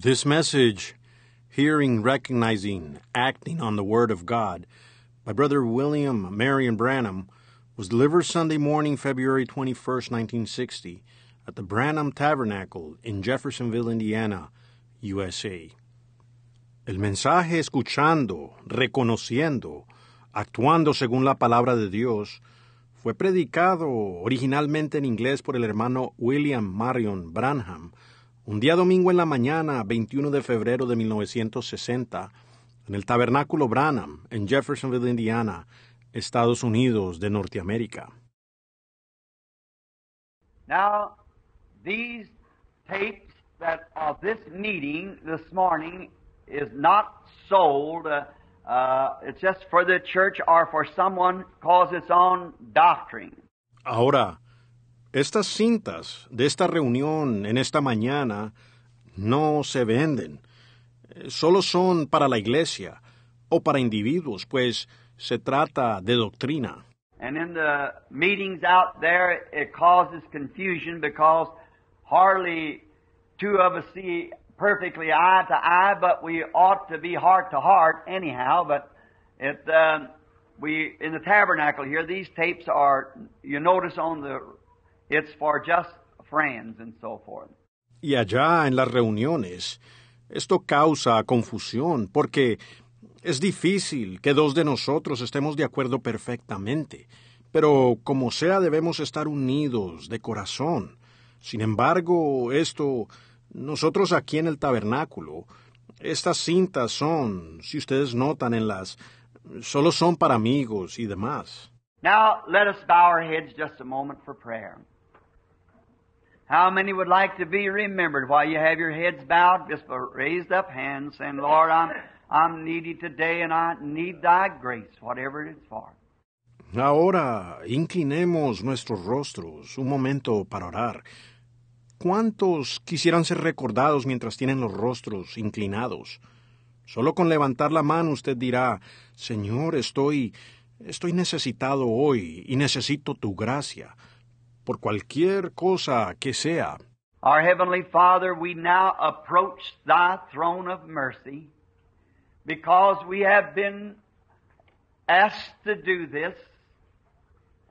This message, Hearing, Recognizing, Acting on the Word of God, by Brother William Marion Branham, was delivered Sunday morning, February 21, 1960, at the Branham Tabernacle in Jeffersonville, Indiana, USA. El mensaje escuchando, reconociendo, actuando según la palabra de Dios, fue predicado originalmente en inglés por el hermano William Marion Branham, Un día domingo en la mañana, 21 de febrero de 1960, en el Tabernáculo Branham, en Jeffersonville, Indiana, Estados Unidos de Norteamérica. Now, these tapes that of this meeting this morning is not sold. Uh, uh it's just for the church or for someone calls its own doctrine. Ahora, Estas cintas de esta reunión en esta mañana no se venden. Eh, solo son para la iglesia o para individuos, pues se trata de doctrina. And in the meetings out there, it causes confusion because hardly two of us see perfectly eye to eye, but we ought to be heart to heart anyhow. But if um, uh, we in the tabernacle here, these tapes are you notice on the Y allá en las reuniones, esto causa confusión porque es difícil que dos de nosotros estemos de acuerdo perfectamente, pero como sea debemos estar unidos de corazón. Sin embargo, esto, nosotros aquí en el tabernáculo, estas cintas son, si ustedes notan en las, solo son para amigos y demás. Now let us bow our heads just a moment for prayer. How many would like to be remembered while you have your heads bowed? Just raised up hands Lord, I'm, needy today and I need thy grace, whatever for. Ahora inclinemos nuestros rostros un momento para orar. ¿Cuántos quisieran ser recordados mientras tienen los rostros inclinados? Solo con levantar la mano usted dirá, Señor, estoy, estoy necesitado hoy y necesito tu gracia por cualquier cosa que sea. Our Heavenly Father, we now approach Thy throne of mercy because we have been asked to do this,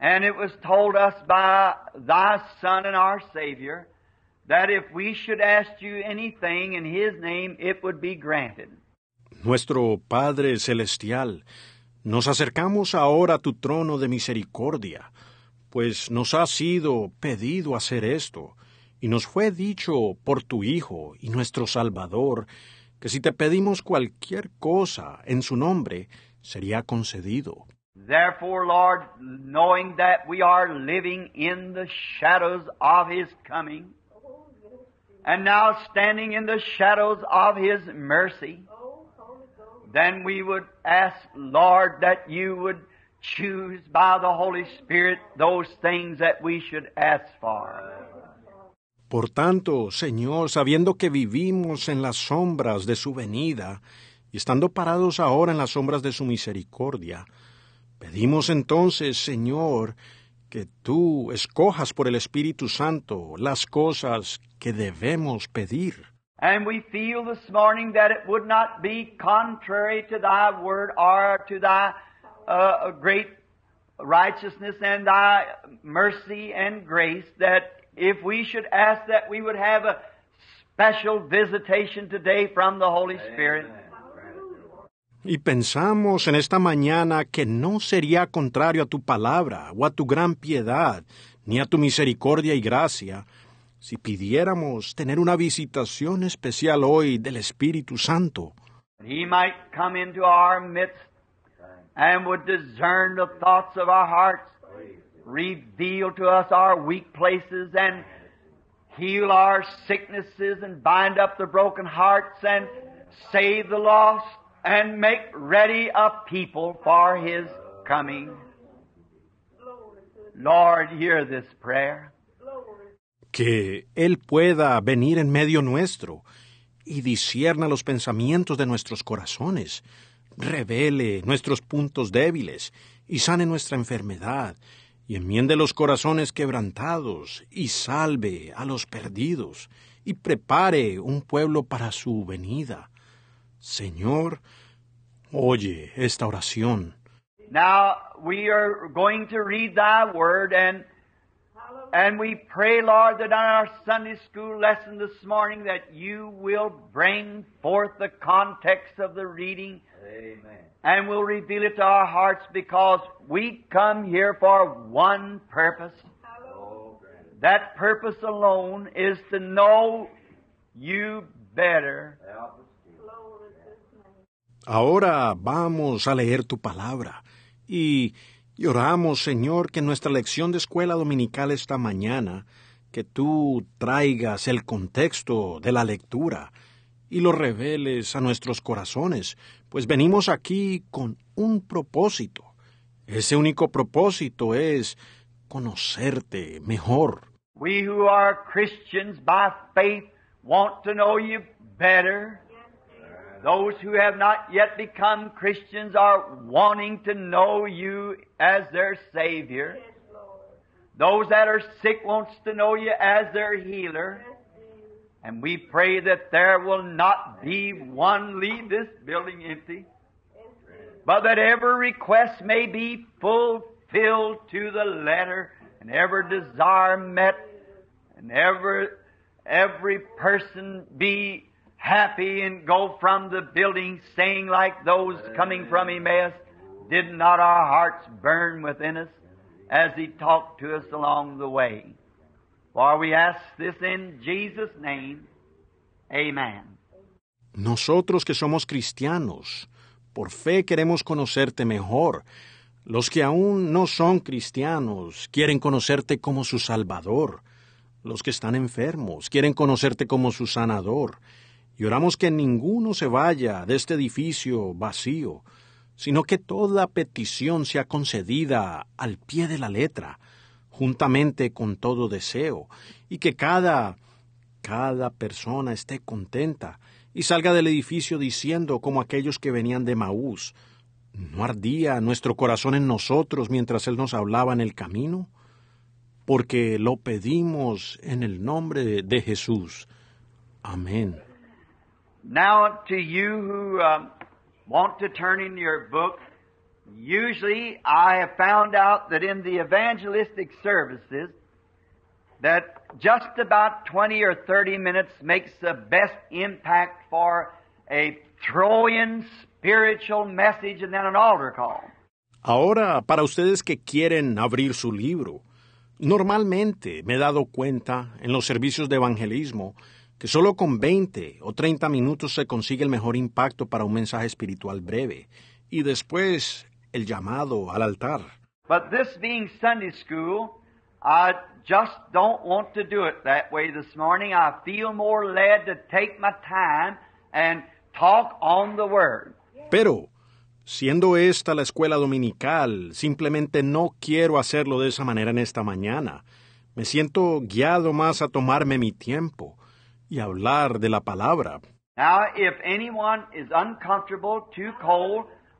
and it was told us by Thy Son and our Savior that if we should ask you anything in His name, it would be granted. Nuestro Padre Celestial, nos acercamos ahora a tu trono de misericordia pues nos ha sido pedido hacer esto, y nos fue dicho por tu Hijo y nuestro Salvador, que si te pedimos cualquier cosa en su nombre, sería concedido. Therefore, Lord, knowing that we are living in the shadows of His coming, and now standing in the shadows of His mercy, then we would ask, Lord, that you would choose by the Holy Spirit those things that we should ask for. Por tanto, Señor, sabiendo que vivimos en las sombras de su venida, y estando parados ahora en las sombras de su misericordia, pedimos entonces, Señor, que tú escojas por el Espíritu Santo las cosas que debemos pedir. And we feel this morning that it would not be contrary to thy word or to thy uh, great righteousness and thy mercy and grace that if we should ask that we would have a special visitation today from the Holy Spirit. Y pensamos en esta mañana que no sería contrario a tu palabra o a tu gran piedad, ni a tu misericordia y gracia, si pidiéramos tener una visitación especial hoy del Espíritu Santo. He might come into our midst and would discern the thoughts of our hearts, reveal to us our weak places and heal our sicknesses and bind up the broken hearts and save the lost and make ready a people for His coming. Lord, hear this prayer. Que Él pueda venir en medio nuestro y discierna los pensamientos de nuestros corazones revele nuestros puntos débiles y sane nuestra enfermedad, y enmiende los corazones quebrantados, y salve a los perdidos, y prepare un pueblo para su venida. Señor, oye esta oración. Now we are going to read thy word and and we pray, Lord, that on our Sunday school lesson this morning that you will bring forth the context of the reading Amen. And we'll reveal it to our hearts because we come here for one purpose. Oh, that purpose alone is to know you better. Ahora vamos a leer tu palabra y lloramos, Señor, que nuestra lección de escuela dominical esta mañana, que tú traigas el contexto de la lectura, y lo reveles a nuestros corazones, pues venimos aquí con un propósito. Ese único propósito es conocerte mejor. We who are Christians by faith want to know you better. Those who have not yet become Christians are wanting to know you as their Savior. Those that are sick wants to know you as their healer. And we pray that there will not be one leave this building empty, but that every request may be fulfilled to the letter and every desire met and every, every person be happy and go from the building saying like those coming from Emmaus, did not our hearts burn within us as he talked to us along the way? For Nosotros que somos cristianos, por fe queremos conocerte mejor. Los que aún no son cristianos quieren conocerte como su Salvador. Los que están enfermos quieren conocerte como su sanador. Y oramos que ninguno se vaya de este edificio vacío, sino que toda petición sea concedida al pie de la letra, juntamente con todo deseo, y que cada cada persona esté contenta y salga del edificio diciendo como aquellos que venían de Maús, ¿no ardía nuestro corazón en nosotros mientras Él nos hablaba en el camino? Porque lo pedimos en el nombre de Jesús. Amén. Now to you who um, want to turn in your Usually I have found out that in the evangelistic services that just about 20 or 30 minutes makes the best impact for a throw spiritual message and then an altar call. Ahora, para ustedes que quieren abrir su libro, normalmente me he dado cuenta en los servicios de evangelismo que solo con 20 o 30 minutos se consigue el mejor impacto para un mensaje espiritual breve y después el llamado al altar. But this being Sunday school, I just don't want to do it that way this morning. I feel more led to take my time and talk on the word. Pero siendo esta la escuela dominical, simplemente no quiero hacerlo de esa manera en esta mañana. Me siento guiado más a tomarme mi tiempo y hablar de la palabra. Now, if anyone is uncomfortable, too cold,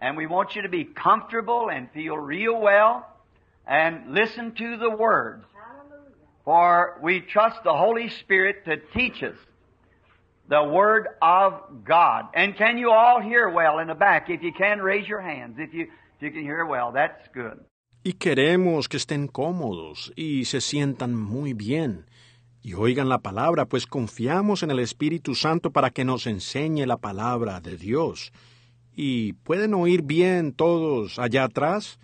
and we want you to be comfortable and feel real well and listen to the words. For we trust the Holy Spirit to teach us the Word of God. And can you all hear well in the back? If you can, raise your hands. If you, if you can hear well, that's good. Y queremos que estén cómodos y se sientan muy bien. Y oigan la palabra, pues confiamos en el Espíritu Santo para que nos enseñe la palabra de Dios. ¿Y pueden oír bien todos allá atrás?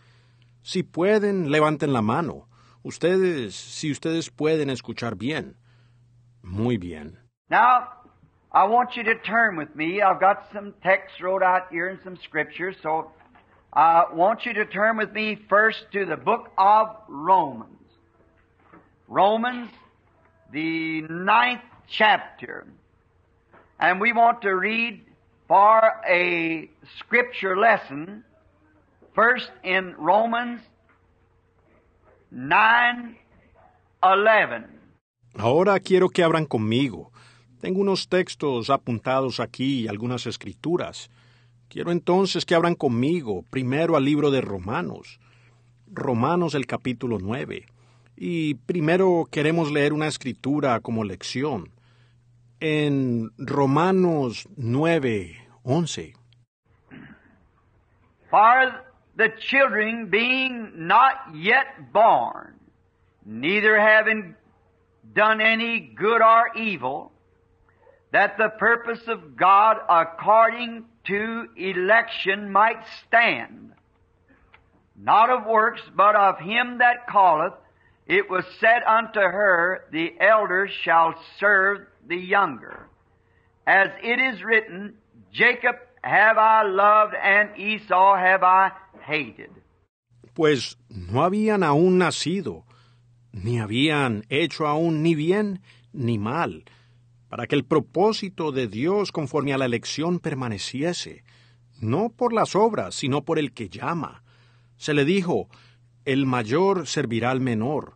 Si pueden, levanten la mano. Ustedes, si ustedes pueden escuchar bien. Muy bien. Now, I want you to turn with me. I've got some texts wrote out here and some scriptures, so I want you to turn with me first to the book of Romans. Romans, the ninth chapter. And we want to read for a scripture lesson, first in Romans Ahora quiero que abran conmigo. Tengo unos textos apuntados aquí y algunas escrituras. Quiero entonces que abran conmigo primero al libro de Romanos, Romanos el capítulo 9. Y primero queremos leer una escritura como lección. en Romanos 9, 11. For the children being not yet born, neither having done any good or evil, that the purpose of God according to election might stand, not of works, but of him that calleth, It was said unto her, The elder shall serve the younger. As it is written, Jacob have I loved and Esau have I hated. Pues no habían aún nacido, ni habían hecho aún ni bien ni mal, para que el propósito de Dios conforme a la elección permaneciese, no por las obras, sino por el que llama. Se le dijo, el mayor servirá al menor.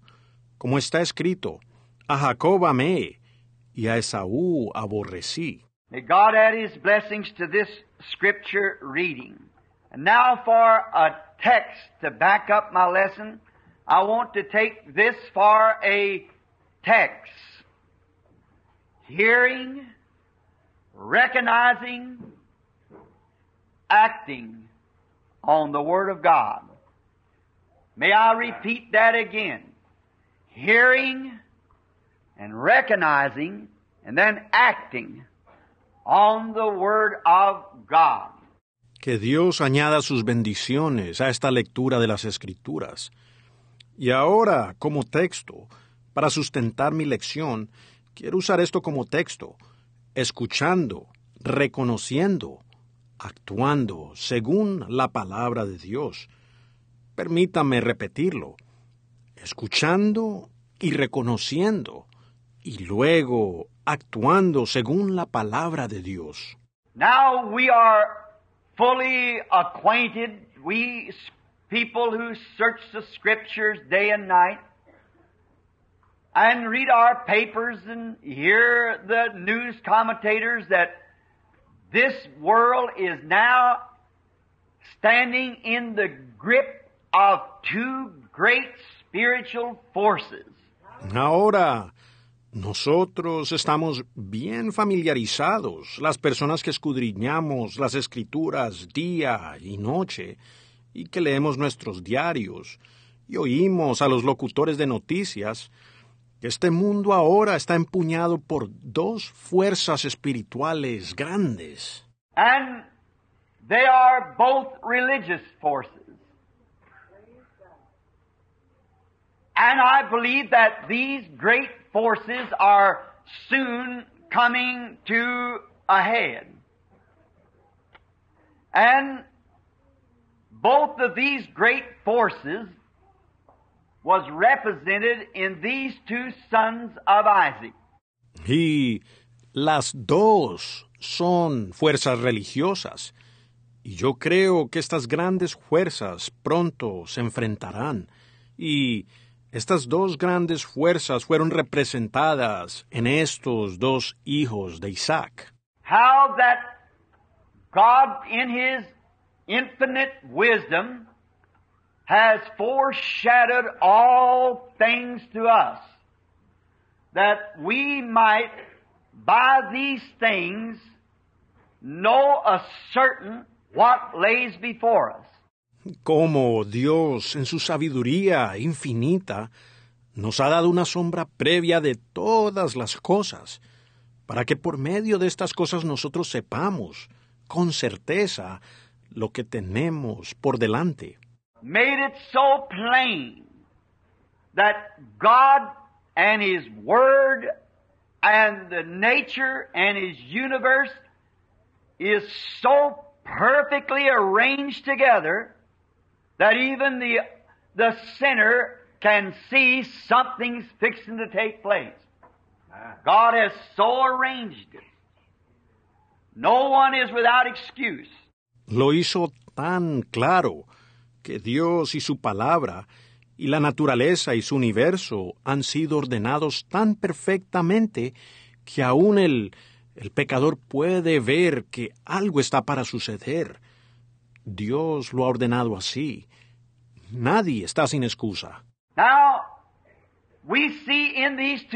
como está escrito, a Jacob amé y a Esaú aborrecí. May God add his blessings to this scripture reading. And now for a text to back up my lesson, I want to take this for a text. Hearing, recognizing, acting on the Word of God. May I repeat that again. hearing and recognizing and then acting on the word of God. Que Dios añada sus bendiciones a esta lectura de las Escrituras. Y ahora, como texto, para sustentar mi lección, quiero usar esto como texto, escuchando, reconociendo, actuando según la palabra de Dios. Permítame repetirlo escuchando y reconociendo y luego actuando según la palabra de Dios. Now we are fully acquainted, we people who search the scriptures day and night and read our papers and hear the news commentators that this world is now standing in the grip of two great Ahora, nosotros estamos bien familiarizados, las personas que escudriñamos las escrituras día y noche, y que leemos nuestros diarios, y oímos a los locutores de noticias, este mundo ahora está empuñado por dos fuerzas espirituales grandes. And they are both religious forces. And I believe that these great forces are soon coming to a head. And both of these great forces was represented in these two sons of Isaac. Y las dos son fuerzas religiosas. Y yo creo que estas grandes fuerzas pronto se enfrentarán. Y Estas dos grandes fuerzas fueron representadas en estos dos hijos de Isaac. How that God in his infinite wisdom has foreshadowed all things to us that we might by these things know a certain what lays before us. cómo Dios, en su sabiduría infinita, nos ha dado una sombra previa de todas las cosas, para que por medio de estas cosas nosotros sepamos con certeza lo que tenemos por delante. Made it so plain that God and His Word and the nature and His universe is so perfectly arranged together that even the, the sinner can see something's fixing to take place. Ah. God has so arranged it. No one is without excuse. Lo hizo tan claro que Dios y su palabra y la naturaleza y su universo han sido ordenados tan perfectamente que aún el, el pecador puede ver que algo está para suceder Dios lo ha ordenado así. Nadie está sin excusa. Ahora, vemos en estos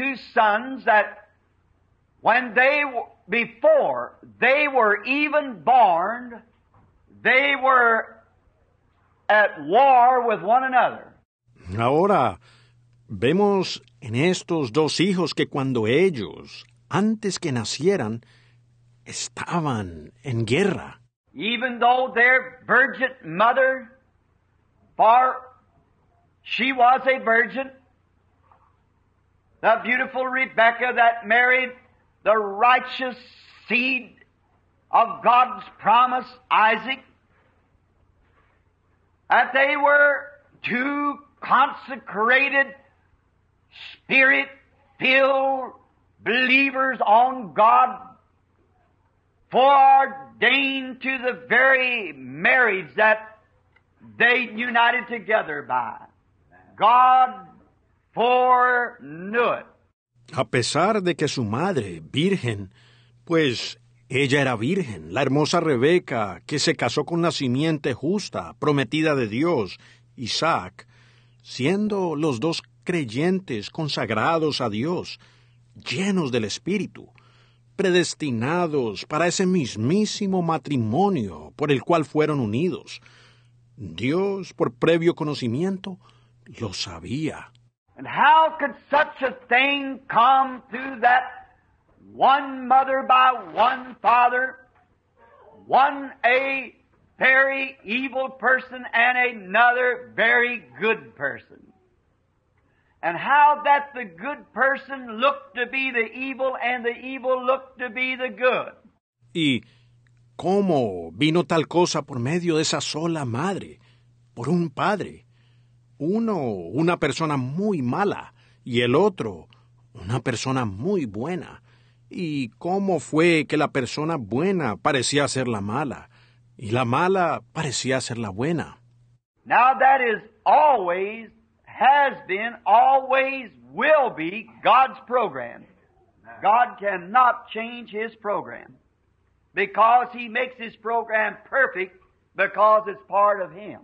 dos hijos que cuando ellos, antes que nacieran, estaban en guerra. even though their virgin mother, for she was a virgin, the beautiful Rebecca that married the righteous seed of God's promise, Isaac, that they were two consecrated, spirit filled believers on God to the very that united together by. God it. A pesar de que su madre, virgen, pues ella era virgen, la hermosa Rebeca, que se casó con la simiente justa, prometida de Dios, Isaac, siendo los dos creyentes consagrados a Dios, llenos del Espíritu predestinados para ese mismísimo matrimonio por el cual fueron unidos. Dios, por previo conocimiento, lo sabía. And how could such a thing come to that one mother by one father, one a very evil person and another very good person? and how that the good person looked to be the evil and the evil to be the good. Y cómo vino tal cosa por medio de esa sola madre, por un padre. Uno, una persona muy mala, y el otro, una persona muy buena. ¿Y cómo fue que la persona buena parecía ser la mala y la mala parecía ser la buena? has been, always will be God's program. God cannot change His program because He makes His program perfect because it's part of Him.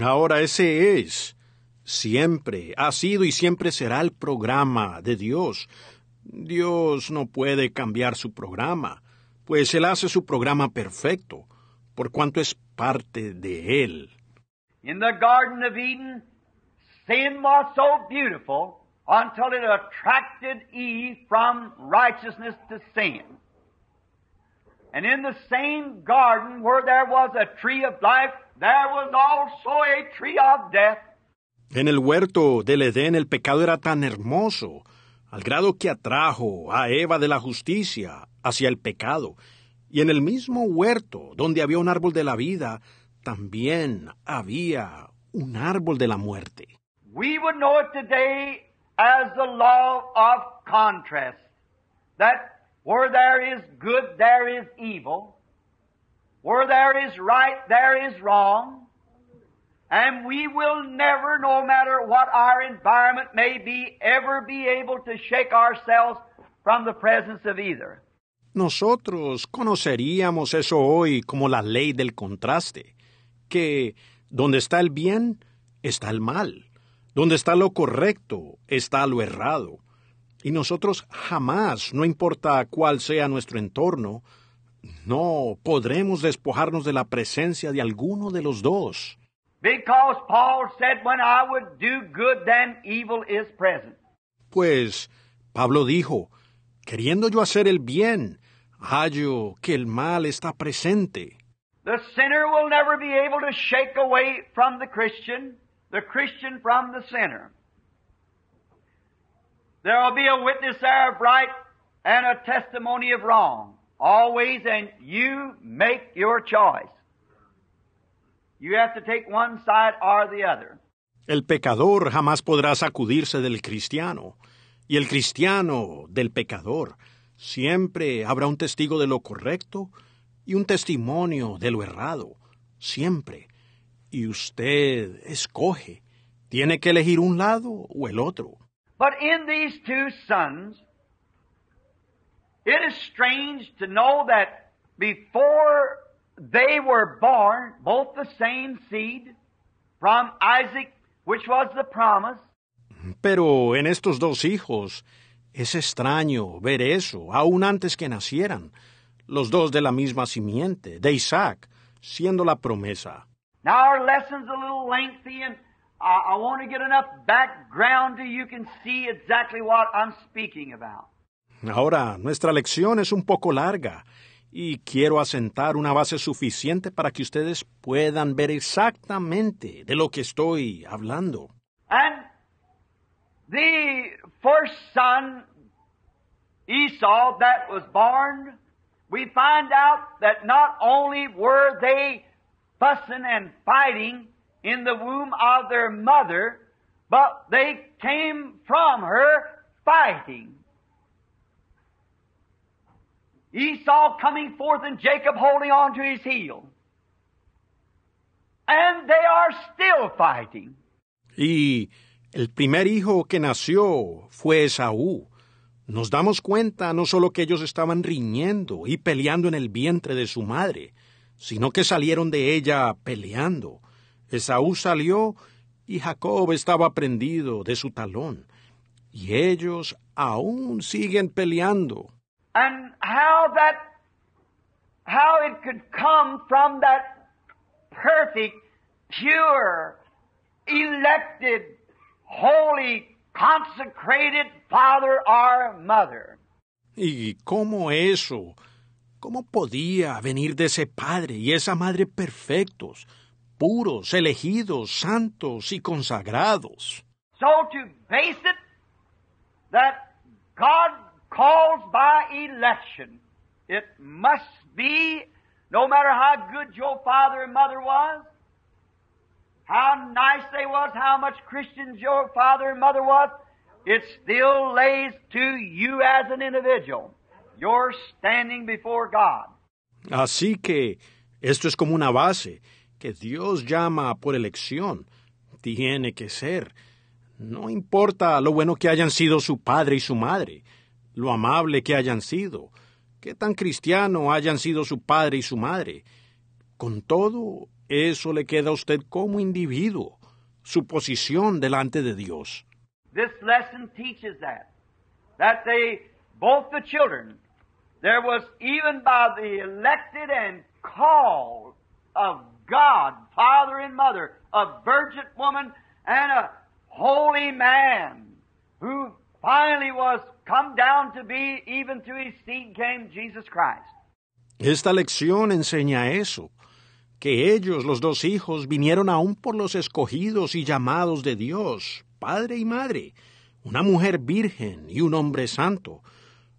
Ahora ese es, siempre ha sido y siempre será el programa de Dios. Dios no puede cambiar su programa, pues Él hace su programa perfecto, por cuanto es parte de Él. In the Garden of Eden, Sin was so beautiful until it attracted Eve from righteousness to sin. And in the same garden where there was a tree of life, there was also a tree of death. En el huerto del Edén el pecado era tan hermoso, al grado que atrajo a Eva de la justicia hacia el pecado. Y en el mismo huerto, donde había un árbol de la vida, también había un árbol de la muerte. We would know it today as the law of contrast. That where there is good, there is evil. Where there is right, there is wrong. And we will never, no matter what our environment may be, ever be able to shake ourselves from the presence of either. Nosotros conoceríamos eso hoy como la ley del contraste, que donde está el bien, está el mal. Donde está lo correcto, está lo errado. Y nosotros jamás, no importa cuál sea nuestro entorno, no podremos despojarnos de la presencia de alguno de los dos. Pues Pablo dijo, queriendo yo hacer el bien, hallo que el mal está presente. sinner will never be able to the Christian from the sinner. There will be a witness there of right and a testimony of wrong. Always, and you make your choice. You have to take one side or the other. El pecador jamás podrá sacudirse del cristiano, y el cristiano del pecador. Siempre habrá un testigo de lo correcto y un testimonio de lo errado. Siempre y usted escoge. Tiene que elegir un lado o el otro. But in these two sons, it is strange to know that before they were born, both the same seed from Isaac, which was the promise. Pero en estos dos hijos es extraño ver eso, aún antes que nacieran, los dos de la misma simiente, de Isaac, siendo la promesa. Now our lesson's a little lengthy and I, I want to get enough background so you can see exactly what I'm speaking about. Ahora, nuestra lección es un poco larga y quiero asentar una base suficiente para que ustedes puedan ver exactamente de lo que estoy hablando. And the first son, Esau, that was born, we find out that not only were they fussing and fighting in the womb of their mother, but they came from her fighting. Esau coming forth and Jacob holding on to his heel. And they are still fighting. Y el primer hijo que nació fue Esaú. Nos damos cuenta no solo que ellos estaban riñendo y peleando en el vientre de su madre, sino que salieron de ella peleando. Esaú salió y Jacob estaba prendido de su talón. Y ellos aún siguen peleando. And how that, how it could come from that perfect, pure, elected, holy, consecrated father or mother. Y cómo eso ¿Cómo podía venir de ese padre y esa madre perfectos, puros, elegidos, santos y consagrados? So to base it that God calls by election, it must be, no matter how good your father and mother was, how nice they was, how much Christians your father and mother was, it still lays to you as an individual. Así que esto es como una base que Dios llama por elección. Tiene que ser. No importa lo bueno que hayan sido su padre y su madre, lo amable que hayan sido, qué tan cristiano hayan sido su padre y su madre. Con todo, eso le queda a usted como individuo, su posición delante de Dios. This lesson teaches that, that they, both There was even by the elected and called of God, father and mother, a virgin woman and a holy man who finally was come down to be even to his seed came Jesus Christ. Esta lección enseña eso, que ellos, los dos hijos, vinieron aún por los escogidos y llamados de Dios, padre y madre, una mujer virgen y un hombre santo,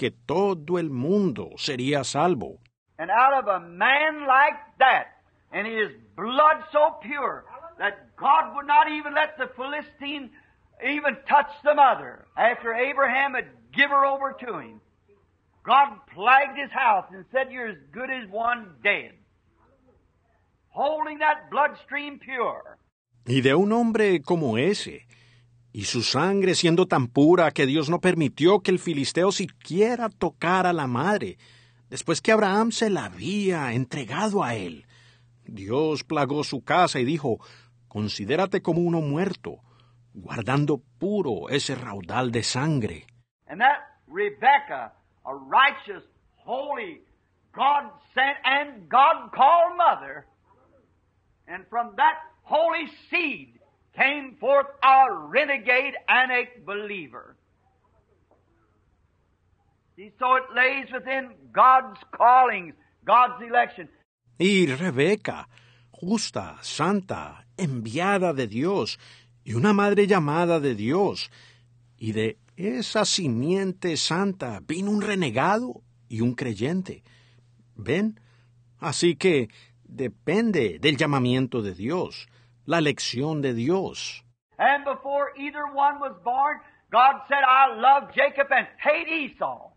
que todo el mundo sería salvo. And out of a man like that, and his blood so pure that God would not even let the Philistine even touch the mother after Abraham had given her over to him. God plagued his house and said, You're as good as one dead. Holding that bloodstream pure. Y de un hombre como ese, y su sangre siendo tan pura que Dios no permitió que el filisteo siquiera tocara a la madre, después que Abraham se la había entregado a él. Dios plagó su casa y dijo, considérate como uno muerto, guardando puro ese raudal de sangre. Y holy, seed came forth a renegade and believer. See, it lays within God's callings, God's election. Y Rebeca, justa, santa, enviada de Dios, y una madre llamada de Dios, y de esa simiente santa vino un renegado y un creyente. ¿Ven? Así que depende del llamamiento de Dios la lección de Dios. And before either one was born, God said, I love Jacob and hate Esau.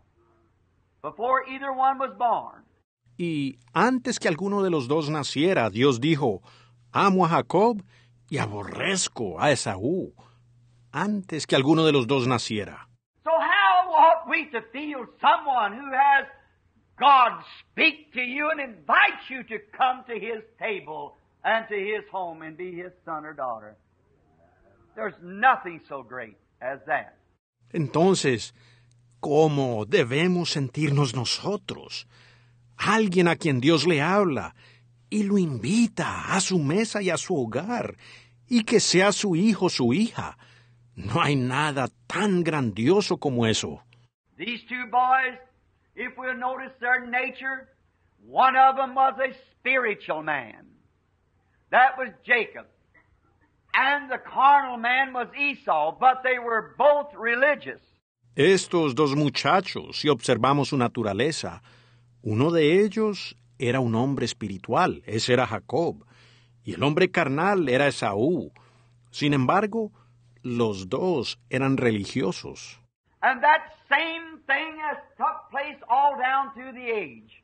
Before either one was born. Y antes que alguno de los dos naciera, Dios dijo, amo a Jacob y aborrezco a Esaú. Antes que alguno de los dos naciera. So how ought we to feel someone who has God speak to you and invite you to come to his table and to his home and be his son or daughter. There's nothing so great as that. Entonces, ¿cómo debemos sentirnos nosotros? Alguien a quien Dios le habla y lo invita a su mesa y a su hogar, y que sea su hijo o su hija. No hay nada tan grandioso como eso. These two boys, if we'll notice their nature, one of them was a spiritual man. That was Jacob. And the carnal man was Esau, but they were both religious. Estos dos muchachos, si observamos su naturaleza, uno de ellos era un hombre espiritual, ese era Jacob, y el hombre carnal era Esaú. Sin embargo, los dos eran religiosos. And that same thing has took place all down through the age.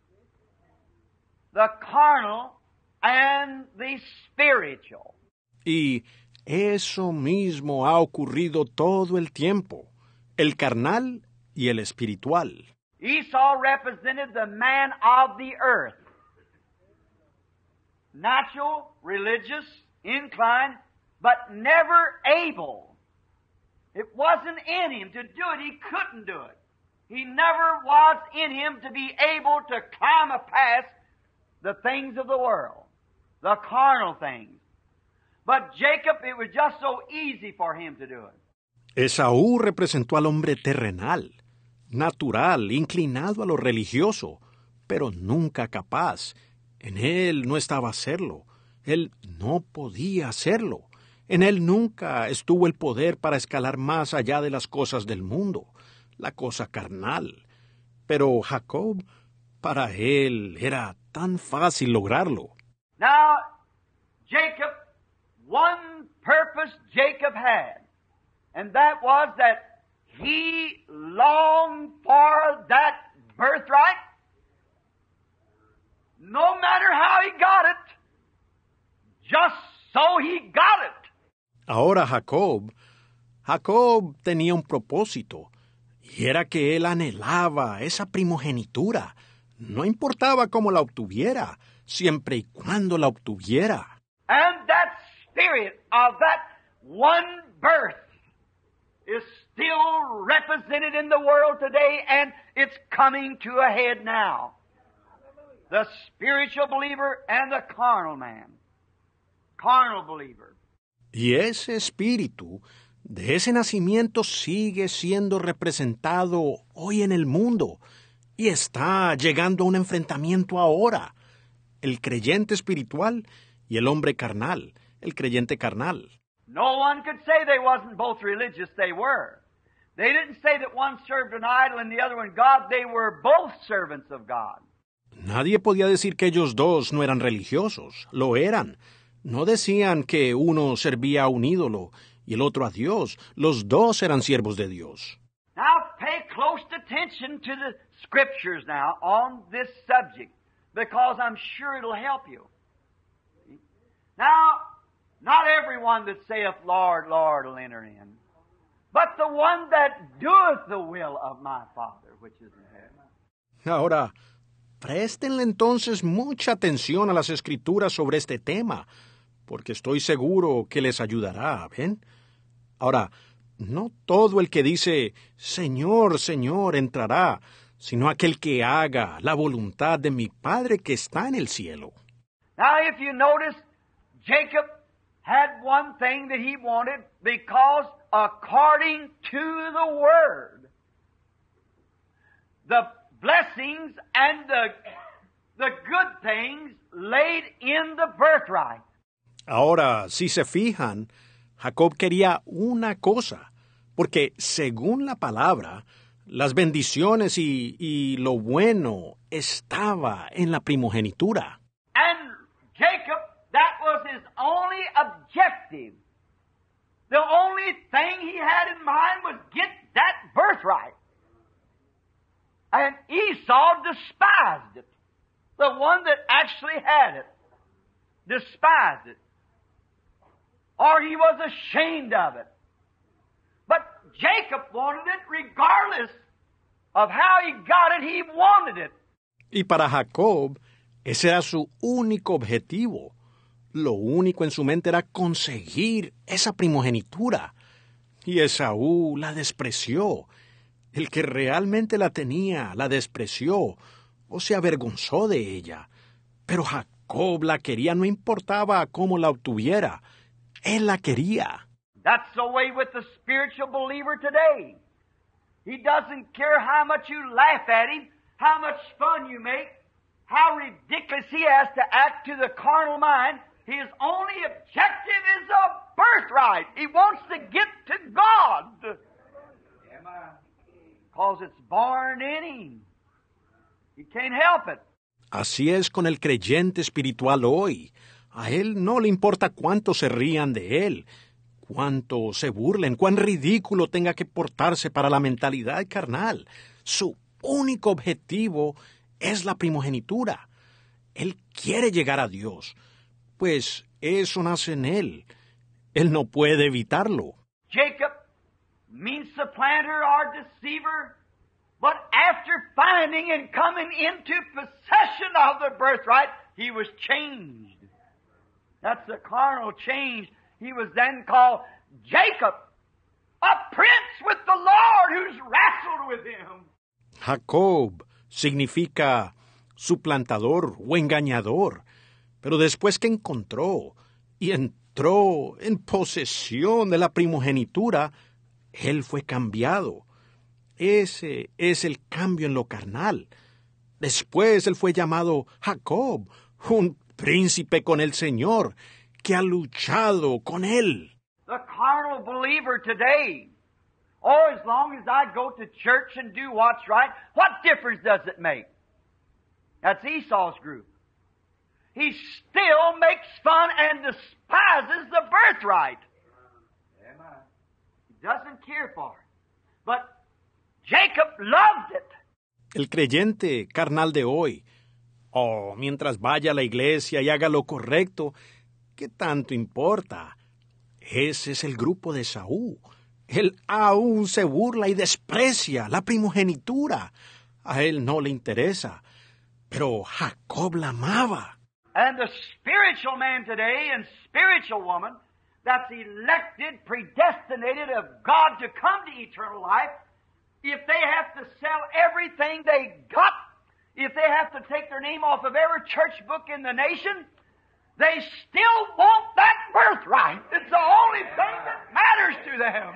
The carnal and the spiritual. Y eso mismo ha ocurrido todo el tiempo, el carnal y el espiritual. Esau represented the man of the earth. Natural, religious, inclined, but never able. It wasn't in him to do it. He couldn't do it. He never was in him to be able to climb a past the things of the world. carnal Jacob, it was just so easy for Esaú representó al hombre terrenal, natural, inclinado a lo religioso, pero nunca capaz. En él no estaba hacerlo. Él no podía hacerlo. En él nunca estuvo el poder para escalar más allá de las cosas del mundo, la cosa carnal. Pero Jacob, para él era tan fácil lograrlo. Now, Jacob, one purpose Jacob had, and that was that he longed for that birthright, no matter how he got it, just so he got it. Ahora Jacob, Jacob tenía un propósito, y era que él anhelaba esa primogenitura, no importaba cómo la obtuviera, siempre y cuando la obtuviera. And that spirit of that one birth is still represented in the world today and it's coming to a head now. The spiritual believer and the carnal man. Carnal believer. Y ese espíritu de ese nacimiento sigue siendo representado hoy en el mundo y está llegando a un enfrentamiento ahora el creyente espiritual y el hombre carnal, el creyente carnal. No one could say they wasn't both religious, they were. They didn't say that one served an idol and the other one God, they were both servants of God. Nadie podía decir que ellos dos no eran religiosos, lo eran. No decían que uno servía a un ídolo y el otro a Dios, los dos eran siervos de Dios. Now pay close attention to the scriptures now on this subject because I'm sure it'll help you. Now, not everyone that saith, Lord, Lord, will enter in, but the one that doeth the will of my Father which is in heaven. Ahora, préstenle entonces mucha atención a las escrituras sobre este tema, porque estoy seguro que les ayudará, ¿ven? Ahora, no todo el que dice, Señor, Señor, entrará, sino aquel que haga la voluntad de mi Padre que está en el cielo. Now, if you notice, Jacob had one thing that he wanted because according to the Word, the blessings and the, the good things laid in the birthright. Ahora, si se fijan, Jacob quería una cosa, porque según la palabra, las bendiciones y, y lo bueno estaba en la primogenitura. And Jacob, that was his only objective. The only thing he had in mind was get that birthright. And Esau despised it. The one that actually had it despised it. Or he was ashamed of it. Y para Jacob, ese era su único objetivo. Lo único en su mente era conseguir esa primogenitura. Y Esaú la despreció. El que realmente la tenía la despreció o se avergonzó de ella. Pero Jacob la quería, no importaba cómo la obtuviera. Él la quería. That's the way with the spiritual believer today. He doesn't care how much you laugh at him, how much fun you make, how ridiculous he has to act to the carnal mind. His only objective is a birthright. He wants to get to God. Because it's born in him. He can't help it. Así es con el creyente espiritual hoy. A él no le importa cuánto se rían de él, cuánto se burlen, cuán ridículo tenga que portarse para la mentalidad carnal. Su único objetivo es la primogenitura. Él quiere llegar a Dios, pues eso nace en él. Él no puede evitarlo. Jacob means supplanter or deceiver, but after finding and coming into possession of the birthright, he was changed. That's the carnal change He was then called Jacob, a prince with the Lord wrestled with him. Jacob significa suplantador o engañador. Pero después que encontró y entró en posesión de la primogenitura, él fue cambiado. Ese es el cambio en lo carnal. Después él fue llamado Jacob, un príncipe con el Señor, que ha luchado con él. The carnal believer today, oh, as long as I go to church and do what's right, what difference does it make? That's Esau's group. He still makes fun and despises the birthright. He doesn't care for it. But Jacob loved it. El creyente carnal de hoy, oh, mientras vaya a la iglesia y haga lo correcto, ¿Qué tanto importa? Ese es el grupo de Saúl. Él aún se burla y desprecia la primogenitura. A él no le interesa. Pero Jacob la amaba. And the spiritual man today and spiritual woman that's elected, predestinated of God to come to eternal life, if they have to sell everything they got, if they have to take their name off of every church book in the nation, They still want that birthright. It's the only thing that matters to them.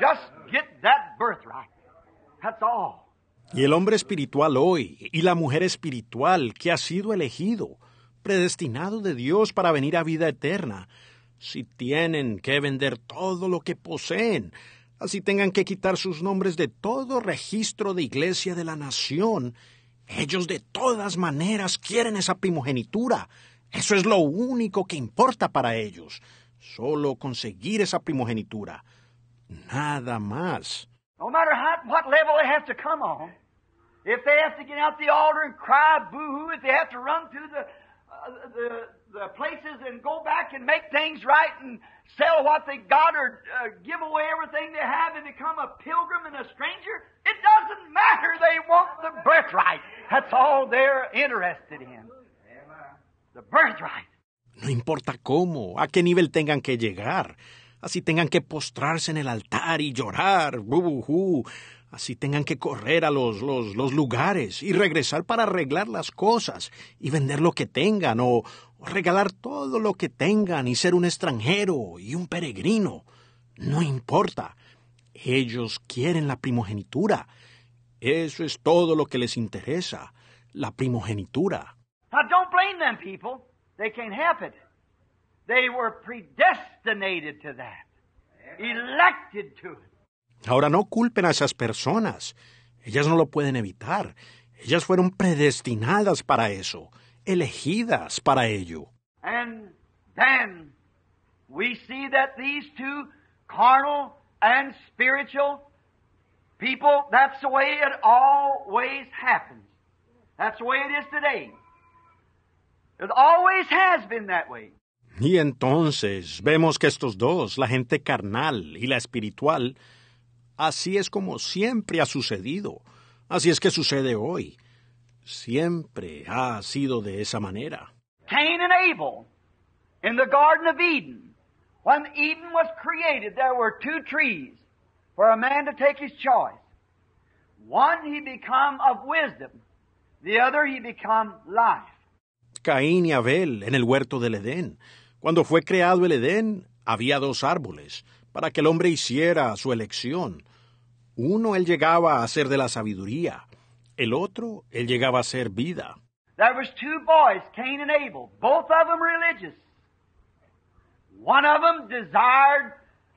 Just get that birthright. That's all. Y el hombre espiritual hoy y la mujer espiritual que ha sido elegido, predestinado de Dios para venir a vida eterna, si tienen que vender todo lo que poseen, así tengan que quitar sus nombres de todo registro de iglesia de la nación, ellos de todas maneras quieren esa primogenitura, Eso es lo único que importa para ellos. Solo conseguir esa primogenitura. Nada más. No matter how, what level they have to come on, if they have to get out the altar and cry boo-hoo, if they have to run through the, uh, the, the places and go back and make things right and sell what they got or uh, give away everything they have and become a pilgrim and a stranger, it doesn't matter. They want the birthright. That's all they're interested in. No importa cómo, a qué nivel tengan que llegar, así tengan que postrarse en el altar y llorar, así tengan que correr a los, los, lugares y regresar para arreglar las cosas y vender lo que tengan o, regalar todo lo que tengan y ser un extranjero y un peregrino. No importa. Ellos quieren la primogenitura. Eso es todo lo que les interesa, la primogenitura. them people. They can't help it. They were predestinated to that, elected to it. Ahora no culpen a esas personas. Ellas no lo pueden evitar. Ellas fueron predestinadas para eso, elegidas para ello. And then we see that these two carnal and spiritual people, that's the way it always happens. That's the way it is today. It always has been that way. Y entonces vemos que estos dos, la gente carnal y la espiritual, así es como siempre ha sucedido. Así es que sucede hoy. Siempre ha sido de esa manera. Cain and Abel in the Garden of Eden. When Eden was created, there were two trees for a man to take his choice. One he become of wisdom, the other he become life. Caín y Abel en el huerto del Edén. Cuando fue creado el Edén, había dos árboles, para que el hombre hiciera su elección. Uno él llegaba a ser de la sabiduría, el otro él llegaba a ser vida. There was two boys, Cain and Abel, both of them religious. One of them desired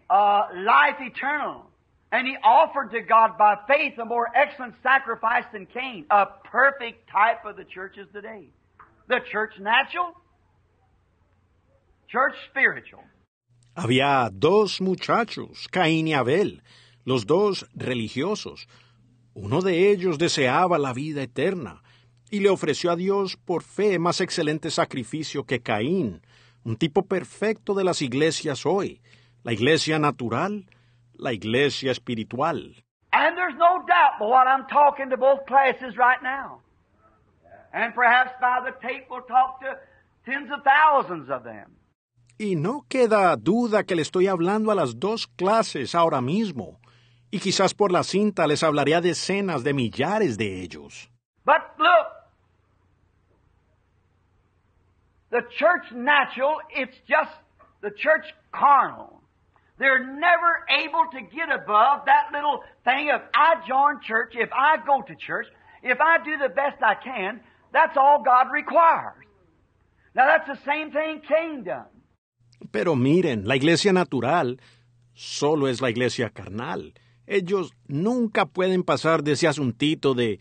a uh, life eternal, and he offered to God by faith a more excellent sacrifice than Cain, a perfect type of the churches today. The church natural, church spiritual. Había dos muchachos, Caín y Abel, los dos religiosos. Uno de ellos deseaba la vida eterna y le ofreció a Dios por fe más excelente sacrificio que Caín, un tipo perfecto de las iglesias hoy, la iglesia natural, la iglesia espiritual. And there's no doubt what I'm talking to both classes right now. And perhaps tape will talk to tens of of thousands them. Y no queda duda que le estoy hablando a las dos clases ahora mismo, y quizás por la cinta les hablaré a decenas de millares de ellos. But look, the church natural, it's just the church carnal. They're never able to get above that little thing of I join church, if I go to church, if I do the best I can, That's all God requires. Now that's the same thing Pero miren, la iglesia natural solo es la iglesia carnal. Ellos nunca pueden pasar de ese asuntito de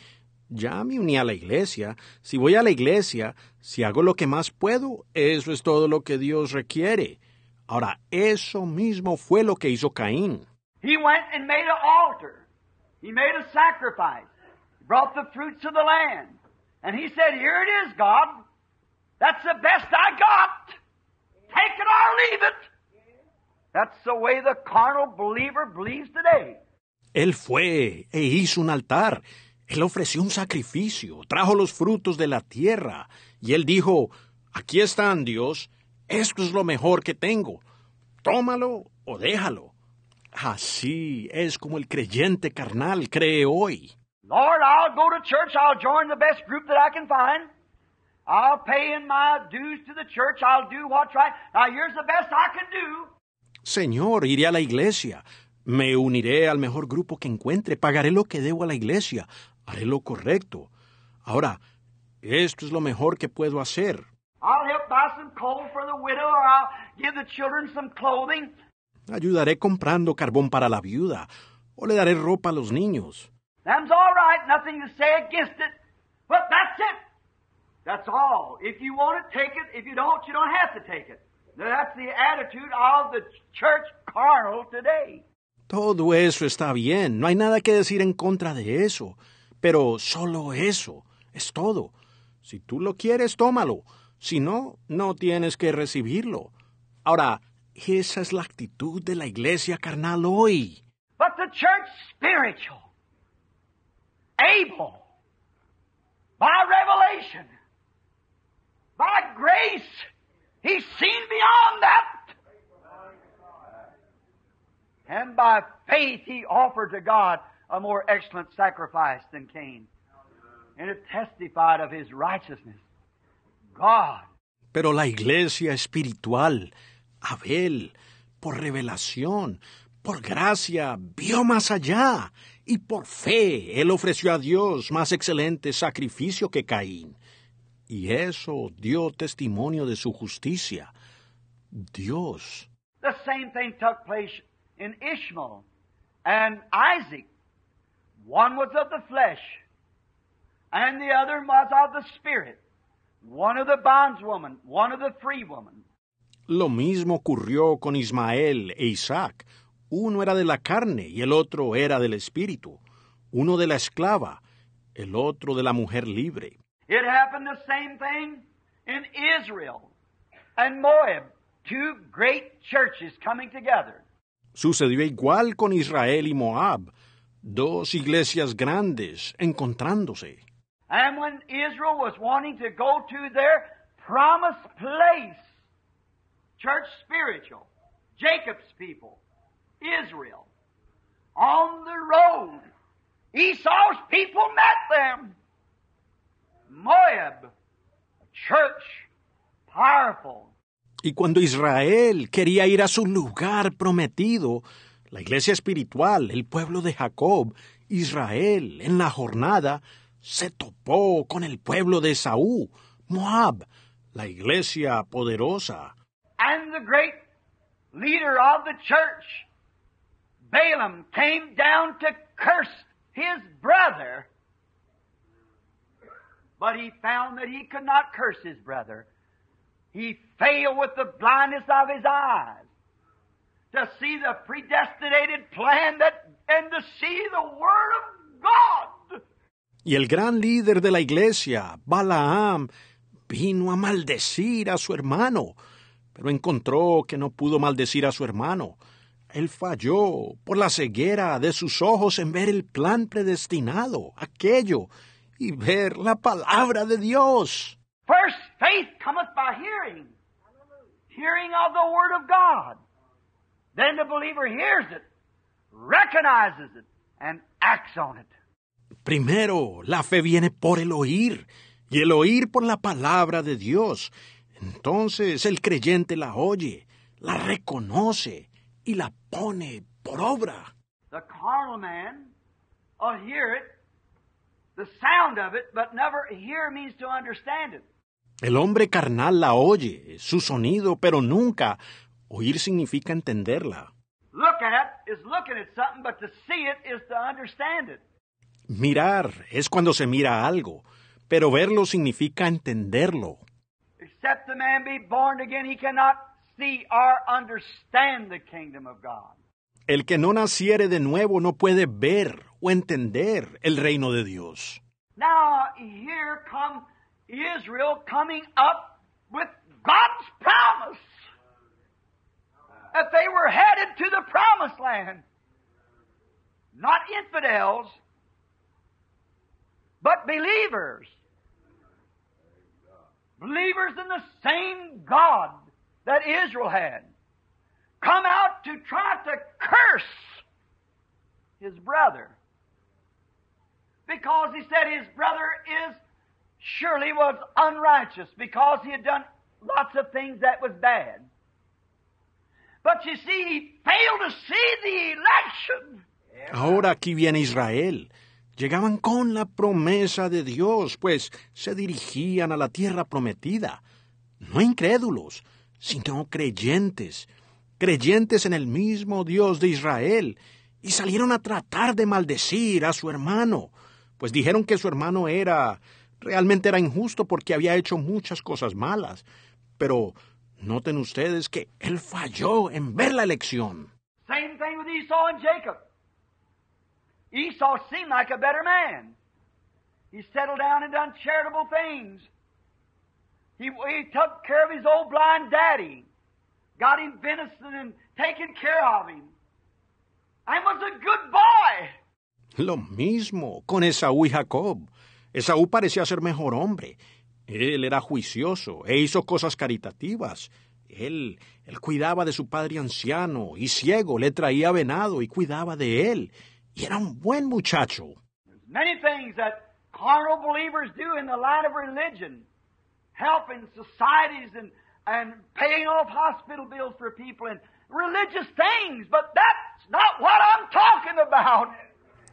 ya me uní a la iglesia, si voy a la iglesia, si hago lo que más puedo, eso es todo lo que Dios requiere. Ahora, eso mismo fue lo que hizo Caín. He went and made an altar. He made a sacrifice. Brought the fruits of the land. And he said, Here it is, God. That's the best I got. Take it or leave it. That's the way the carnal believer today. Él fue e hizo un altar. Él ofreció un sacrificio, trajo los frutos de la tierra. Y él dijo, aquí están, Dios, esto es lo mejor que tengo. Tómalo o déjalo. Así es como el creyente carnal cree hoy. Lord, I'll go to church. I'll join the best group that I can find. I'll pay in my dues to the church. I'll do what's right. Now here's the best I can do. Señor, iré a la iglesia. Me uniré al mejor grupo que encuentre. Pagaré lo que debo a la iglesia. Haré lo correcto. Ahora, esto es lo mejor que puedo hacer. Ayudaré comprando carbón para la viuda o le daré ropa a los niños. Them's all right, nothing to say against it, but that's it. That's all. If you want to take it, if you don't, you don't have to take it. Now, that's the attitude of the church carnal today. Todo eso está bien, no hay nada que decir en contra de eso, pero solo eso es todo. Si tú lo quieres, tómalo. Si no, no tienes que recibirlo. Ahora, esa es la actitud de la iglesia carnal hoy. But the church spiritual able by revelation, by grace. He's seen beyond that. And by faith he offered to God a more excellent sacrifice than Cain. And it testified of his righteousness. God. Pero la iglesia espiritual, Abel, por revelación, por gracia, vio más allá y por fe él ofreció a Dios más excelente sacrificio que Caín. Y eso dio testimonio de su justicia. Dios. The same thing took place in Ishmael and Isaac. One was of the flesh, and the other was of the spirit. One of the bondswoman, one of the free woman. Lo mismo ocurrió con Ismael e Isaac uno era de la carne y el otro era del espíritu. Uno de la esclava, el otro de la mujer libre. It happened the same thing in Israel and Moab, two great churches coming together. Sucedió igual con Israel y Moab, dos iglesias grandes encontrándose. And when Israel was wanting to go to their promised place, church spiritual, Jacob's people, Israel on the road. Esau's people met them. Moab, church powerful. Y cuando Israel quería ir a su lugar prometido, la iglesia espiritual, el pueblo de Jacob, Israel, en la jornada, se topó con el pueblo de Saúl, Moab, la iglesia poderosa. And the great leader of the church Balaam came down to curse his brother, but he found that he could not curse his brother. He failed with the blindness of his eyes to see the predestinated plan that, and to see the Word of God. Y el gran líder de la iglesia, Balaam, vino a maldecir a su hermano, pero encontró que no pudo maldecir a su hermano Él falló por la ceguera de sus ojos en ver el plan predestinado, aquello, y ver la palabra de Dios. Primero, la fe viene por el oír, y el oír por la palabra de Dios. Entonces el creyente la oye, la reconoce, y la pone por obra. The carnal man will hear it, the sound of it, but never hear means to understand it. El hombre carnal la oye, su sonido, pero nunca oír significa entenderla. Look at is looking at something, but to see it is to understand it. Mirar es cuando se mira algo, pero verlo significa entenderlo. Except the man be born again, he cannot thee or understand the kingdom of God. El que no naciere de nuevo no puede ver o entender el reino de Dios. Now here come Israel coming up with God's promise that they were headed to the promised land. Not infidels, but believers. Believers in the same God that Israel had come out to try to curse his brother because he said his brother is surely was unrighteous because he had done lots of things that was bad. But you see, he failed to see the election. Ahora aquí viene Israel. Llegaban con la promesa de Dios, pues se dirigían a la tierra prometida. No incrédulos, sino creyentes, creyentes en el mismo Dios de Israel, y salieron a tratar de maldecir a su hermano, pues dijeron que su hermano era realmente era injusto porque había hecho muchas cosas malas, pero noten ustedes que él falló en ver la elección. Same thing with Esau Jacob. Esau seemed like a better man. He settled down and done charitable things. He, took care of his old blind daddy, got him venison and taken care of him. I was a good boy. Lo mismo con Esaú y Jacob. Esaú parecía ser mejor hombre. Él era juicioso e hizo cosas caritativas. Él, él cuidaba de su padre anciano y ciego, le traía venado y cuidaba de él. Y era un buen muchacho. Many things that carnal believers do in the light of religion helping societies and, and paying off hospital bills for people and religious things, but that's not what I'm talking about.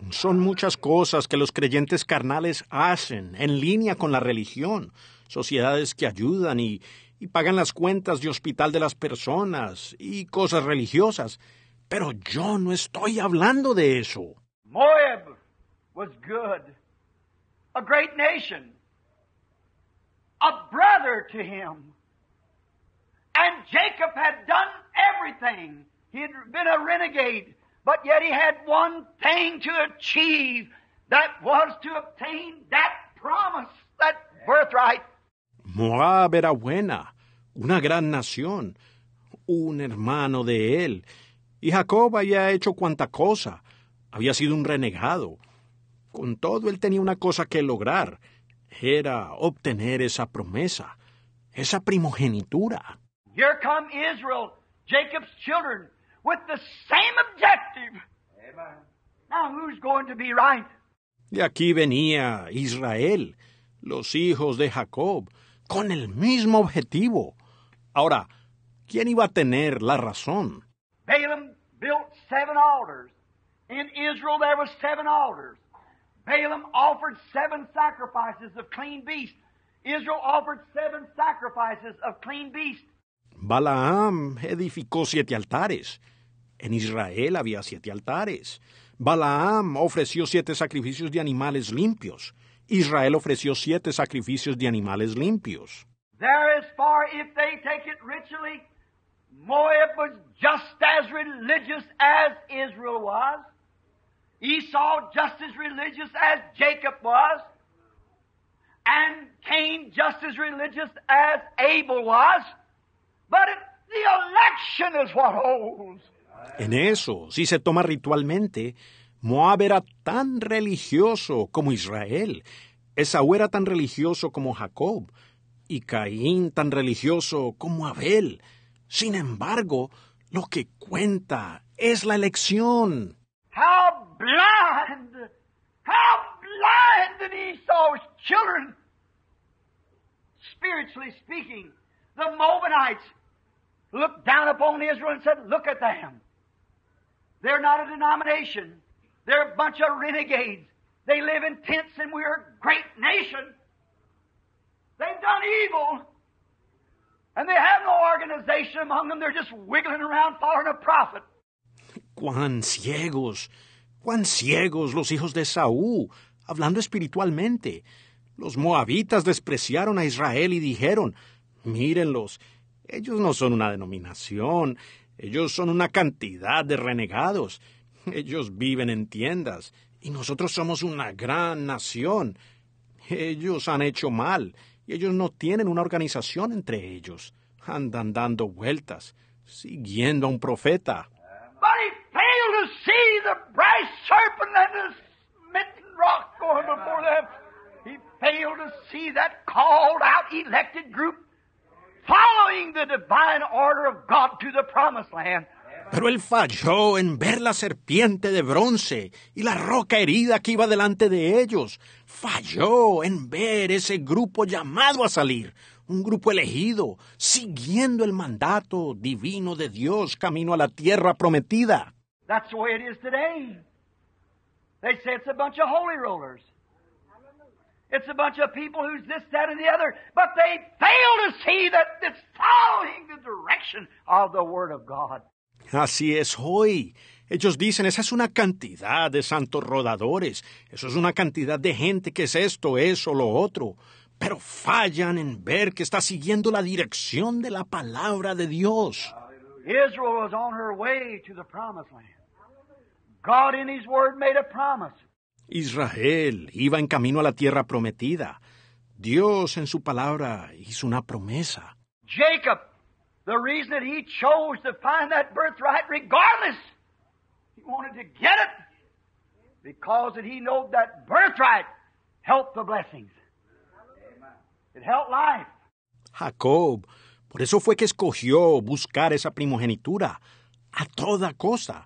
Son muchas cosas que los creyentes carnales hacen en línea con la religión, sociedades que ayudan y, y pagan las cuentas de hospital de las personas y cosas religiosas, pero yo no estoy hablando de eso. Moab was good, a great nation. a brother to him. And Jacob had done everything. He had been a renegade, but yet he had one thing to achieve. That was to obtain that promise, that birthright. Moab era buena, una gran nación, un hermano de él. Y Jacob había hecho cuanta cosa. Había sido un renegado. Con todo, él tenía una cosa que lograr, era obtener esa promesa, esa primogenitura. Here come Israel, Jacob's children, with the same objective. Amen. Now who's going to be right? De aquí venía Israel, los hijos de Jacob, con el mismo objetivo. Ahora, ¿quién iba a tener la razón? Balaam built seven altars. In Israel there were seven altars. Balaam offered seven sacrifices of clean beasts. Israel offered seven sacrifices of clean beasts. Balaam edificó siete altares. En Israel había siete altares. Balaam ofreció siete sacrificios de animales limpios. Israel ofreció siete sacrificios de animales limpios. There is far if they take it ritually, Moab was just as religious as Israel was. Esau, just as religious as Jacob was, and Cain, just as religious as Abel was, but the election is holds. En eso, si se toma ritualmente, Moab era tan religioso como Israel, Esaú era tan religioso como Jacob, y Caín tan religioso como Abel. Sin embargo, lo que cuenta es la elección. blind. How blind that Esau's children, spiritually speaking, the Moabites looked down upon Israel and said, Look at them. They're not a denomination. They're a bunch of renegades. They live in tents and we're a great nation. They've done evil. And they have no organization among them. They're just wiggling around following a prophet. Cuán ciegos cuán ciegos los hijos de Saúl, hablando espiritualmente. Los moabitas despreciaron a Israel y dijeron, mírenlos, ellos no son una denominación, ellos son una cantidad de renegados, ellos viven en tiendas, y nosotros somos una gran nación. Ellos han hecho mal, y ellos no tienen una organización entre ellos. Andan dando vueltas, siguiendo a un profeta rock before failed to see that called out elected group following the divine order of God to the promised land. Pero él falló en ver la serpiente de bronce y la roca herida que iba delante de ellos. Falló en ver ese grupo llamado a salir, un grupo elegido, siguiendo el mandato divino de Dios camino a la tierra prometida. That's the it is today. They say it's a bunch of holy rollers. It's a bunch of people who's this, that, and the other, but they fail to see that it's following the direction of the Word of God. Así es hoy. Ellos dicen, esa es una cantidad de santos rodadores, eso es una cantidad de gente que es esto, eso, lo otro. Pero fallan en ver que está siguiendo la dirección de la palabra de Dios. Israel was on her way to the promised land. God in his word made a promise. Israel iba en camino a la tierra prometida. Dios en su palabra hizo una promesa. Jacob, the reason that he chose to find that birthright regardless, he wanted to get it because that he knew that birthright helped the blessings. It helped life. Jacob, por eso fue que escogió buscar esa primogenitura a toda costa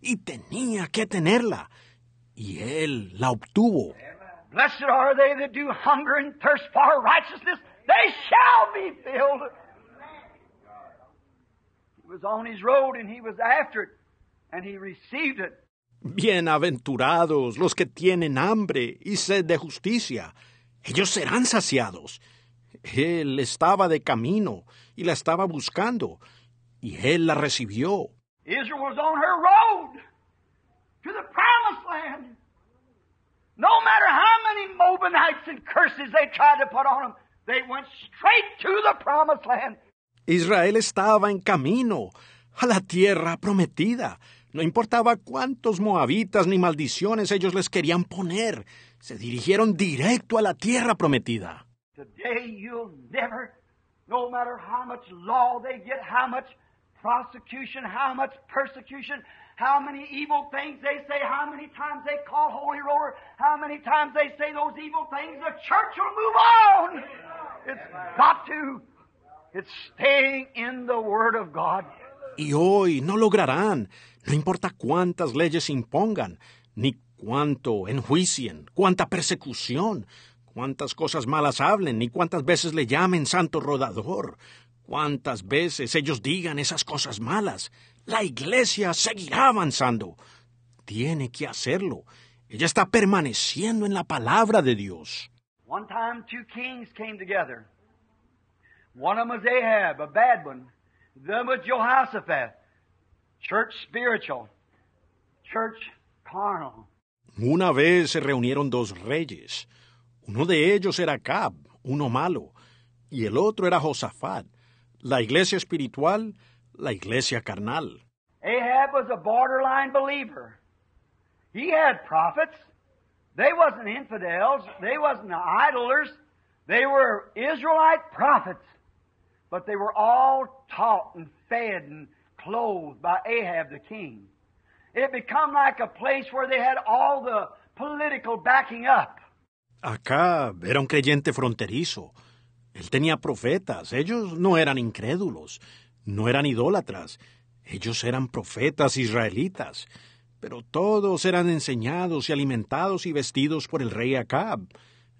y tenía que tenerla, y él la obtuvo. Bienaventurados los que tienen hambre y sed de justicia, ellos serán saciados. Él estaba de camino y la estaba buscando, y él la recibió. Israel was on her road to the promised land. No matter how many Mobanites and curses they tried to put on them, they went straight to the promised land. Israel estaba en camino a la tierra prometida. No importaba cuántos moabitas ni maldiciones ellos les querían poner, se dirigieron directo a la tierra prometida. Today you'll never, no matter how much law they get, how much prosecution, how much persecution, how many evil things they say, how many times they call Holy Roller, how many times they say those evil things, the church will move on. It's got to. It's staying in the Word of God. Y hoy no lograrán, no importa cuántas leyes impongan, ni cuánto enjuicien, cuánta persecución, cuántas cosas malas hablen, ni cuántas veces le llamen santo rodador, Cuántas veces ellos digan esas cosas malas, la Iglesia seguirá avanzando. Tiene que hacerlo. Ella está permaneciendo en la palabra de Dios. Una vez se reunieron dos reyes. Uno de ellos era Cab, uno malo, y el otro era Josafat, la iglesia espiritual, la iglesia carnal. Ahab was a borderline believer. He had prophets. They wasn't infidels. They wasn't idlers. They were Israelite prophets. But they were all taught and fed and clothed by Ahab the king. It become like a place where they had all the political backing up. Acab era un creyente fronterizo. Él tenía profetas, ellos no eran incrédulos, no eran idólatras, ellos eran profetas israelitas, pero todos eran enseñados y alimentados y vestidos por el rey Acab.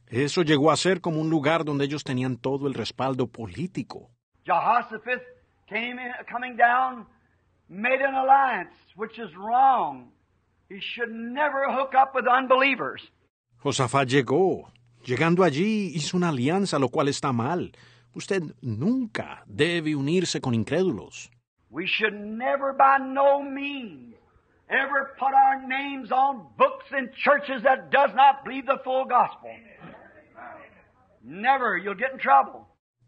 Eso llegó a ser como un lugar donde ellos tenían todo el respaldo político. Jehoshaphat Josafat llegó, Llegando allí hizo una alianza, lo cual está mal. Usted nunca debe unirse con incrédulos. We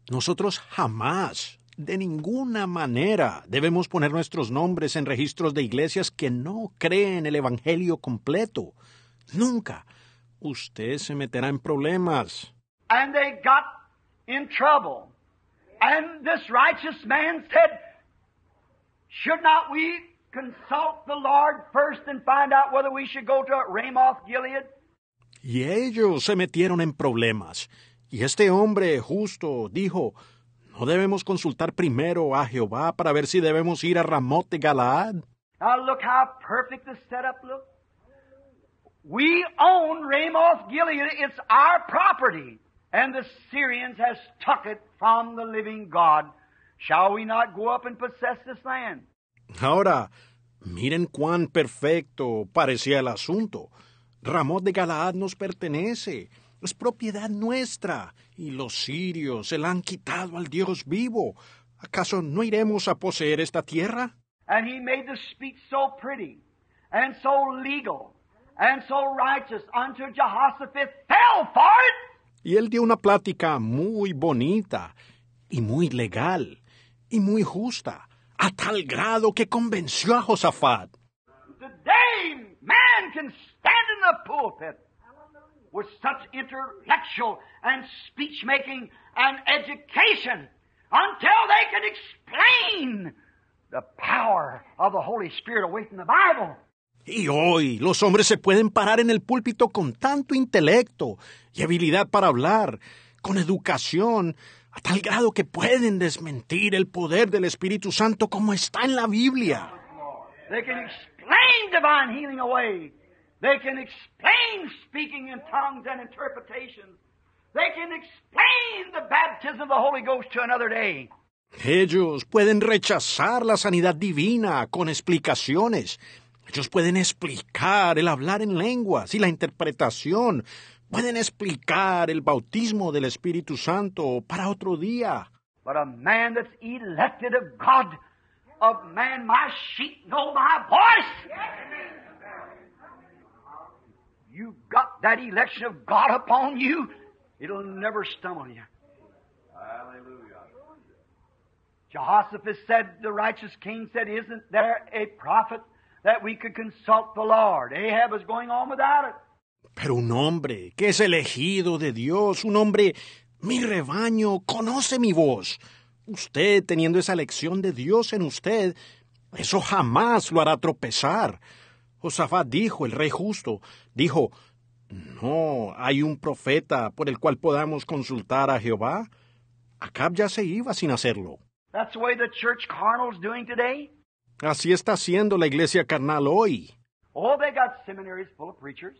Nosotros jamás, de ninguna manera, debemos poner nuestros nombres en registros de iglesias que no creen el evangelio completo. Nunca usted se meterá en problemas. And they got in trouble. And this righteous man said, Should not we consult the Lord first and find out whether we should go to Ramoth Gilead? Y ellos se metieron en problemas. Y este hombre justo dijo, ¿no debemos consultar primero a Jehová para ver si debemos ir a Ramoth de Galaad? Now look how perfect the setup looked. We own Ramoth Gilead. It's our property. And the Syrians has took it from the living God. Shall we not go up and possess this land? Ahora, miren cuán perfecto parecía el asunto. Ramoth de Galaad nos pertenece, es propiedad nuestra, y los sirios se la han quitado al Dios vivo. ¿Acaso no iremos a poseer esta tierra? And he made the speech so pretty and so legal and so righteous unto Jehoshaphat fell for it. Y él dio una plática muy bonita y muy legal y muy justa, a tal grado que convenció a Josafat. Today man can stand in the pulpit with such intellectual and speech making and education until they can explain the power of the Holy Spirit away from the Bible. Y hoy los hombres se pueden parar en el púlpito con tanto intelecto y habilidad para hablar, con educación, a tal grado que pueden desmentir el poder del Espíritu Santo como está en la Biblia. Ellos pueden rechazar la sanidad divina con explicaciones ellos pueden explicar el hablar en lenguas y la interpretación. Pueden explicar el bautismo del Espíritu Santo para otro día. But a man that's elected of God, of man, my sheep know my voice. You've got that election of God upon you, it'll never stumble you. Hallelujah. Jehoshaphat said, the righteous king said, Isn't there a prophet pero un hombre que es elegido de Dios, un hombre, mi rebaño, conoce mi voz. Usted, teniendo esa elección de Dios en usted, eso jamás lo hará tropezar. Josafat dijo, el rey justo, dijo, no, hay un profeta por el cual podamos consultar a Jehová. Acab ya se iba sin hacerlo. That's way the church doing today. Así está siendo la iglesia carnal hoy. Oh, they got seminaries full of preachers.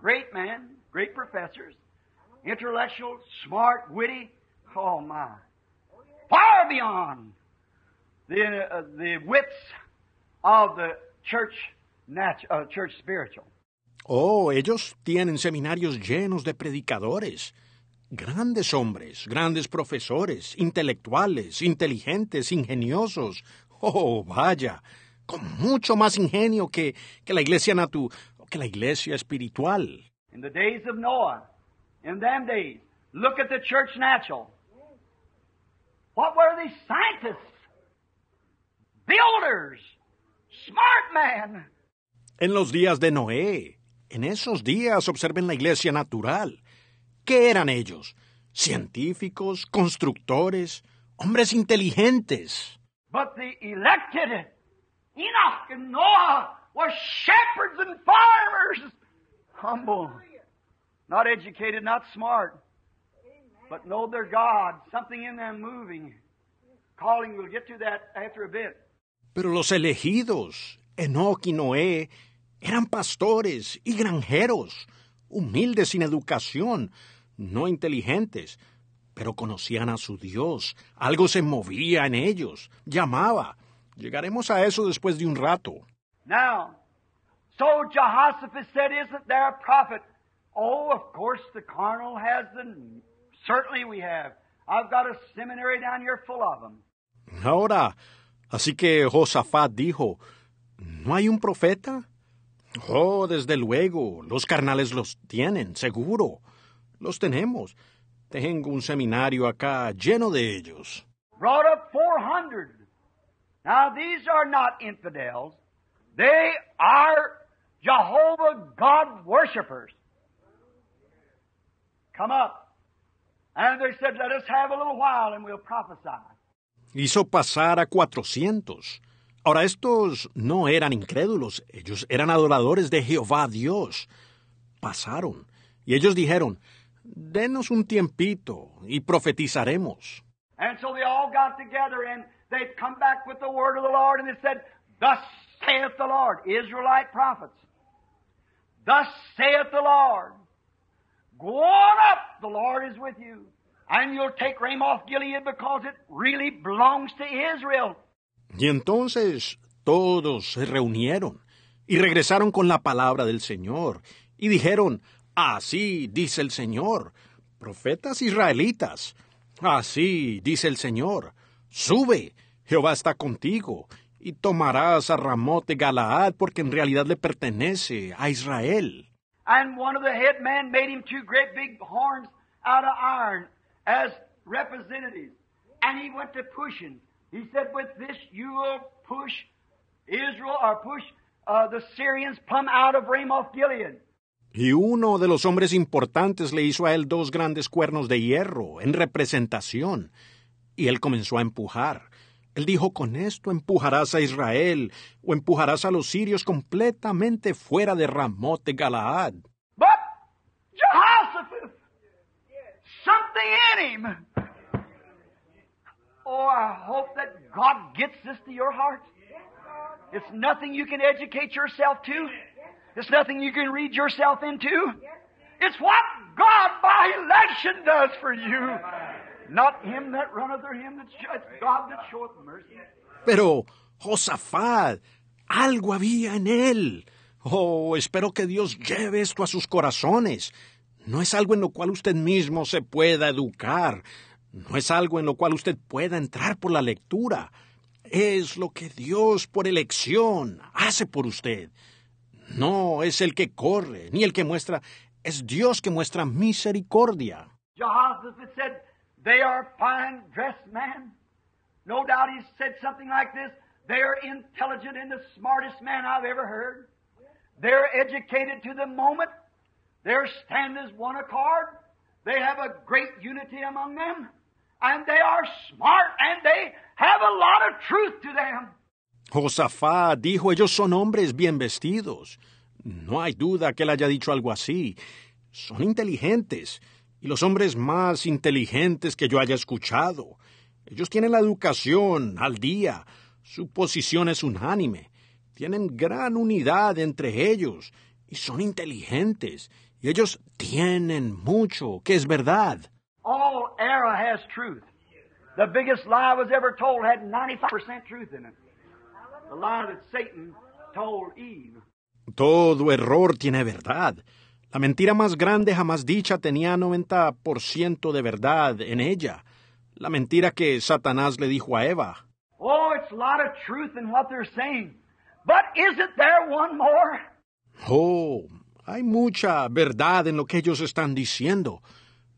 Great men, great professors, intellectual, smart, witty. Oh my. Far beyond the, uh, the wits of the church, uh, church spiritual. Oh, ellos tienen seminarios llenos de predicadores, grandes hombres, grandes profesores, intelectuales, inteligentes, ingeniosos, Oh, vaya, con mucho más ingenio que, la iglesia natural, que la iglesia espiritual. In the days of Noah, in them days, look at the church natural. What were these scientists? Builders, smart men. En los días de Noé, en esos días observen la iglesia natural. ¿Qué eran ellos? Científicos, constructores, hombres inteligentes. But the elected, Enoch and Noah, were shepherds and farmers, humble, not educated, not smart, but know their God, something in them moving. Calling, we'll get to that after a bit. Pero los elegidos, Enoch y Noé, eran pastores y granjeros, humildes sin educación, no inteligentes, pero conocían a su Dios, algo se movía en ellos, llamaba. Llegaremos a eso después de un rato. Ahora, así que Josafat dijo, ¿no hay un profeta? Oh, desde luego, los carnales los tienen, seguro. Los tenemos. Tengo un seminario acá lleno de ellos. Brought up 400. Now these are not infidels. They are Jehovah God worshipers. Come up. And they said, let us have a little while and we'll prophesy. Hizo pasar a 400. Ahora, estos no eran incrédulos, ellos eran adoradores de Jehová Dios. Pasaron. Y ellos dijeron, Denos un tiempito y profetizaremos. And so they all got together and they'd come back with the word of the Lord and it said, Thus saith the Lord, Israelite prophets. Thus saith the Lord, Go on up, the Lord is with you. And you'll take Ramoth Gilead because it really belongs to Israel. Y entonces todos se reunieron y regresaron con la palabra del Señor y dijeron, Así dice el Señor, profetas israelitas. Así dice el Señor, sube, Jehová está contigo, y tomarás a Ramot de Galaad porque en realidad le pertenece a Israel. And one of the headmen made him two great big horns out of iron as representatives. And he went to pushing. He said, with this you will push Israel or push uh, the Syrians come out of Ramoth Gilead. Y uno de los hombres importantes le hizo a él dos grandes cuernos de hierro en representación. Y él comenzó a empujar. Él dijo, con esto empujarás a Israel, o empujarás a los sirios completamente fuera de Ramot de Galaad. It's nothing you can read yourself into. It's what God by election does for you. Not him that or him that's God that showeth mercy. Pero Josafat, algo había en él. Oh, espero que Dios lleve esto a sus corazones. No es algo en lo cual usted mismo se pueda educar. No es algo en lo cual usted pueda entrar por la lectura. Es lo que Dios por elección hace por usted. No es el que corre, ni el que muestra, es Dios que muestra misericordia. Jehoshaphat said, They are fine dressed men. No doubt he said something like this. They are intelligent and the smartest man I've ever heard. They're educated to the moment. Their stand is one accord. They have a great unity among them. And they are smart and they have a lot of truth to them. Josafá dijo, ellos son hombres bien vestidos. No hay duda que él haya dicho algo así. Son inteligentes, y los hombres más inteligentes que yo haya escuchado. Ellos tienen la educación al día, su posición es unánime, tienen gran unidad entre ellos, y son inteligentes, y ellos tienen mucho, que es verdad. All era has truth. The biggest lie was ever told had 95% truth in it. Todo error tiene verdad. La mentira más grande jamás dicha tenía 90% de verdad en ella. La mentira que Satanás le dijo a Eva. Oh, hay mucha verdad en lo que ellos están diciendo,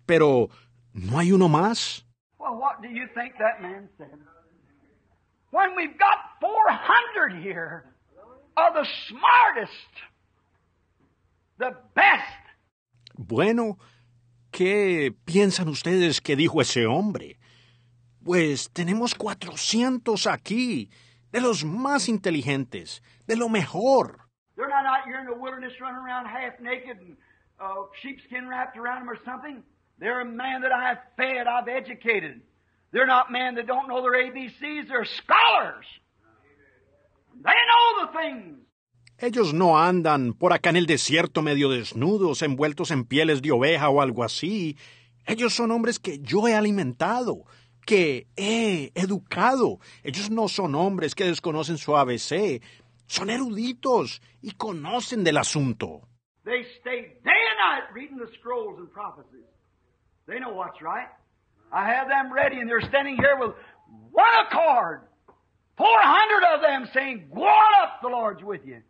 pero ¿no hay uno más? Well, what do you think that when we've got 400 here of the smartest, the best. Bueno, ¿qué piensan ustedes que dijo ese hombre? Pues tenemos 400 aquí, de los más inteligentes, de lo mejor. They're not out here in the wilderness running around half naked and uh, sheepskin wrapped around them or something. They're a man that I've fed, I've educated. They're not men that don't know their ABCs, they're scholars. They know the things. Ellos no andan por acá en el desierto medio desnudos, envueltos en pieles de oveja o algo así. Ellos son hombres que yo he alimentado, que he educado. Ellos no son hombres que desconocen su ABC. Son eruditos y conocen del asunto. They stay day and night reading the scrolls and prophecies. They know what's right. I have them ready, and they're standing here with one accord. Four hundred of them saying, "Go up, the Lord's with you."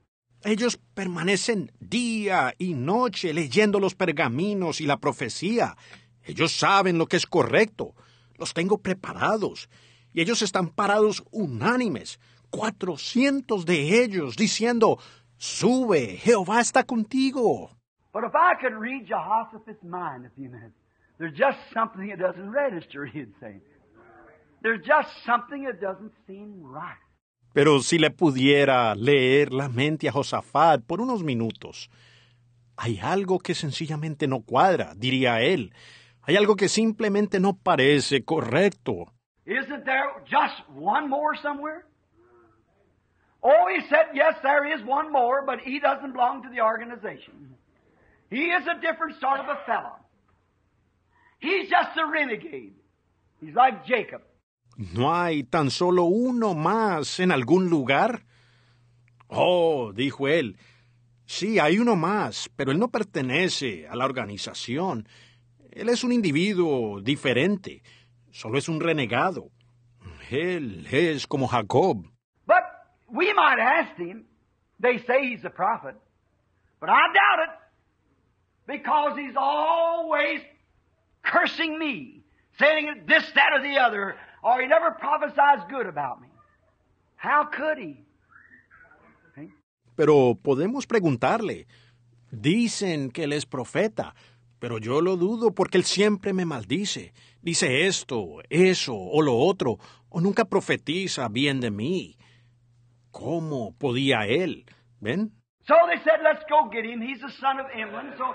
Ellos permanecen día y noche leyendo los pergaminos y la profecía. Ellos saben lo que es correcto. Los tengo preparados. Y ellos están parados unánimes, cuatrocientos de ellos, diciendo, sube, Jehová está contigo. But if I could read Jehoshaphat's mind a few minutes, There's just something that doesn't register, he would say. There's just something that doesn't seem right. Pero si le pudiera leer la mente a Josafat por unos minutos, hay algo que sencillamente no cuadra, diría él. Hay algo que simplemente no parece correcto. Isn't there just one more somewhere? Oh, he said, yes, there is one more, but he doesn't belong to the organization. He is a different sort of a fellow. He's just a renegade. He's like Jacob. ¿No hay tan solo uno más en algún lugar? Oh, dijo él. Sí, hay uno más, pero él no pertenece a la organización. Él es un individuo diferente. Solo es un renegado. Él es como Jacob. But we might ask him. They say he's a prophet. But I doubt it. Because he's always cursing me, saying this, that, or the other, or he never prophesies good about me. How could he? Pero podemos preguntarle. Dicen que él es profeta, pero yo lo dudo porque él siempre me maldice. Dice esto, eso o lo otro, o nunca profetiza bien de mí. ¿Cómo podía él? ¿Ven? So they said, let's go get him. He's the son of England, So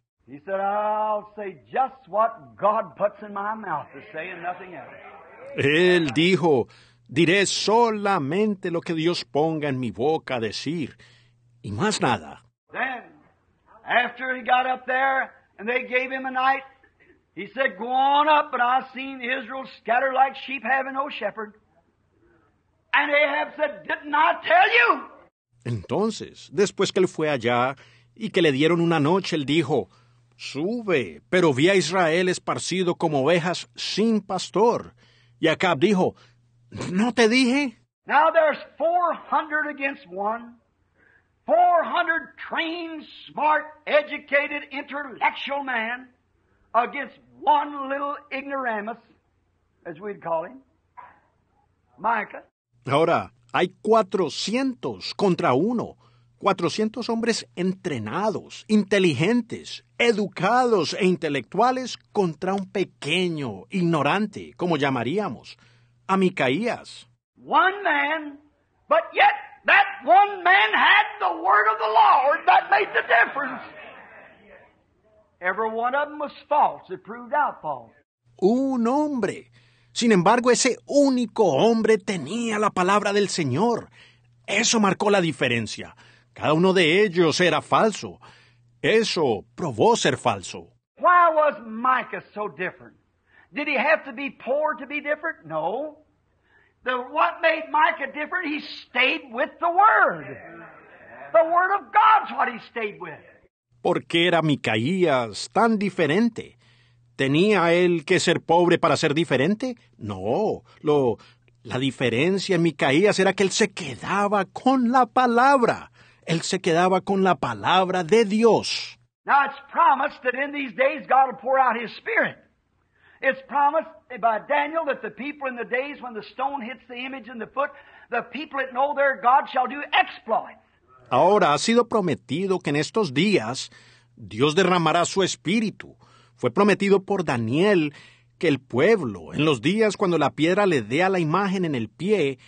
He said, I'll say just what God puts in my mouth to say and nothing else. Él dijo, diré solamente lo que Dios ponga en mi boca a decir, y más nada. Then, after he got up there and they gave him a night, he said, Go on up, but I've seen Israel scatter like sheep having no shepherd. And Ahab said, Didn't I tell you? Entonces, después que él fue allá y que le dieron una noche, él dijo, Sube, pero vi a Israel esparcido como ovejas sin pastor. Y Acab dijo, ¿no te dije? Now there's 400 against one. 400 trained, smart, educated, intellectual man against one little ignoramus, as we'd call him, Micah. Ahora, hay 400 contra uno, 400 hombres entrenados, inteligentes, educados e intelectuales contra un pequeño, ignorante, como llamaríamos, a Micaías. Em un hombre. Sin embargo, ese único hombre tenía la palabra del Señor. Eso marcó la diferencia. Cada uno de ellos era falso. Eso probó ser falso. Why was Micah so different? Did he have to be poor to be different? No. The, what made Micah different? He stayed with the Word. The Word of God's what he stayed with. ¿Por qué era Micaías tan diferente? ¿Tenía él que ser pobre para ser diferente? No. Lo, la diferencia en Micaías era que él se quedaba con la palabra. Él se quedaba con la palabra de Dios. Now it's promised that in these days God will pour out His Spirit. It's promised by Daniel that the people in the days when the stone hits the image in the foot, the people that know their God shall do exploits. Ahora ha sido prometido que en estos días Dios derramará su espíritu. Fue prometido por Daniel que el pueblo, en los días cuando la piedra le dé a la imagen en el pie,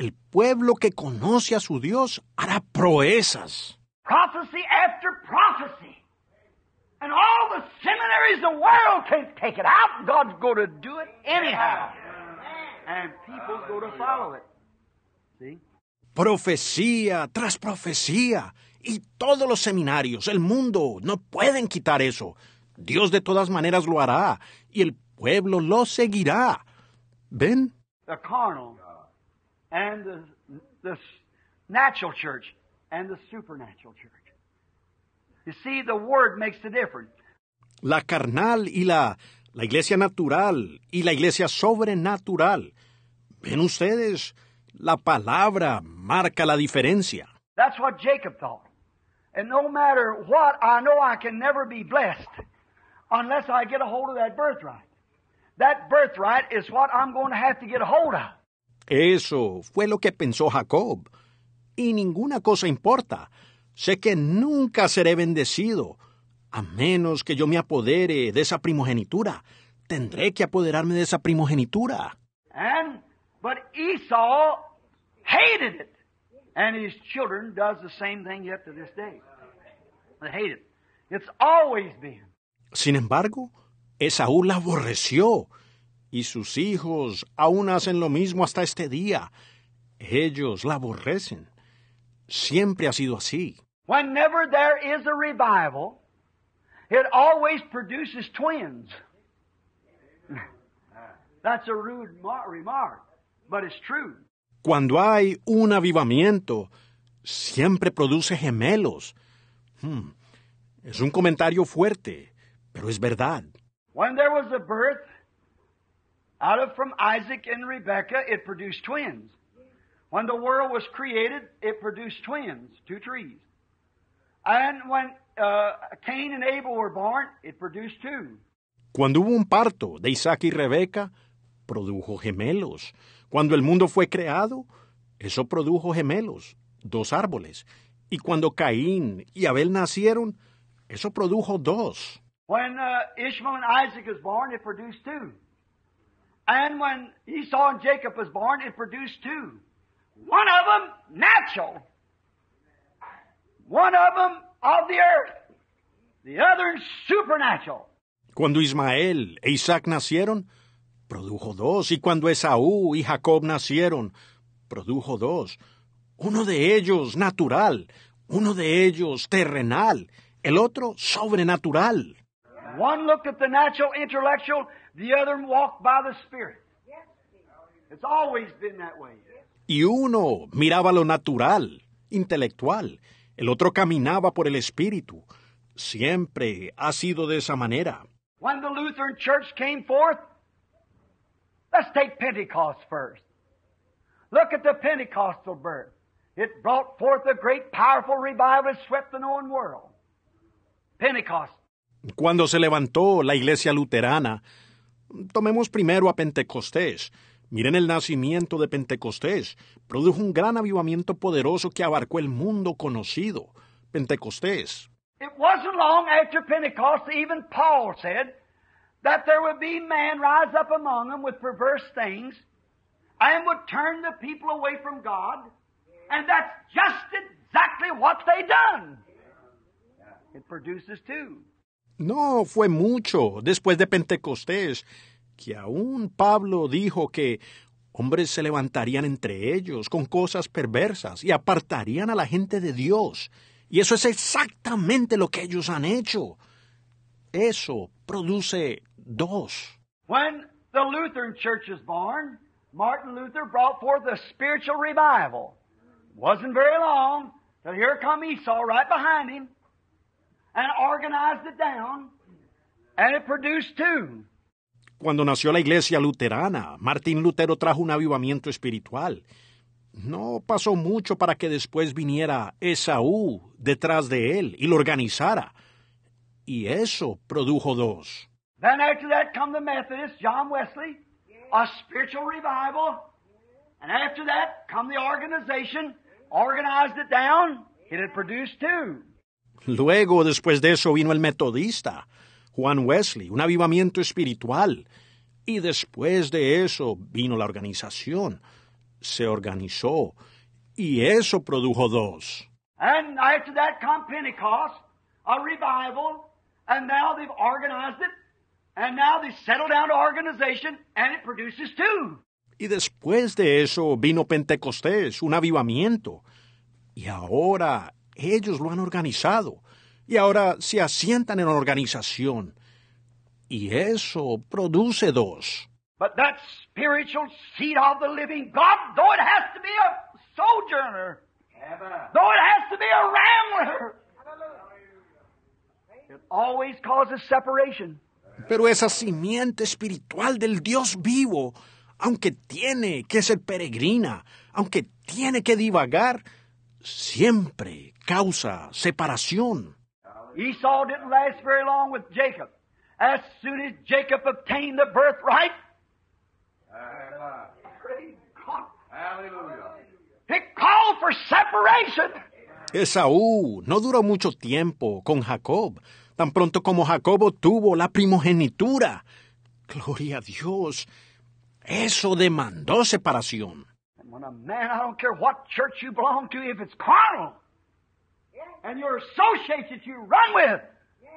el pueblo que conoce a su Dios hará proezas. Prophecy Profecía tras profecía. Y todos los seminarios, el mundo, no pueden quitar eso. Dios de todas maneras lo hará. Y el pueblo lo seguirá. ¿Ven? The carnal and the, the natural church and the supernatural church. You see, the word makes the difference. La carnal y la, la iglesia natural y la iglesia sobrenatural. Ven ustedes, la palabra marca la diferencia. That's what Jacob thought. And no matter what, I know I can never be blessed unless I get a hold of that birthright. That birthright is what I'm going to have to get a hold of. Eso fue lo que pensó Jacob. Y ninguna cosa importa. Sé que nunca seré bendecido. A menos que yo me apodere de esa primogenitura. Tendré que apoderarme de esa primogenitura. And, hated it. And his children the same thing yet to this day. They it. It's always been. Sin embargo, Esaú la aborreció y sus hijos aún hacen lo mismo hasta este día. Ellos la aborrecen. Siempre ha sido así. Cuando hay un avivamiento, siempre produce gemelos. Hmm, es un comentario fuerte, pero es verdad. When there was a Out of from Isaac and Rebekah, it produced twins. When the world was created, it produced twins, two trees. And when uh, Cain and Abel were born, it produced two. Cuando hubo un parto de Isaac y Rebeca, produjo gemelos. Cuando el mundo fue creado, eso produjo gemelos, dos árboles. Y cuando Caín y Abel nacieron, eso produjo dos. When uh, Ishmael and Isaac was born, it produced two. And when Esau and Jacob was born, it produced two. One of them natural, one of them of the earth, the other supernatural. Cuando Ismael e Isaac nacieron, produjo dos, y cuando Esaú y Jacob nacieron, produjo dos, uno de ellos natural, uno de ellos terrenal, el otro sobrenatural. One looked at the natural, intellectual, The other walked by the Spirit. It's always been that way. Y uno miraba lo natural, intelectual. El otro caminaba por el Espíritu. Siempre ha sido de esa manera. When the Lutheran Church came forth, let's take Pentecost first. Look at the Pentecostal birth. It brought forth a great powerful revival that swept the known world. Pentecost. Cuando se levantó la iglesia luterana, Tomemos primero a Pentecostés. Miren el nacimiento de Pentecostés. Produjo un gran avivamiento poderoso que abarcó el mundo conocido. Pentecostés. It wasn't long after Pentecost even Paul said that there would be men rise up among them with perverse things and would turn the people away from God. And that's just exactly what they done. It produces too. No fue mucho después de Pentecostés que aún Pablo dijo que hombres se levantarían entre ellos con cosas perversas y apartarían a la gente de Dios. Y eso es exactamente lo que ellos han hecho. Eso produce dos. When the Lutheran Church was born, Martin Luther brought forth a spiritual revival. Wasn't very long till here come Esau right behind him. Cuando nació la iglesia luterana, Martín Lutero trajo un avivamiento espiritual. No pasó mucho para que después viniera Esaú detrás de él y lo organizara. Y eso produjo dos. Then after that come the Methodist, John Wesley, a spiritual revival. And after that come the organization, organized it down, it produced two. Luego, después de eso, vino el metodista, Juan Wesley, un avivamiento espiritual. Y después de eso vino la organización. Se organizó. Y eso produjo dos. Y después de eso vino Pentecostés, un avivamiento. Y ahora ellos lo han organizado y ahora se asientan en la organización. Y eso produce dos. But spiritual of the living God, though it has to be a though it has to be a always causes separation. Pero esa simiente espiritual del Dios vivo, aunque tiene que ser peregrina, aunque tiene que divagar, siempre causa separación. Esau didn't last very long with Jacob. As soon as Jacob obtained the birthright, he called for separation. Esaú no duró mucho tiempo con Jacob, tan pronto como Jacob obtuvo la primogenitura. Gloria a Dios. Eso demandó separación. when a man, I don't care what church you belong to, if it's carnal, and your associates that you run with,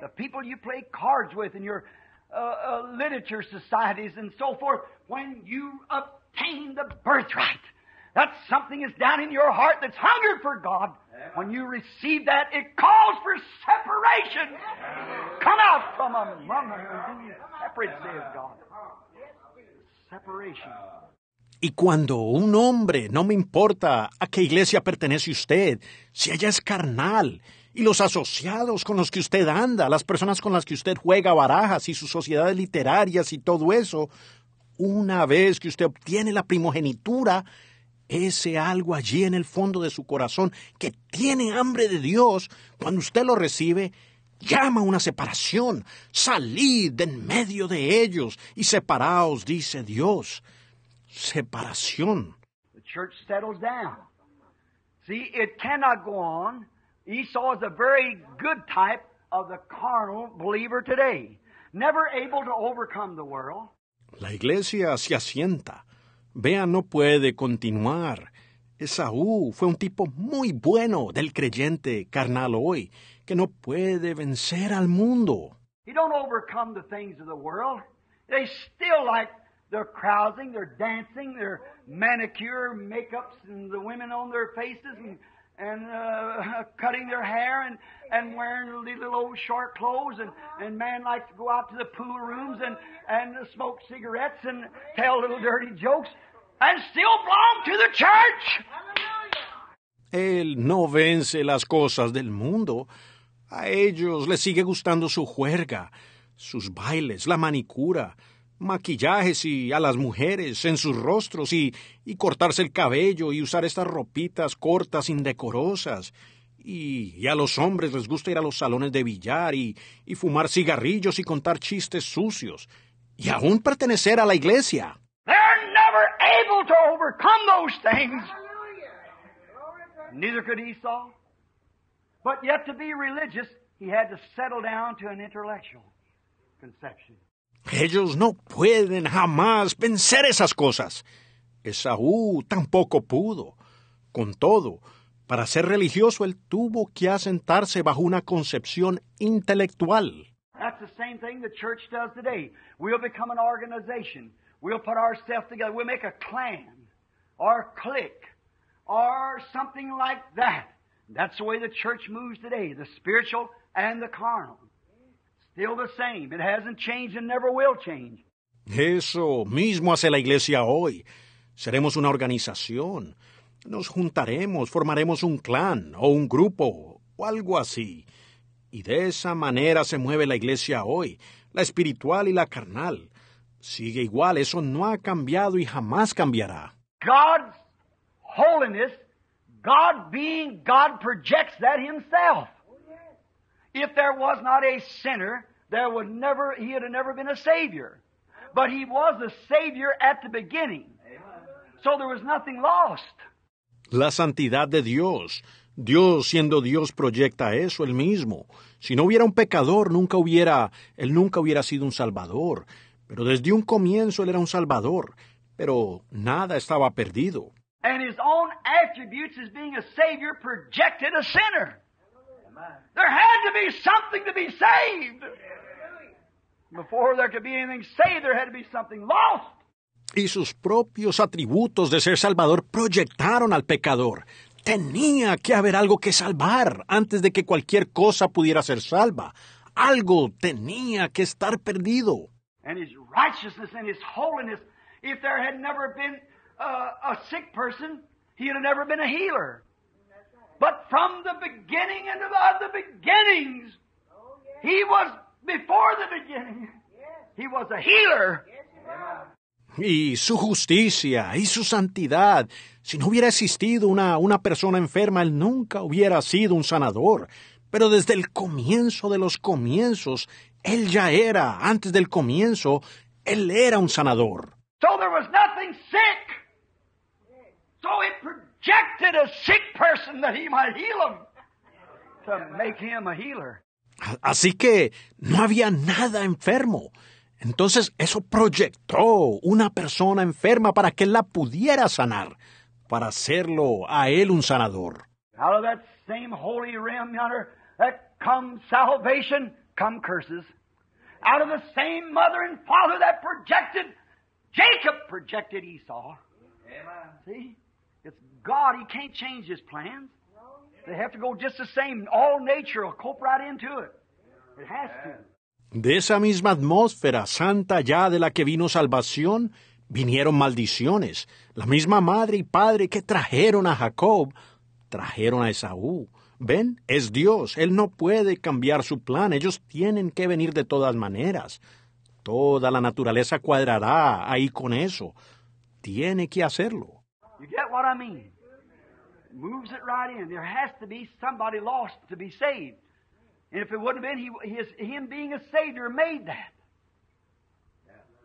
the people you play cards with in your uh, uh, literature societies and so forth, when you obtain the birthright. that something is down in your heart that's hungered for God. When you receive that, it calls for separation. Come out from among them and be separate, says God. Separation. Y cuando un hombre, no me importa a qué iglesia pertenece usted, si ella es carnal, y los asociados con los que usted anda, las personas con las que usted juega barajas y sus sociedades literarias y todo eso, una vez que usted obtiene la primogenitura, ese algo allí en el fondo de su corazón que tiene hambre de Dios, cuando usted lo recibe, llama a una separación. Salid de en medio de ellos y separaos, dice Dios separación. The church settles down. See, it cannot go on. Esau is a very good type of the carnal believer today, never able to overcome the world. La iglesia se asienta. Vea, no puede continuar. Esaú fue un tipo muy bueno del creyente carnal hoy, que no puede vencer al mundo. He don't overcome the things of the world. They still like They're crowsing, they're dancing, they're manicure, makeups, and the women on their faces, and and uh, cutting their hair and, and wearing little old short clothes and, and man likes to go out to the pool rooms and, and smoke cigarettes and tell little dirty jokes and still belong to the church. Él no vence las cosas del mundo. A ellos les sigue gustando su juerga, sus bailes, la manicura, maquillajes y a las mujeres en sus rostros y, cortarse el cabello y usar estas ropitas cortas indecorosas. Y, a los hombres les gusta ir a los salones de billar y, fumar cigarrillos y contar chistes sucios. Y aún pertenecer a la iglesia. They're never able to overcome those things. Neither could Esau. But yet to be religious, he had to settle down to an intellectual conception. Ellos no pueden jamás vencer esas cosas. Esaú tampoco pudo. Con todo, para ser religioso él tuvo que asentarse bajo una concepción intelectual. That's the same thing the church does today. We'll become an organization. We'll put ourselves together. We'll make a clan or a clique or something like that. That's the way the church moves today, the spiritual and the carnal. Eso mismo hace la iglesia hoy. Seremos una organización. Nos juntaremos, formaremos un clan o un grupo o algo así. Y de esa manera se mueve la iglesia hoy, la espiritual y la carnal. Sigue igual, eso no ha cambiado y jamás cambiará. holiness, God being God projects that himself. If there was not a sinner, there would never, he had never been a Savior. But he was a Savior at the beginning. So there was nothing lost. La santidad de Dios. Dios, siendo Dios, proyecta eso él mismo. Si no hubiera un pecador, nunca hubiera, él nunca hubiera sido un salvador. Pero desde un comienzo él era un salvador. Pero nada estaba perdido. And his own attributes as being a savior projected a sinner. There had to be something to be saved. Before there could be anything saved, there had to be something lost. Y sus propios atributos de ser salvador proyectaron al pecador. Tenía que haber algo que salvar antes de que cualquier cosa pudiera ser salva. Algo tenía que estar perdido. And his righteousness and his holiness. If there had never been a, a sick person, he'd have never been a healer. But from the beginning and the beginnings, He was before the beginning. Yes. He was a healer. Y su justicia y su santidad. Si no hubiera existido una, una persona enferma, él nunca hubiera sido un sanador. Pero desde el comienzo de los comienzos, él ya era, antes del comienzo, él era un sanador. So there was nothing sick. So it rejected a sick person that he might heal him, to make him a healer. Así que no había nada enfermo. Entonces eso proyectó una persona enferma para que la pudiera sanar, para hacerlo a él un sanador. Out of that same holy realm yonder, that come salvation, come curses. Out of the same mother and father that projected, Jacob projected Esau. Amen. See? God, He can't change His plans. They have to go just the same. All nature will into it. It has to. De esa misma atmósfera santa ya de la que vino salvación, vinieron maldiciones. La misma madre y padre que trajeron a Jacob, trajeron a Esaú. Ven, es Dios, Él no puede cambiar su plan, ellos tienen que venir de todas maneras. Toda la naturaleza cuadrará ahí con eso. Tiene que hacerlo. You get what I mean? moves it right in. There has to be somebody lost to be saved. And if it wouldn't have been, he, his, him being a Savior made that.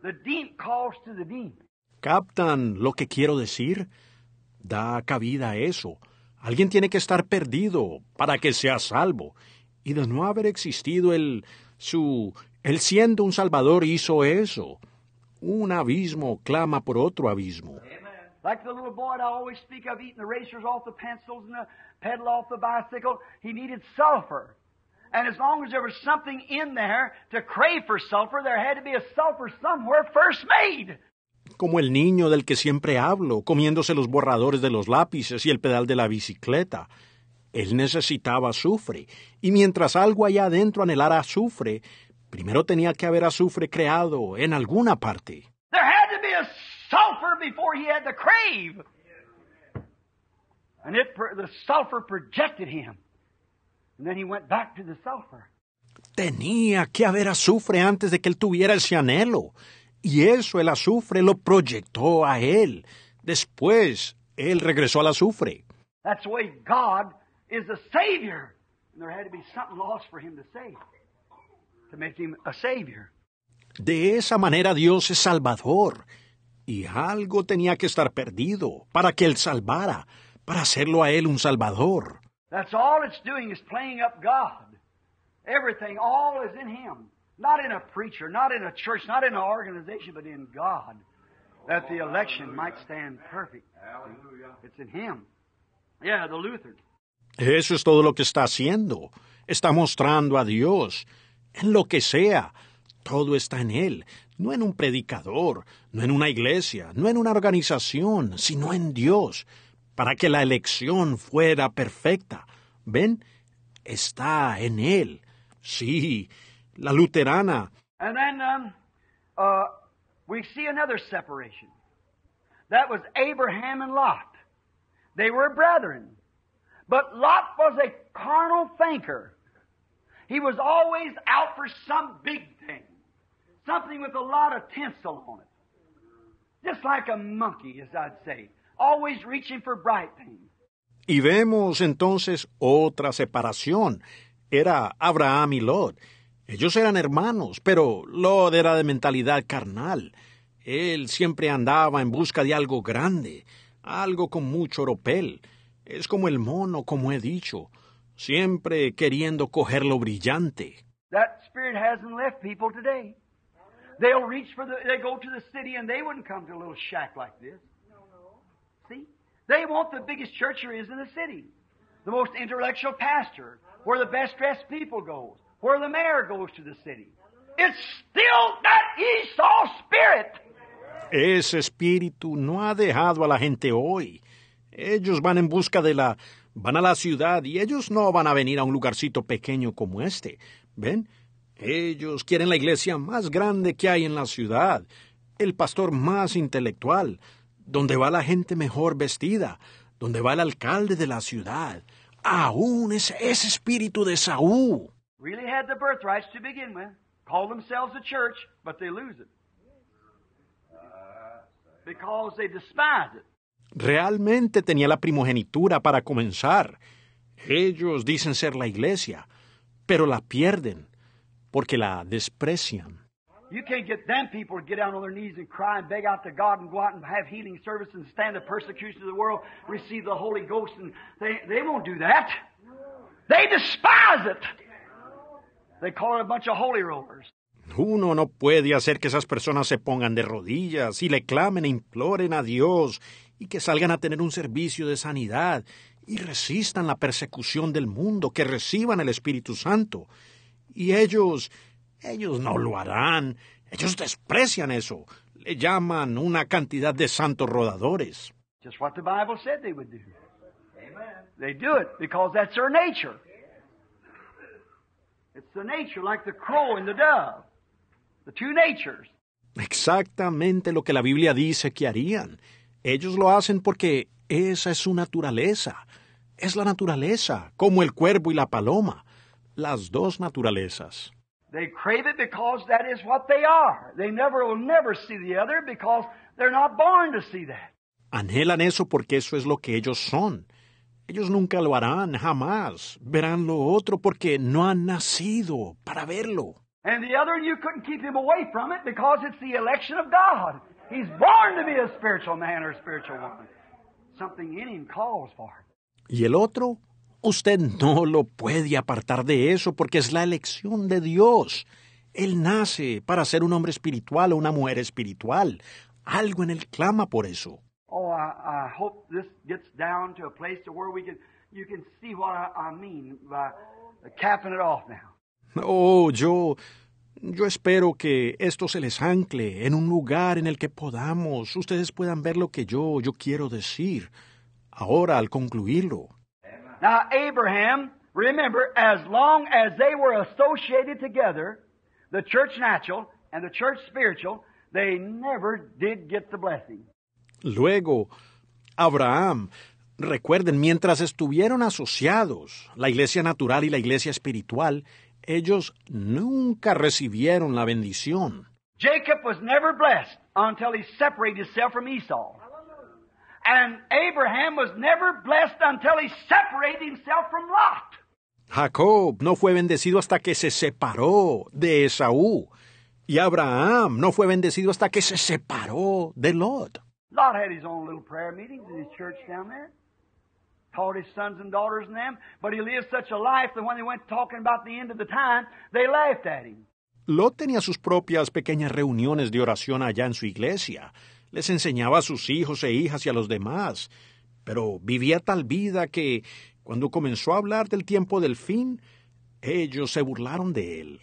The deep calls to the deep. ¿Captan lo que quiero decir? Da cabida a eso. Alguien tiene que estar perdido para que sea salvo. Y de no haber existido el su él siendo un salvador hizo eso. Un abismo clama por otro abismo. Like the little boy I always speak of eating the racers off the pencils and the pedal off the bicycle, he needed sulfur. And as long as there was something in there to crave for sulfur, there had to be a sulfur somewhere first made. Como el niño del que siempre hablo, comiéndose los borradores de los lápices y el pedal de la bicicleta. Él necesitaba azufre, y mientras algo allá adentro anhelara azufre, primero tenía que haber azufre creado en alguna parte. There had to be a sulfur before he had the crave. And it, the sulfur projected him. And then he went back to the sulfur. Tenía que haber azufre antes de que él tuviera ese anhelo. Y eso el azufre lo proyectó a él. Después, él regresó al azufre. That's the way God is the Savior. And there had to be something lost for him to save, to make him a Savior. De esa manera Dios es Salvador. Y algo tenía que estar perdido para que él salvara, para hacerlo a él un salvador. That's all it's doing is playing up God. Everything, all is in Him. Not in a preacher, not in a church, not in an organization, but in God. That the election might stand perfect. Hallelujah. It's in Him. Yeah, the Lutheran. Eso es todo lo que está haciendo. Está mostrando a Dios. En lo que sea. Todo está en Él no en un predicador, no en una iglesia, no en una organización, sino en Dios, para que la elección fuera perfecta. ¿Ven? Está en Él. Sí, la luterana. And then, vemos um, otra uh, we see another separation. That was Abraham and Lot. They were brethren. But Lot was a carnal thinker. He was always out for some big thing. Y vemos entonces otra separación. Era Abraham y Lot. Ellos eran hermanos, pero Lot era de mentalidad carnal. Él siempre andaba en busca de algo grande, algo con mucho oropel. Es como el mono, como he dicho, siempre queriendo coger lo brillante. They'll reach for the, they go to the city and they wouldn't come to a little shack like this. No, no. See? They want the biggest church there is in the city, the most intellectual pastor, where the best dressed people goes, where the mayor goes to the city. It's still that Esau spirit. Ese espíritu no ha dejado a la gente hoy. Ellos van en busca de la, van a la ciudad y ellos no van a venir a un lugarcito pequeño como este. ¿Ven? Ellos quieren la iglesia más grande que hay en la ciudad, el pastor más intelectual, donde va la gente mejor vestida, donde va el alcalde de la ciudad. Aún es ese espíritu de Saúl. Really had the to begin with, themselves church, but they lose it. Because they it. Realmente tenía la primogenitura para comenzar. Ellos dicen ser la iglesia, pero la pierden porque la desprecian. You can't get them people to get down on their knees and cry and beg out to God and go out and have healing service and stand the persecution of the world, receive the Holy Ghost, and they, they won't do that. They despise it. They call it a bunch of holy rollers. Uno no puede hacer que esas personas se pongan de rodillas y le clamen e imploren a Dios y que salgan a tener un servicio de sanidad y resistan la persecución del mundo, que reciban el Espíritu Santo y ellos. ellos no lo harán. Ellos desprecian eso. Le llaman una cantidad de santos rodadores. what the Bible said they would do. Amen. They do it because that's their nature. It's the nature like the crow and the dove. The two natures. Exactamente lo que la Biblia dice que harían. Ellos lo hacen porque esa es su naturaleza. Es la naturaleza, como el cuervo y la paloma las dos naturalezas. They crave it because that is what they are. They never will never see the other because they're not born to see that. Anhelan eso porque eso es lo que ellos son. Ellos nunca lo harán, jamás. Verán lo otro porque no han nacido para verlo. And the other you couldn't keep him away from it because it's the election of God. He's born to be a spiritual man or a spiritual woman. Something in him calls for it. Y el otro Usted no lo puede apartar de eso porque es la elección de Dios. Él nace para ser un hombre espiritual o una mujer espiritual. Algo en él clama por eso. Oh, Oh, yo, yo espero que esto se les ancle en un lugar en el que podamos, ustedes puedan ver lo que yo, yo quiero decir. Ahora, al concluirlo. Now, Abraham, remember, as long as they were associated together, the church natural and the church spiritual, they never did get the blessing. Luego, Abraham, recuerden, mientras estuvieron asociados, la iglesia natural y la iglesia espiritual, ellos nunca recibieron la bendición. Jacob was never blessed until he separated himself from Esau. And Abraham was never blessed until he separated himself from Lot. Jacob no fue bendecido hasta que se separó de Esaú. Y Abraham no fue bendecido hasta que se separó de Lot. Lot had his own little prayer meetings in his church down there. Taught his sons and daughters and them. But he lived such a life that when they went talking about the end of the time, they laughed at him. Lot tenía sus propias pequeñas reuniones de oración allá en su iglesia les enseñaba a sus hijos e hijas y a los demás, pero vivía tal vida que, cuando comenzó a hablar del tiempo del fin, ellos se burlaron de él.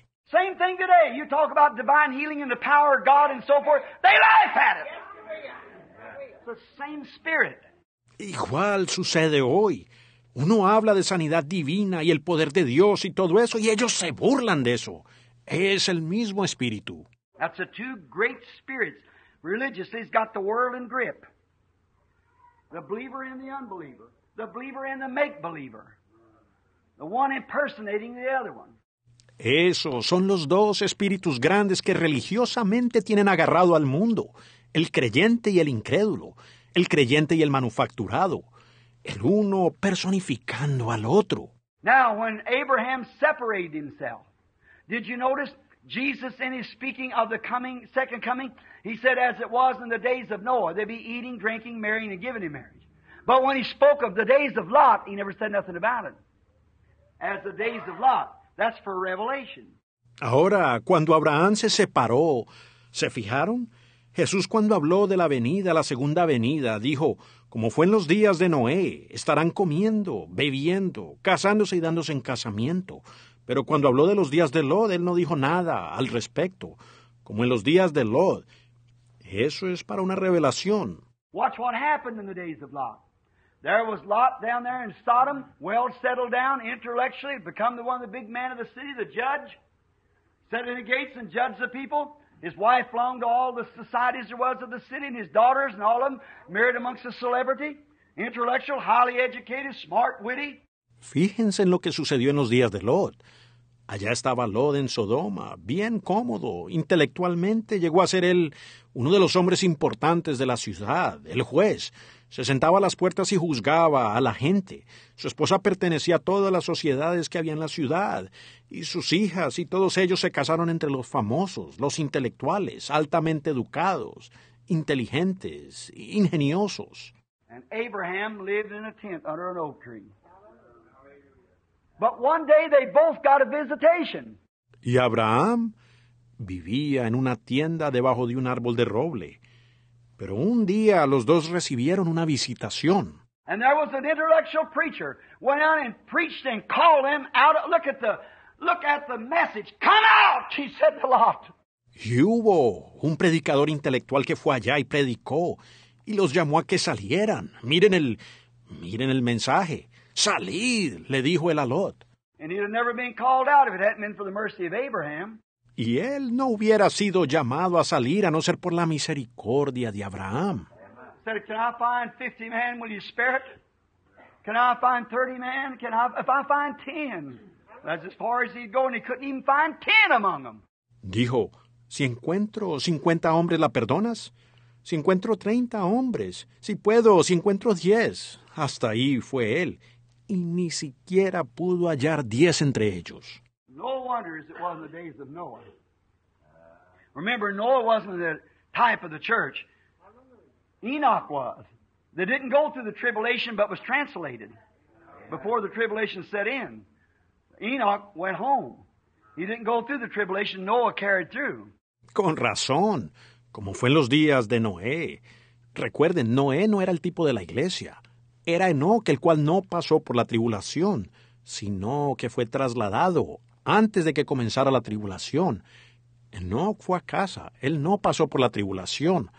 Igual sucede hoy. Uno habla de sanidad divina y el poder de Dios y todo eso, y ellos se burlan de eso. Es el mismo espíritu. That's the two great Religiously has got the world in grip. The believer and the unbeliever. The believer and the make believer. The one impersonating the other one. Esos son los dos espíritus grandes que religiosamente tienen agarrado al mundo, el creyente y el incrédulo, el creyente y el manufacturado, el uno personificando al otro. Now, when Abraham separated himself, did you notice Jesus in his speaking of the coming, second coming, But when he spoke of the days of Lot, he never said nothing about it. As the days of Lot. That's for revelation. Ahora, cuando Abraham se separó, ¿se fijaron? Jesús cuando habló de la venida, la segunda venida, dijo, como fue en los días de Noé, estarán comiendo, bebiendo, casándose y dándose en casamiento. Pero cuando habló de los días de Lod, él no dijo nada al respecto. Como en los días de Lod, eso es para una revelación. Watch what happened in the days of Lot. There was Lot down there in Sodom, well settled down intellectually, become the one of the big man of the city, the judge, set in the gates and judged the people. His wife belonged to all the societies there was of the city, and his daughters and all of them married amongst the celebrity, intellectual, highly educated, smart, witty. Fíjense en lo que sucedió en los días de Lot. Allá estaba Lod en Sodoma, bien cómodo, intelectualmente llegó a ser él uno de los hombres importantes de la ciudad, el juez. Se sentaba a las puertas y juzgaba a la gente. Su esposa pertenecía a todas las sociedades que había en la ciudad, y sus hijas y todos ellos se casaron entre los famosos, los intelectuales, altamente educados, inteligentes, ingeniosos. Abraham lived in a tent under an oak But one day they both got a visitation. Y Abraham vivía en una tienda debajo de un árbol de roble. Pero un día los dos recibieron una visitación. And there was an intellectual preacher went out and preached and called him out. Look at the look at the message. Come out, he said to Lot. Y hubo un predicador intelectual que fue allá y predicó y los llamó a que salieran. Miren el miren el mensaje. Salid, le dijo el alot. Y él no hubiera sido llamado a salir a no ser por la misericordia de Abraham. Dijo, si encuentro 50 hombres, ¿la perdonas? Si encuentro 30 hombres, si puedo, si encuentro 10. Hasta ahí fue él y ni siquiera pudo hallar diez entre ellos. No wonders it wasn't the days of Noah. Remember, Noah wasn't the type of the church. Enoch was. They didn't go through the tribulation but was translated before the tribulation set in. Enoch went home. He didn't go through the tribulation Noah carried through. Con razón, como fue en los días de Noé. Recuerden, Noé no era el tipo de la iglesia era Enoch, el cual no pasó por la tribulación, sino que fue trasladado antes de que comenzara la tribulación. Enoch fue a casa, él no pasó por la tribulación,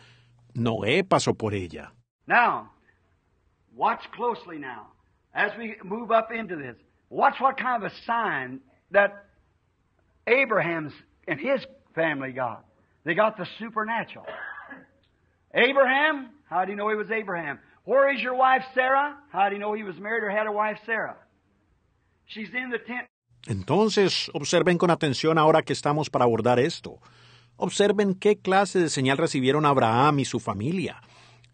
Noé pasó por ella. Now, watch closely now, as we move up into this. Watch what kind of a sign that Abraham's and his family got. They got the supernatural. Abraham, how do you know he was Abraham? Sarah? Entonces, observen con atención ahora que estamos para abordar esto. Observen qué clase de señal recibieron Abraham y su familia.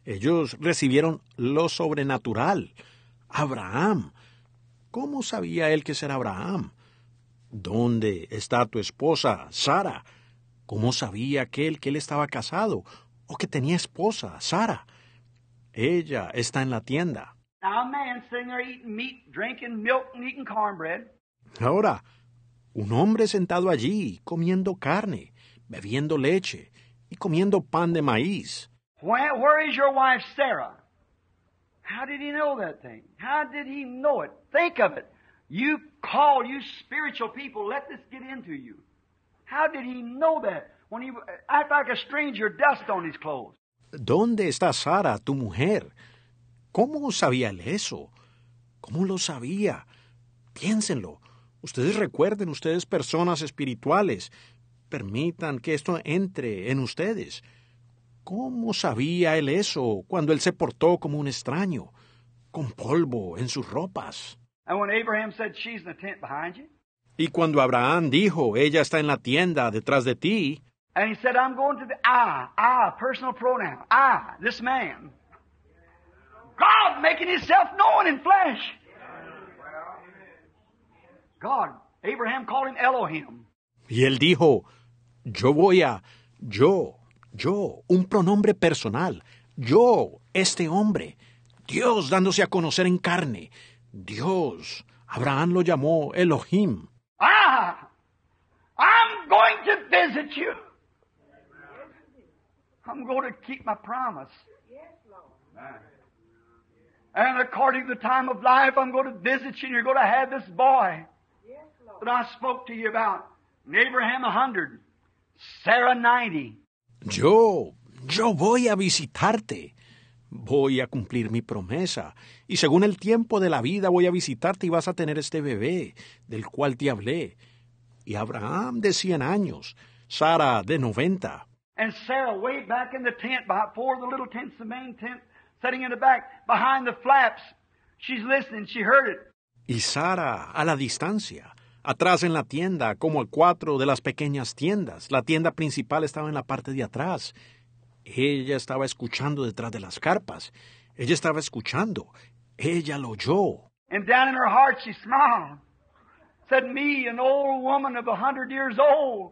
Ellos recibieron lo sobrenatural. Abraham. ¿Cómo sabía él que era Abraham? ¿Dónde está tu esposa, Sara? ¿Cómo sabía aquel que él estaba casado o que tenía esposa, Sara? Ella está en la tienda. Now a man sitting there eating meat, drinking milk, and eating cornbread. Ahora, un hombre sentado allí, comiendo carne, bebiendo leche y comiendo pan de maíz. Where, where is your wife Sarah? How did he know that thing? How did he know it? Think of it. You call, you spiritual people, let this get into you. How did he know that? When he act like a stranger, dust on his clothes. ¿Dónde está Sara, tu mujer? ¿Cómo sabía él eso? ¿Cómo lo sabía? Piénsenlo. Ustedes recuerden, ustedes personas espirituales, permitan que esto entre en ustedes. ¿Cómo sabía él eso cuando él se portó como un extraño, con polvo en sus ropas? Y cuando Abraham dijo, ella está en la tienda detrás de ti, And he said, I'm going to the I, I, personal pronoun, I, this man. God making himself known in flesh. God, Abraham called him Elohim. Y él dijo, yo voy a, yo, yo, un pronombre personal, yo, este hombre, Dios dándose a conocer en carne, Dios. Abraham lo llamó Elohim. Ah, I'm going to visit you. I'm going to keep my promise. Yes, Lord. And according to the time of life, I'm going to visit you and you're going to have this boy that I spoke to you about. Abraham 100, Sarah 90. Yo, yo voy a visitarte. Voy a cumplir mi promesa. Y según el tiempo de la vida voy a visitarte y vas a tener este bebé del cual te hablé. Y Abraham de 100 años, Sara de 90. And Sarah, way back in the tent, four of the little tent's the main tent, sitting in the back, behind the flaps, she's listening, she heard it. Y Sara, a la distancia, atrás en la tienda, como a cuatro de las pequeñas tiendas. La tienda principal estaba en la parte de atrás. Ella estaba escuchando detrás de las carpas. Ella estaba escuchando. Ella lo oyó. And down in her heart she smiled. Said, me, an old woman of a hundred years old.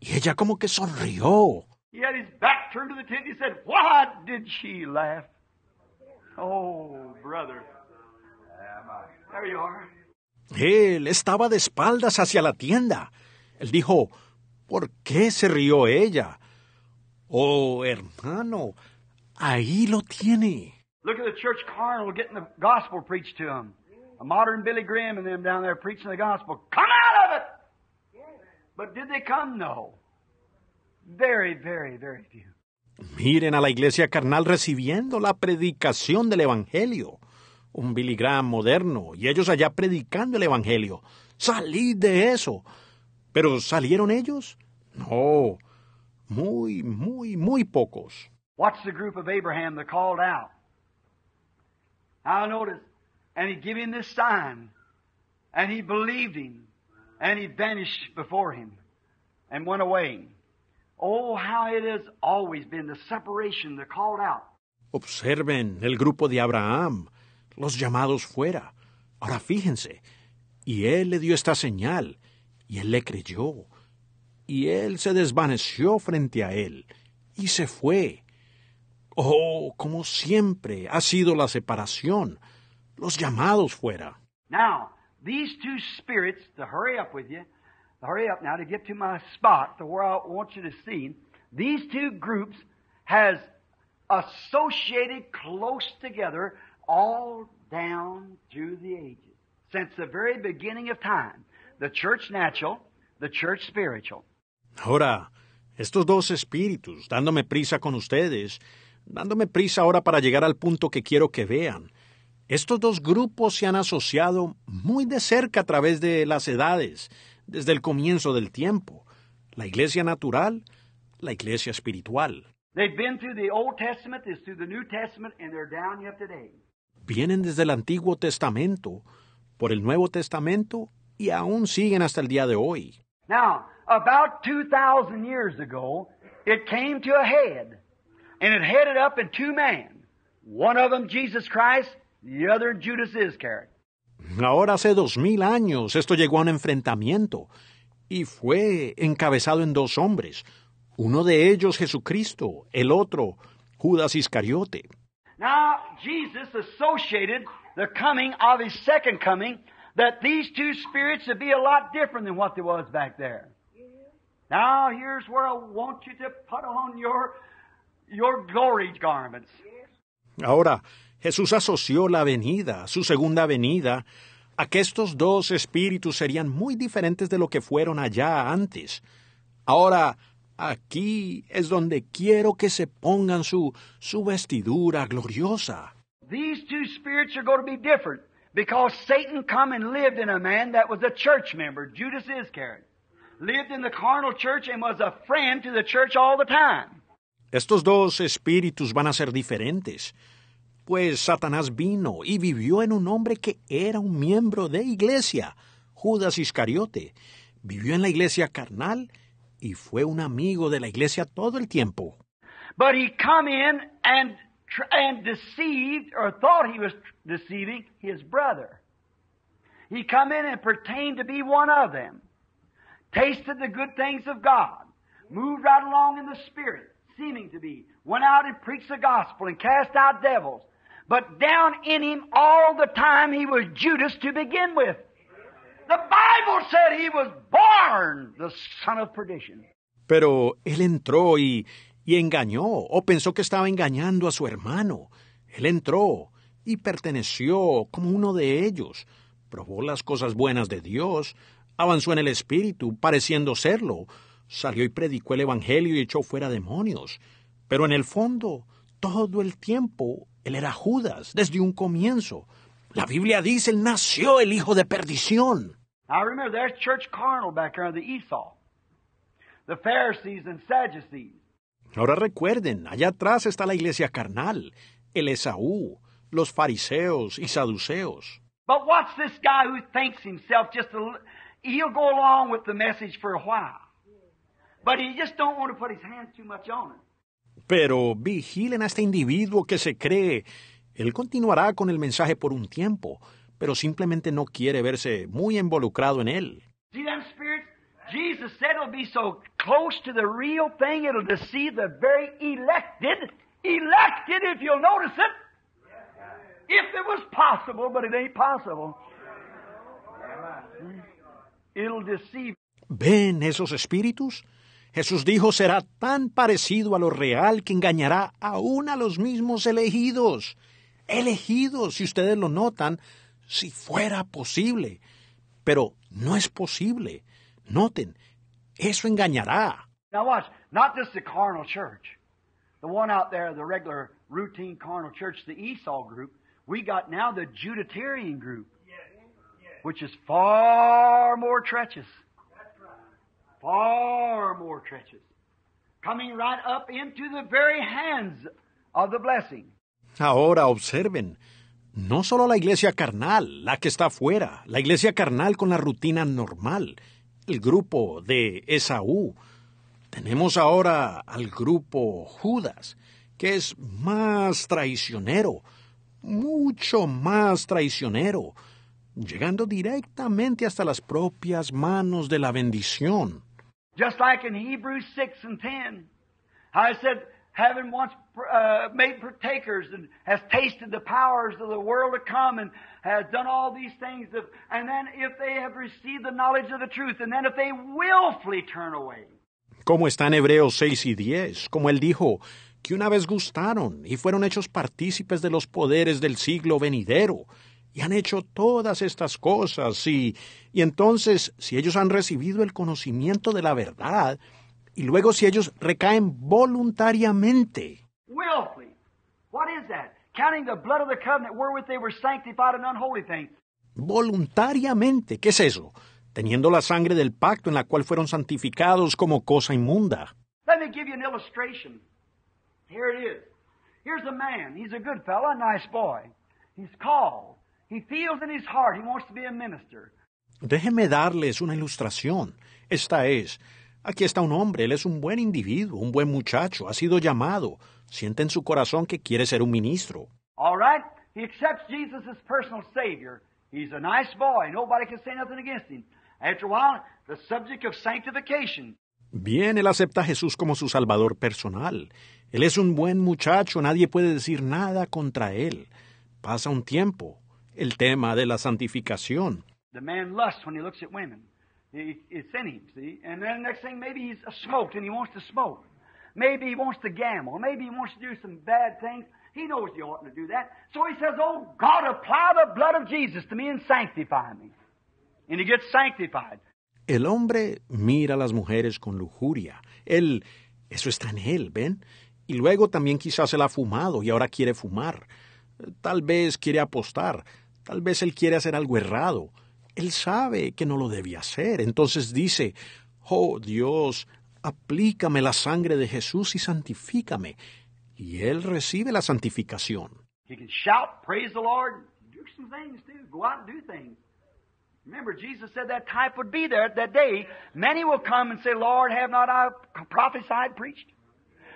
Y ella como que sonrió. He had his back turned to the tent. He said, What did she laugh? Oh, brother. There you are. Él estaba de espaldas hacia la tienda. Él dijo, ¿por qué se rió ella? Oh, hermano, ahí lo tiene. Look at the church carnal getting the gospel preached to him. A modern Billy Graham and them down there preaching the gospel. Come out! But did they come? No. Very, very, very few. Miren a la iglesia carnal recibiendo la predicación del Evangelio. Un Billy Graham moderno, y ellos allá predicando el Evangelio. Salid de eso. ¿Pero salieron ellos? No. Muy, muy, muy pocos. What's the group of Abraham that called out? I noticed, and he gave him this sign, and he believed him. And he vanished before him and went away. Oh, how it has always been the separation, the called out. Observen el grupo de Abraham, los llamados fuera. Ahora fíjense, y él le dio esta señal, y él le creyó, y él se desvaneció frente a él, y se fue. Oh, como siempre ha sido la separación, los llamados fuera. these two spirits to hurry up with you, hurry up now to get to my spot to where I want you to see. These two groups has associated close together all down through the ages since the very beginning of time. The church natural, the church spiritual. Ahora, estos dos espíritus dándome prisa con ustedes, dándome prisa ahora para llegar al punto que quiero que vean Estos dos grupos se han asociado muy de cerca a través de las edades, desde el comienzo del tiempo, la iglesia natural, la iglesia espiritual. Vienen desde el Antiguo Testamento, por el Nuevo Testamento y aún siguen hasta el día de hoy. Now, about 2000 years ago, it came to a head and it headed up in two men. One of them Jesus Christ The other Judas Iscariot. Ahora hace dos mil años esto llegó a un enfrentamiento y fue encabezado en dos hombres, uno de ellos Jesucristo, el otro Judas Iscariote. Now Jesus associated the coming of his second coming that these two spirits would be a lot different than what they was back there. Now here's where I want you to put on your your glory garments. Ahora Jesús asoció la venida, su segunda venida, a que estos dos espíritus serían muy diferentes de lo que fueron allá antes. Ahora, aquí es donde quiero que se pongan su, su vestidura gloriosa. These two spirits are going to be because Satan and lived in a man that was a church member, Judas Lived in the carnal church and was a friend to the church all the time. Estos dos espíritus van a ser diferentes pues Satanás vino y vivió en un hombre que era un miembro de iglesia, Judas Iscariote. Vivió en la iglesia carnal y fue un amigo de la iglesia todo el tiempo. But he come in and, and deceived or thought he was deceiving his brother. He come in and pretended to be one of them. Tasted the good things of God. Moved right along in the spirit, seeming to be. Went out and preached the gospel and cast out devils. But down in him all the time he was Judas to begin with. The Bible said he was born the son of perdition. Pero él entró y, y engañó, o pensó que estaba engañando a su hermano. Él entró y perteneció como uno de ellos. Probó las cosas buenas de Dios, avanzó en el espíritu, pareciendo serlo. Salió y predicó el Evangelio y echó fuera demonios. Pero en el fondo, todo el tiempo él era Judas desde un comienzo. La Biblia dice, nació el hijo de perdición. Ahora recuerden, allá atrás está la iglesia carnal, el Esaú, los fariseos y saduceos. But what's this guy who thinks himself just a, he'll go along with the message for a while. But he just don't want to put pero vigilen a este individuo que se cree. Él continuará con el mensaje por un tiempo, pero simplemente no quiere verse muy involucrado en él. ¿Ven esos espíritus? Jesús dijo será tan parecido a lo real que engañará aún a los mismos elegidos. Elegidos, si ustedes lo notan, si fuera posible. Pero no es posible. Noten, eso engañará. Now watch, not just the carnal church. The one out there, the regular routine carnal church, the Esau group. We got now the Judatarian group, which is far more treacherous coming right up into the very hands of the blessing. Ahora observen, no solo la iglesia carnal, la que está fuera, la iglesia carnal con la rutina normal, el grupo de Esaú. Tenemos ahora al grupo Judas, que es más traicionero, mucho más traicionero, llegando directamente hasta las propias manos de la bendición. Just like in Hebrews 6 and 10, I said, having once uh, made partakers and has tasted the powers of the world to come and has done all these things, of, and then if they have received the knowledge of the truth, and then if they willfully turn away. Como está en Hebreos 6 y 10, como él dijo, que una vez gustaron y fueron hechos partícipes de los poderes del siglo venidero y han hecho todas estas cosas, y, y entonces si ellos han recibido el conocimiento de la verdad, y luego si ellos recaen voluntariamente. Voluntariamente, ¿qué es eso? Teniendo la sangre del pacto en la cual fueron santificados como cosa inmunda. Let me give you an illustration. Here it is. Here's a man. He's a good He Déjeme darles una ilustración. Esta es, aquí está un hombre, él es un buen individuo, un buen muchacho, ha sido llamado, siente en su corazón que quiere ser un ministro. All right, he accepts Jesus as personal savior. He's a nice boy, nobody can say nothing against him. After a while, the subject of sanctification. Bien, él acepta a Jesús como su salvador personal. Él es un buen muchacho, nadie puede decir nada contra él. Pasa un tiempo, el tema de la santificación. The man lusts when he looks at women. It's in him, see? And then the next thing, maybe he's smoked and he wants to smoke. Maybe he wants to gamble. Maybe he wants to do some bad things. He knows he oughtn't to do that. So he says, Oh God, apply the blood of Jesus to me and sanctify me. And he gets sanctified. El hombre mira a las mujeres con lujuria. Él, eso está en él, ¿ven? Y luego también quizás él ha fumado y ahora quiere fumar. Tal vez quiere apostar. Tal vez él quiere hacer algo errado. Él sabe que no lo debía hacer. Entonces dice, oh Dios, aplícame la sangre de Jesús y santifícame. Y él recibe la santificación. He can shout, praise the Lord, do some things too, go out and do things. Remember, Jesus said that type would be there that day. Many will come and say, Lord, have not I prophesied, preached?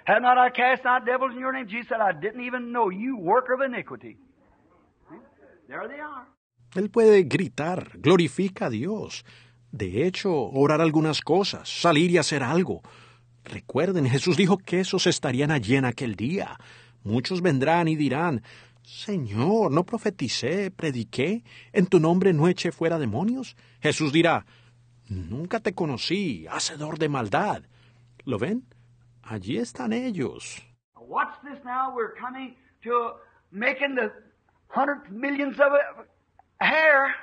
Have not I cast out devils in your name? Jesus said, I didn't even know you, worker of iniquity. Él puede gritar, glorifica a Dios. De hecho, orar algunas cosas, salir y hacer algo. Recuerden, Jesús dijo que esos estarían allí en aquel día. Muchos vendrán y dirán, Señor, no profeticé, prediqué, en tu nombre no eché fuera demonios. Jesús dirá, Nunca te conocí, hacedor de maldad. ¿Lo ven? Allí están ellos. hundred millions of a hair,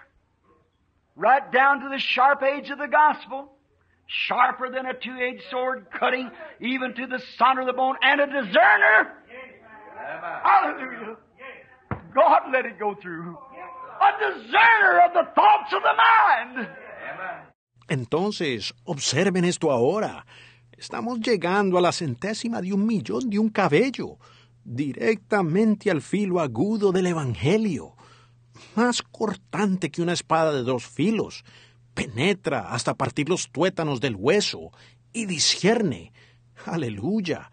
right down to the sharp edge of the gospel, sharper than a two-edged sword, cutting even to the center of the bone, and a discerner. Hallelujah. God let it go through. A discerner of the thoughts of the mind. Entonces, observen esto ahora. Estamos llegando a la centésima de un millón de un cabello. directamente al filo agudo del Evangelio, más cortante que una espada de dos filos, penetra hasta partir los tuétanos del hueso y discierne. Aleluya.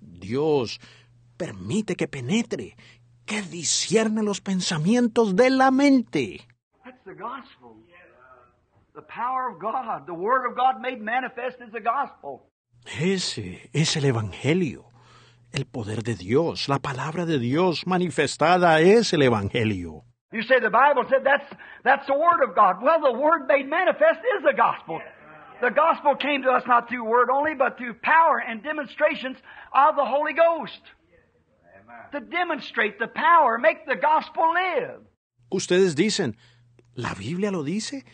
Dios permite que penetre, que discierne los pensamientos de la mente. Ese es el evangelio el poder de Dios, la palabra de Dios manifestada es el Evangelio. You say the Bible said that's, that's the Word of God. Well, the Word made manifest is the gospel. The gospel came to us not through word only, but through power and demonstrations of the Holy Ghost. To demonstrate the power, make the gospel live. Ustedes dicen, la Biblia lo dice.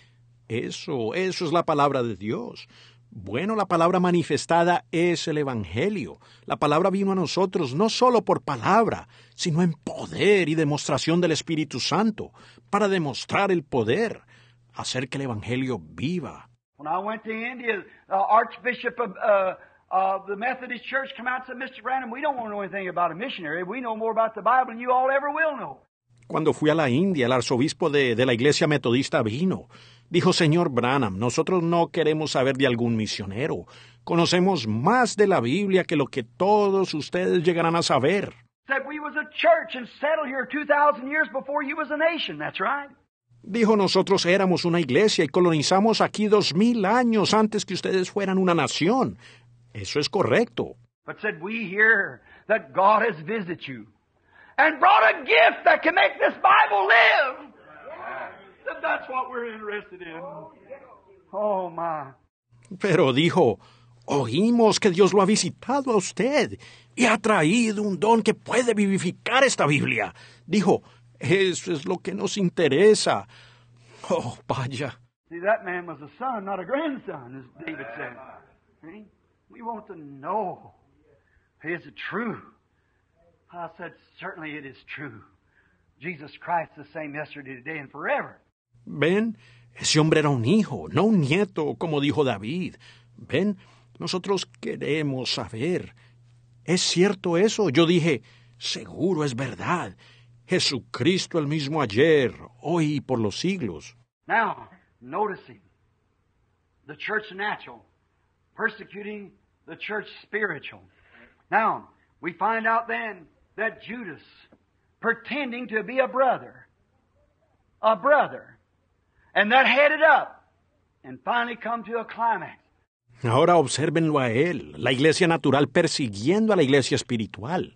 Eso, eso es la palabra de Dios. Bueno, la palabra manifestada es el Evangelio. La palabra vino a nosotros no solo por palabra, sino en poder y demostración del Espíritu Santo, para demostrar el poder, hacer que el Evangelio viva. Cuando fui a la India, el arzobispo de la iglesia metodista vino. Dijo Señor Branham, nosotros no queremos saber de algún misionero. Conocemos más de la Biblia que lo que todos ustedes llegarán a saber. Dijo nosotros éramos una iglesia y colonizamos aquí dos mil años antes que ustedes fueran una nación. Eso es correcto. But said we that God has visited you and brought That's what we're interested in. Oh, my. Pero dijo, oímos que Dios lo ha visitado a usted y ha traído un don que puede vivificar esta Biblia. Dijo, eso es lo que nos interesa. Oh, vaya. See, that man was a son, not a grandson, as David said. See? We want to know. Is it true? I said, certainly it is true. Jesus Christ the same yesterday, today, and forever. Ven, ese hombre era un hijo, no un nieto, como dijo David. Ven, nosotros queremos saber. ¿Es cierto eso? Yo dije, seguro es verdad. Jesucristo el mismo ayer, hoy y por los siglos. Now, noticing the church natural persecuting the church spiritual. Now, we find out then that Judas, pretending to be a brother, a brother, And that headed up and finally come to a climax. Ahora observenlo a él, la iglesia natural persiguiendo a la iglesia espiritual.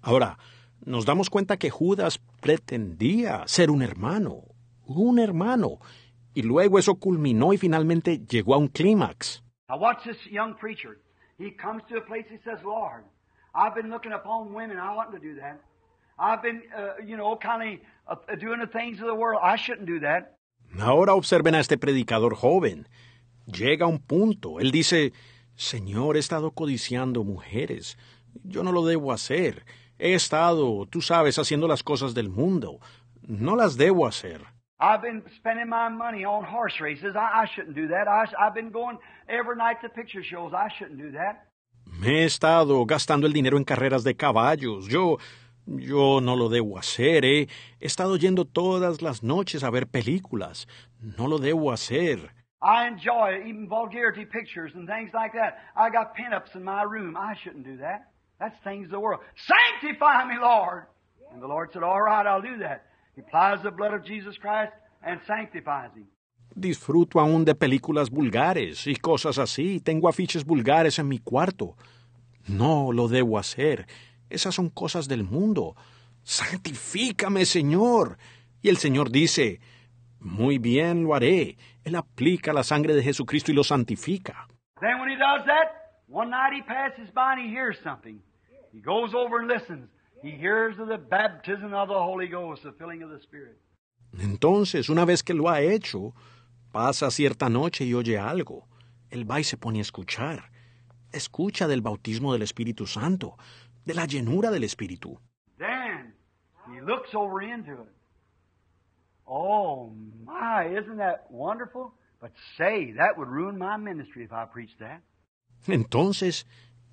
Ahora, nos damos cuenta que Judas pretendía ser un hermano, un hermano, y luego eso culminó y finalmente llegó a un clímax. I watch this young preacher. He comes to a place, he says, Lord, I've been looking upon women, I want to do that. I've been, uh, you know, kind of uh, doing the things of the world, I shouldn't do that. Ahora observen a este predicador joven. Llega un punto. Él dice, Señor, he estado codiciando mujeres. Yo no lo debo hacer. He estado, tú sabes, haciendo las cosas del mundo. No las debo hacer. Me he estado gastando el dinero en carreras de caballos. Yo yo no lo debo hacer, ¿eh? He estado yendo todas las noches a ver películas. No lo debo hacer. I enjoy even vulgarity pictures and things like that. I got pinups in my room. I shouldn't do that. That's things of the world. Sanctify me, Lord. And the Lord said, All right, I'll do that. He applies the blood of Jesus Christ and sanctifies him. Disfruto aún de películas vulgares y cosas así. Tengo afiches vulgares en mi cuarto. No lo debo hacer. Esas son cosas del mundo. Santifícame, Señor. Y el Señor dice, muy bien lo haré. Él aplica la sangre de Jesucristo y lo santifica. Entonces, una vez que lo ha hecho, pasa cierta noche y oye algo. Él va y se pone a escuchar. Escucha del bautismo del Espíritu Santo de la llenura del Espíritu. Then he looks over into it. Oh my, isn't that wonderful? But say, that would ruin my ministry if I preached that. Entonces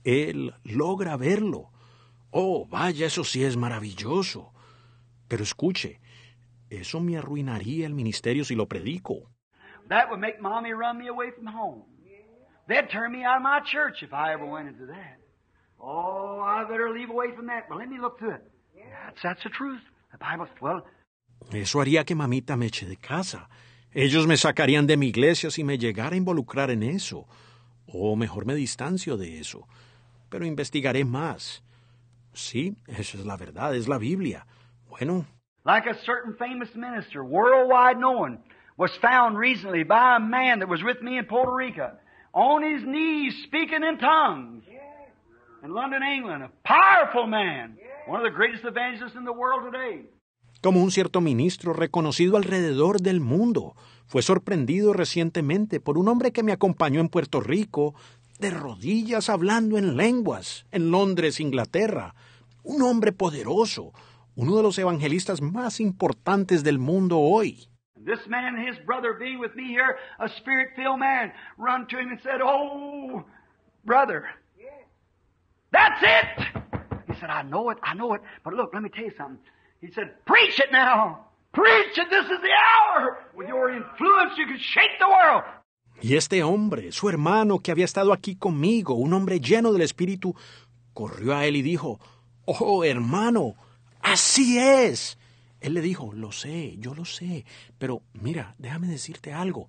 él logra verlo. Oh, vaya, eso sí es maravilloso. Pero escuche, eso me arruinaría el ministerio si lo predico. That would make mommy run me away from home. They'd turn me out of my church if I ever went into that. Oh, I better leave away from that. But let me look through it. That's, that's the truth. The Bible, well. Eso haría que mamita me eche de casa. Ellos me sacarían de mi iglesia si me llegara a involucrar en eso. O mejor me distancio de eso. Pero investigaré más. Sí, eso es la verdad, es la Biblia. Bueno. Like a certain famous minister, worldwide known, was found recently by a man that was with me in Puerto Rico, on his knees speaking in tongues. Yeah. in London, England, a powerful man, one of the greatest evangelists in the world today. Como un cierto ministro reconocido alrededor del mundo, fue sorprendido recientemente por un hombre que me acompañó en Puerto Rico, de rodillas hablando en lenguas, en Londres, Inglaterra. Un hombre poderoso, uno de los evangelistas más importantes del mundo hoy. This man and his brother with me here, a spirit-filled man, run to him and said, "Oh, brother, That's it. He said, I know it, I know it, but look, let me tell you something. He said, preach it now. Preach it, this is the hour. With your influence you can shake the world. Y este hombre, su hermano que había estado aquí conmigo, un hombre lleno del Espíritu, corrió a él y dijo, Oh, hermano, así es. Él le dijo, lo sé, yo lo sé, pero mira, déjame decirte algo.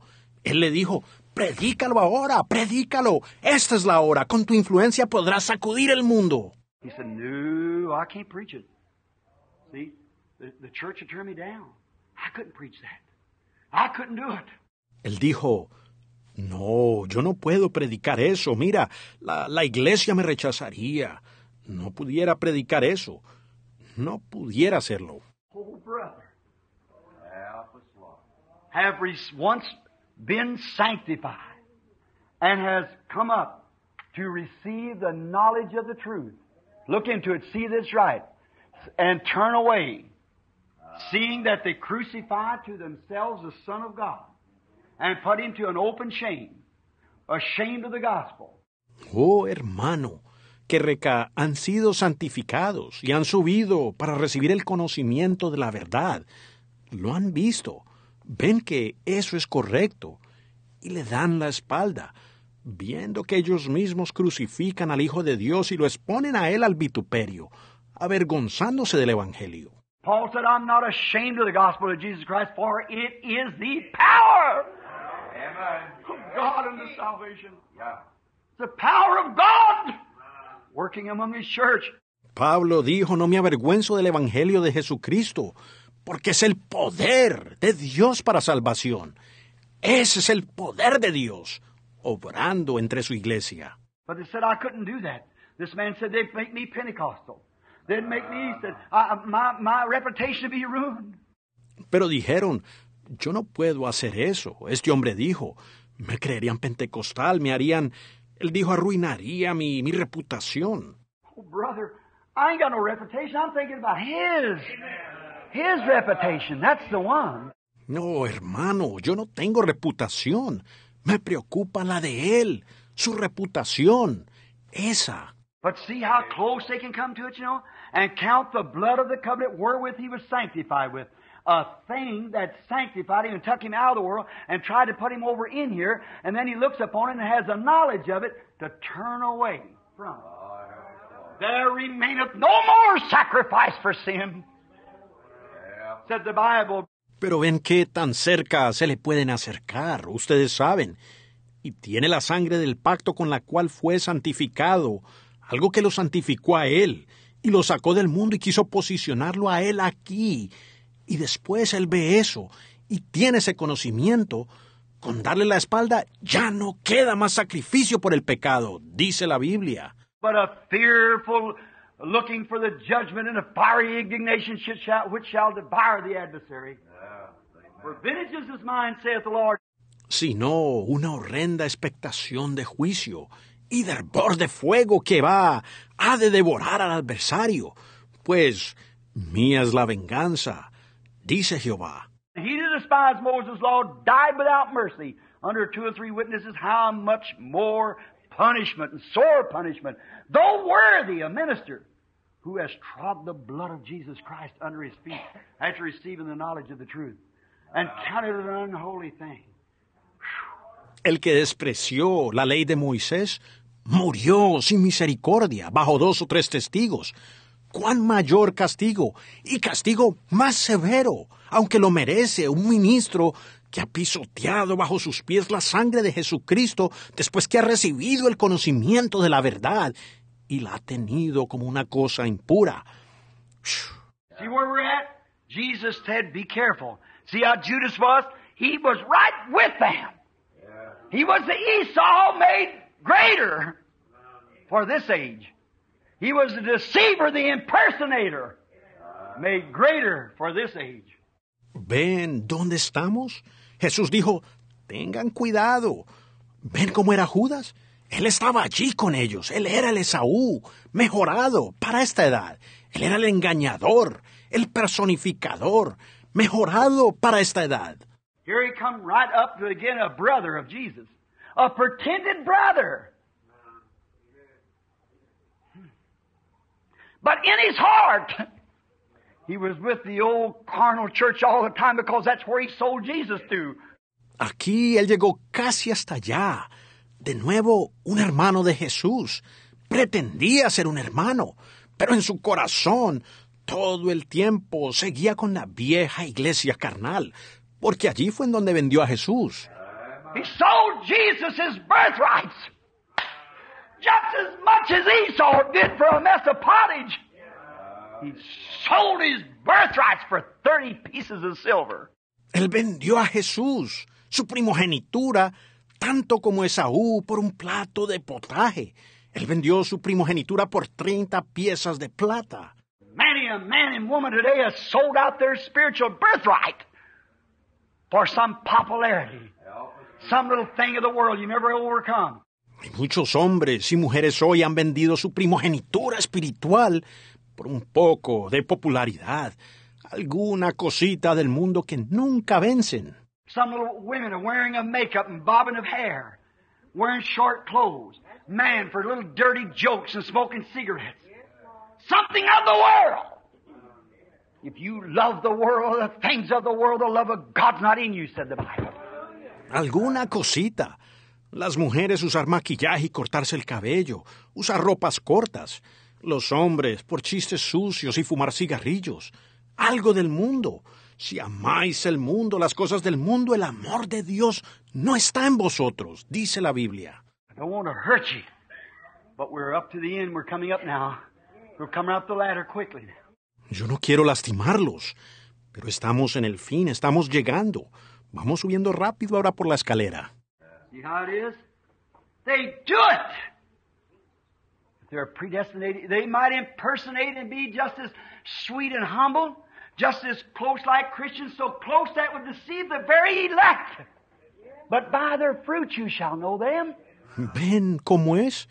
Él le dijo, predícalo ahora, predícalo, esta es la hora, con tu influencia podrás sacudir el mundo. me Él dijo, no, yo no puedo predicar eso. Mira, la, iglesia me rechazaría. No pudiera predicar eso. No pudiera hacerlo. been sanctified and has come up to receive the knowledge of the truth. Look into it, see this right, and turn away, seeing that they crucify to themselves the Son of God and put him to an open shame, ashamed of the gospel. Oh, hermano, que reca han sido santificados y han subido para recibir el conocimiento de la verdad. Lo han visto ven que eso es correcto y le dan la espalda, viendo que ellos mismos crucifican al Hijo de Dios y lo exponen a él al vituperio, avergonzándose del Evangelio. not ashamed of the gospel of Jesus Christ, for it is the power salvation. The power of God working among his church. Pablo dijo, no me avergüenzo del Evangelio de Jesucristo, porque es el poder de Dios para salvación. Ese es el poder de Dios obrando entre su iglesia. Pero dijeron, yo no puedo hacer eso. Este hombre dijo, me creerían pentecostal, me harían, él dijo, arruinaría mi, reputación. Oh, brother, I ain't got no reputation. I'm thinking about his. His reputation, that's the one. No, hermano, yo no tengo reputación. Me preocupa la de él, su reputación, esa. But see how close they can come to it, you know, and count the blood of the covenant wherewith he was sanctified with. A thing that sanctified him and took him out of the world and tried to put him over in here, and then he looks upon it and has a knowledge of it to turn away from. There remaineth no more sacrifice for sin. Pero ven qué tan cerca se le pueden acercar, ustedes saben. Y tiene la sangre del pacto con la cual fue santificado, algo que lo santificó a él, y lo sacó del mundo y quiso posicionarlo a él aquí. Y después él ve eso, y tiene ese conocimiento. Con darle la espalda ya no queda más sacrificio por el pecado, dice la Biblia. But fearful looking for the judgment and a fiery indignation which shall devour the adversary. For vengeance is mine, saith the Lord. Sino una horrenda expectación de juicio y de hervor de fuego que va, ha de devorar al adversario, pues mía es la venganza, dice Jehová. He that despised Moses' law died without mercy under two or three witnesses. How much more punishment and sore punishment, though worthy a minister who has trod the blood of Jesus Christ under his feet the knowledge of the truth and it an unholy thing. El que despreció la ley de Moisés murió sin misericordia bajo dos o tres testigos. ¿Cuán mayor castigo? Y castigo más severo, aunque lo merece un ministro que ha pisoteado bajo sus pies la sangre de Jesucristo después que ha recibido el conocimiento de la verdad y la ha tenido como una cosa impura. See where we're at? Jesus said, be careful. See how Judas was? He was right with them. He was the Esau made greater for this age. He was the deceiver, the impersonator made greater for this age. ¿Ven dónde estamos? Jesús dijo, tengan cuidado. ¿Ven cómo era Judas? Él estaba allí con ellos, él era el Esaú, mejorado para esta edad. Él era el engañador, el personificador, mejorado para esta edad. Here he come right up to again a brother of Jesus, a pretended brother. But in his heart, he was with the old carnal church all the time because that's where he sold Jesus to. Aquí él llegó casi hasta allá de nuevo un hermano de Jesús. Pretendía ser un hermano, pero en su corazón todo el tiempo seguía con la vieja iglesia carnal, porque allí fue en donde vendió a Jesús. He sold just as much as Esau did for a mess of He sold his birthrights for pieces of silver. Él vendió a Jesús, su primogenitura, tanto como Esaú por un plato de potaje. Él vendió su primogenitura por 30 piezas de plata. Many muchos hombres y mujeres hoy han vendido su primogenitura espiritual por un poco de popularidad, alguna cosita del mundo que nunca vencen. Some little women are wearing a makeup and bobbing of hair, wearing short clothes. Man for little dirty jokes and smoking cigarettes. Something of the world. If you love the world, the things of the world, the love of God's not in you, said the Bible. Alguna cosita. Las mujeres usar maquillaje y cortarse el cabello, usar ropas cortas. Los hombres por chistes sucios y fumar cigarrillos. Algo del mundo. Si amáis el mundo, las cosas del mundo, el amor de Dios no está en vosotros, dice la Biblia. Yo no quiero lastimarlos, pero estamos en el fin, estamos llegando. Vamos subiendo rápido ahora por la escalera. predestinated. They might impersonate and be just sweet and humble. Just as close like Christians, so close that would deceive the very elect. But by their fruit you shall know them. ¿Ven cómo es?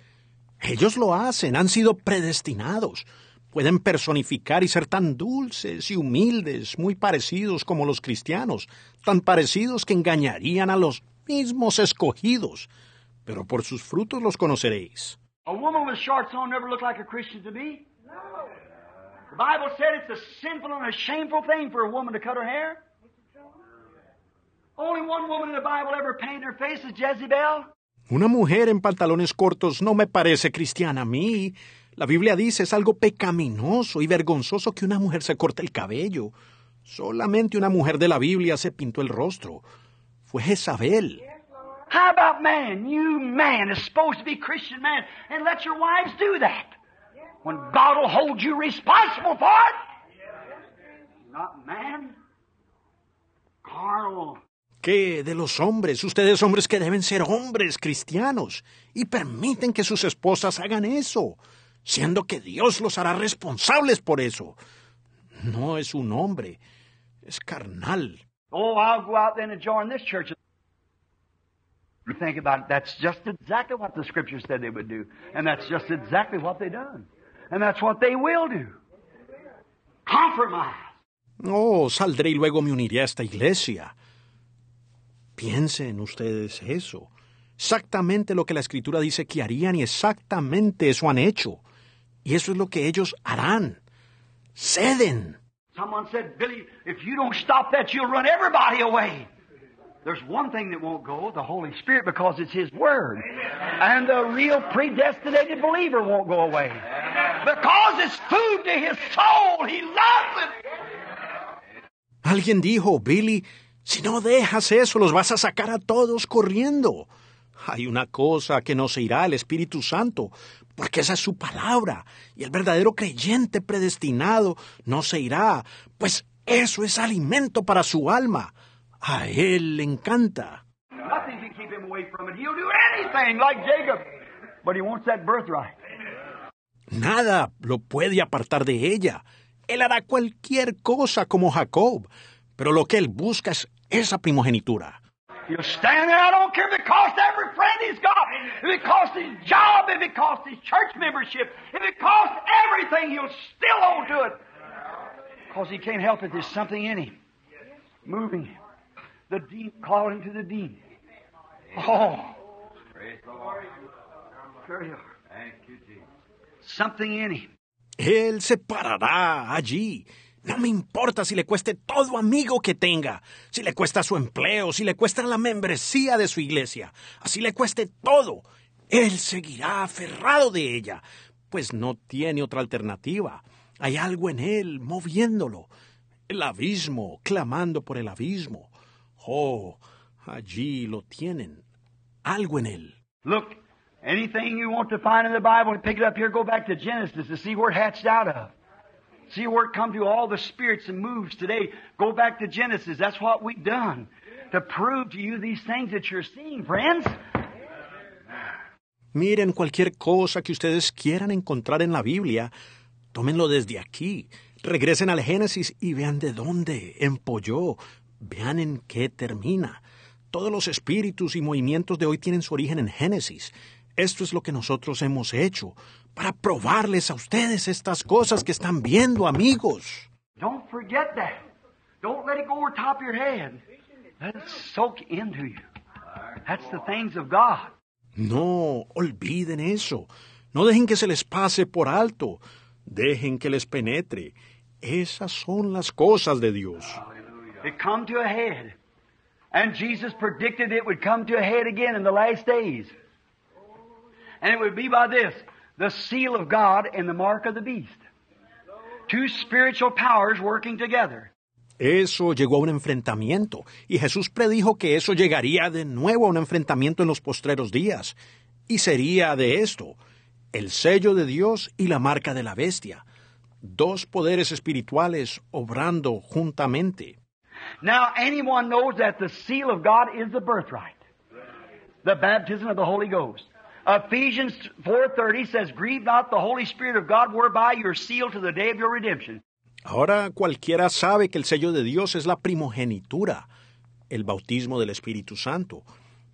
Ellos lo hacen, han sido predestinados. Pueden personificar y ser tan dulces y humildes, muy parecidos como los cristianos, tan parecidos que engañarían a los mismos escogidos. Pero por sus frutos los conoceréis. A woman with shorts on never looked like a Christian to me. No. Bible said it's a sinful and a shameful thing for a woman to cut her hair. Only one woman in the Bible ever painted her face Jezebel. Una mujer en pantalones cortos no me parece cristiana a mí. La Biblia dice es algo pecaminoso y vergonzoso que una mujer se corte el cabello. Solamente una mujer de la Biblia se pintó el rostro. Fue Jezabel. How about man? You man is supposed to be Christian man and let your wives do that when God will hold you responsible for it. Not man. Carl. ¿Qué de los hombres? Ustedes hombres que deben ser hombres cristianos y permiten que sus esposas hagan eso, siendo que Dios los hará responsables por eso. No es un hombre, es carnal. Oh, I'll go out then and join this church. You think about it, that's just exactly what the scripture said they would do, and that's just exactly what they done. And that's what they will do. Compromise. Oh, saldré y luego me uniré a esta iglesia. Piensen ustedes eso. Exactamente lo que la escritura dice que harían y exactamente eso han hecho. Y eso es lo que ellos harán. Ceden. Someone said, Billy, if you don't stop that, you'll run everybody away. There's one thing that won't go, the Holy Spirit, because it's His Word. And the real predestinated believer won't go away. Alguien dijo, Billy, si no dejas eso, los vas a sacar a todos corriendo. Hay una cosa que no se irá al Espíritu Santo, porque esa es su palabra, y el verdadero creyente predestinado no se irá, pues eso es alimento para su alma. A él le encanta. Jacob, Nada lo puede apartar de ella. Él hará cualquier cosa como Jacob, pero lo que él busca es esa primogenitura. He'll stand there, I don't care if it costs every friend he's got, if it costs his job, if it costs his church membership, if it costs everything, he'll still hold to it. Because he can't help it, there's something in him, moving him. The dean calling to the dean. Oh something in him. Él se parará allí. No me importa si le cueste todo amigo que tenga, si le cuesta su empleo, si le cuesta la membresía de su iglesia, así le cueste todo. Él seguirá aferrado de ella, pues no tiene otra alternativa. Hay algo en él moviéndolo. El abismo, clamando por el abismo. Oh, allí lo tienen. Algo en él. Look Anything you want to find in the Bible, pick it up here, go back to Genesis to see where it hatched out of. See where it come to all the spirits and moves today. Go back to Genesis. That's what we've done to prove to you these things that you're seeing, friends. Miren cualquier cosa que ustedes quieran encontrar en la Biblia, tómenlo desde aquí. Regresen al Génesis y vean de dónde empolló. Vean en qué termina. Todos los espíritus y movimientos de hoy tienen su origen en Génesis. Esto es lo que nosotros hemos hecho, para probarles a ustedes estas cosas que están viendo, amigos. Don't forget that. Don't let it go over top of your head. Let it soak into you. That's the things of God. No, olviden eso. No dejen que se les pase por alto. Dejen que les penetre. Esas son las cosas de Dios. It come to a head. And Jesus predicted it would come to a head again in the last days and it would be by this the seal of God and the mark of the beast. Two spiritual powers working together. Eso llegó a un enfrentamiento, y Jesús predijo que eso llegaría de nuevo a un enfrentamiento en los postreros días, y sería de esto, el sello de Dios y la marca de la bestia, dos poderes espirituales obrando juntamente. Now anyone knows that the seal of God is the birthright, the baptism of the Holy Ghost. Ephesians 4:30 says, "Grieve not the Holy Spirit of God, whereby are sealed to the day of your redemption." Ahora cualquiera sabe que el sello de Dios es la primogenitura, el bautismo del Espíritu Santo.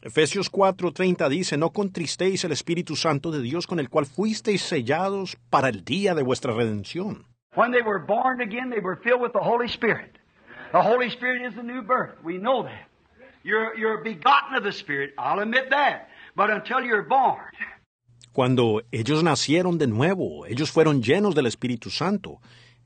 Efesios 4:30 dice, "No contristéis el Espíritu Santo de Dios con el cual fuisteis sellados para el día de vuestra redención." When they were born again, they were filled with the Holy Spirit. The Holy Spirit is the new birth. We know that. You're, you're begotten of the Spirit. I'll admit that. But until you're born. Cuando ellos nacieron de nuevo, ellos fueron llenos del Espíritu Santo.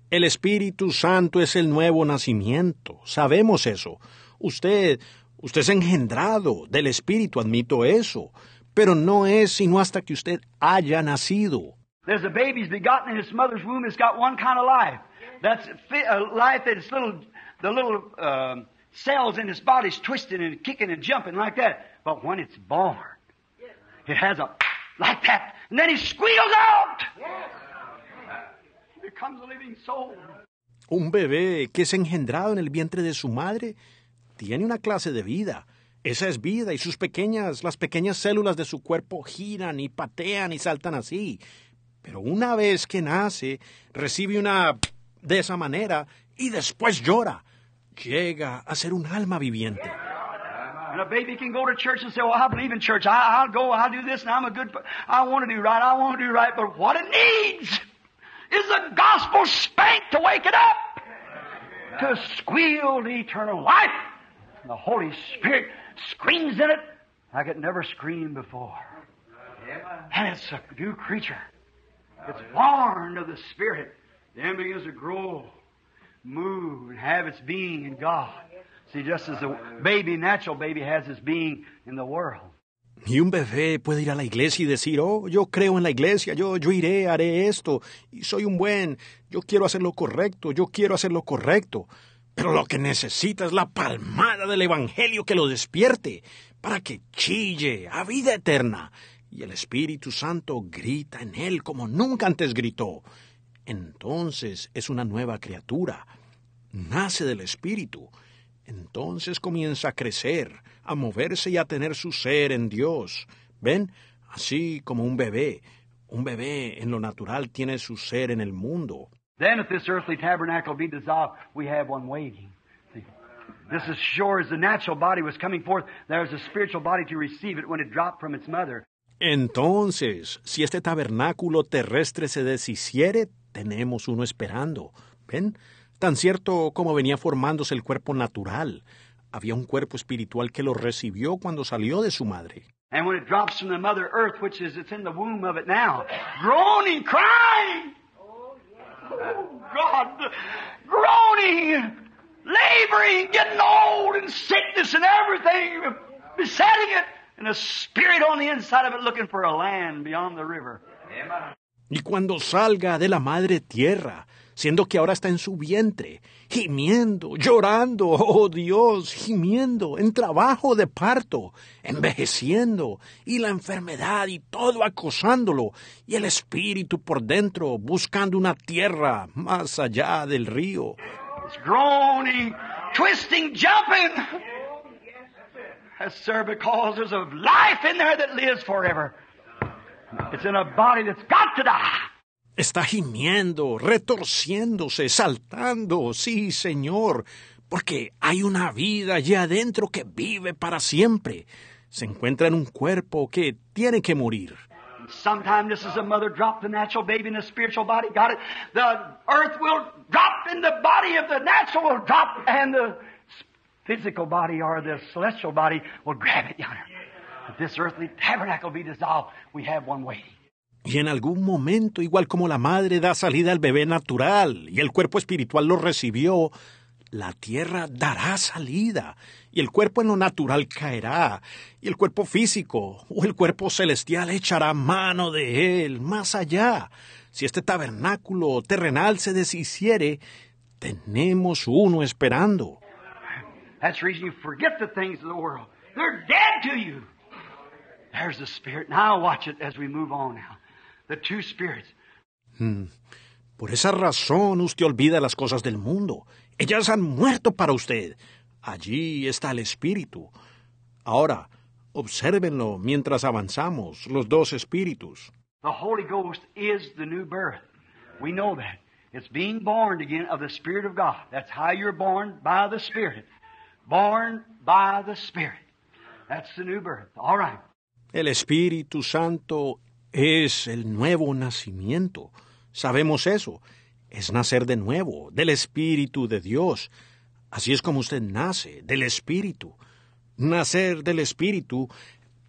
El Espíritu Santo es el nuevo nacimiento. Sabemos eso. Usted, usted es engendrado del Espíritu, admito eso. Pero no es sino hasta que usted haya nacido. There's a baby's begotten in his mother's womb. It's got one kind of life. That's a uh, life that's little, the little uh, cells in his body's twisting and kicking and jumping like that. But when it's born, un bebé que es engendrado en el vientre de su madre tiene una clase de vida. Esa es vida y sus pequeñas, las pequeñas células de su cuerpo giran y patean y saltan así. Pero una vez que nace, recibe una de esa manera y después llora. Llega a ser un alma viviente. And a baby can go to church and say, well, I believe in church. I, will go, I'll do this, and I'm a good, I want to do right, I want to do right. But what it needs is a gospel spank to wake it up, to squeal the eternal life. And the Holy Spirit screams in it like it never screamed before. And it's a new creature. It's born of the Spirit. Then begins to grow, move, and have its being in God. See, Y un bebé puede ir a la iglesia y decir, oh, yo creo en la iglesia, yo, yo iré, haré esto, y soy un buen, yo quiero hacer lo correcto, yo quiero hacer lo correcto. Pero lo que necesita es la palmada del Evangelio que lo despierte, para que chille a vida eterna. Y el Espíritu Santo grita en él como nunca antes gritó. Entonces es una nueva criatura, nace del Espíritu entonces comienza a crecer, a moverse y a tener su ser en Dios. ¿Ven? Así como un bebé. Un bebé en lo natural tiene su ser en el mundo. Entonces, si este tabernáculo terrestre se deshiciere, tenemos uno esperando. ¿Ven? Tan cierto como venía formándose el cuerpo natural, había un cuerpo espiritual que lo recibió cuando salió de su madre. And when it drops from the mother earth, which is it's in the womb of it now, groaning, crying. Oh, oh God, groaning, laboring, getting old, and sickness and everything besetting it, and a spirit on the inside of it looking for a land beyond the river. Y cuando salga de la madre tierra, siendo que ahora está en su vientre, gimiendo, llorando, oh Dios, gimiendo, en trabajo de parto, envejeciendo, y la enfermedad y todo acosándolo, y el espíritu por dentro buscando una tierra más allá del río. It's groaning, twisting, jumping. sir, because there's life in there that lives forever. It's in a body that's got to die. Está gimiendo, retorciéndose, saltando, sí, Señor, porque hay una vida allá adentro que vive para siempre. Se encuentra en un cuerpo que tiene que morir. Sometimes this is a mother drop the natural baby in the spiritual body. Got it. The earth will drop in the body of the natural will drop, and the physical body or the celestial body will grab it yonder. If this earthly tabernacle be dissolved, we have one way. Y en algún momento, igual como la madre da salida al bebé natural y el cuerpo espiritual lo recibió, la tierra dará salida y el cuerpo en lo natural caerá y el cuerpo físico o el cuerpo celestial echará mano de él más allá. Si este tabernáculo terrenal se deshiciere, tenemos uno esperando. That's reason you forget the things of the world. They're dead to you. There's the Spirit. Now watch it as we move on now the two spirits. Mm. Por esa razón usted olvida las cosas del mundo. Ellas han muerto para usted. Allí está el espíritu. Ahora, obsérvenlo mientras avanzamos, los dos espíritus. The Holy Ghost is the new birth. We know that. It's being born again of the Spirit of God. That's how you're born by the Spirit. Born by the Spirit. That's the new birth. All right. El Espíritu Santo es el nuevo nacimiento. Sabemos eso. Es nacer de nuevo, del Espíritu de Dios. Así es como usted nace, del Espíritu. Nacer del Espíritu,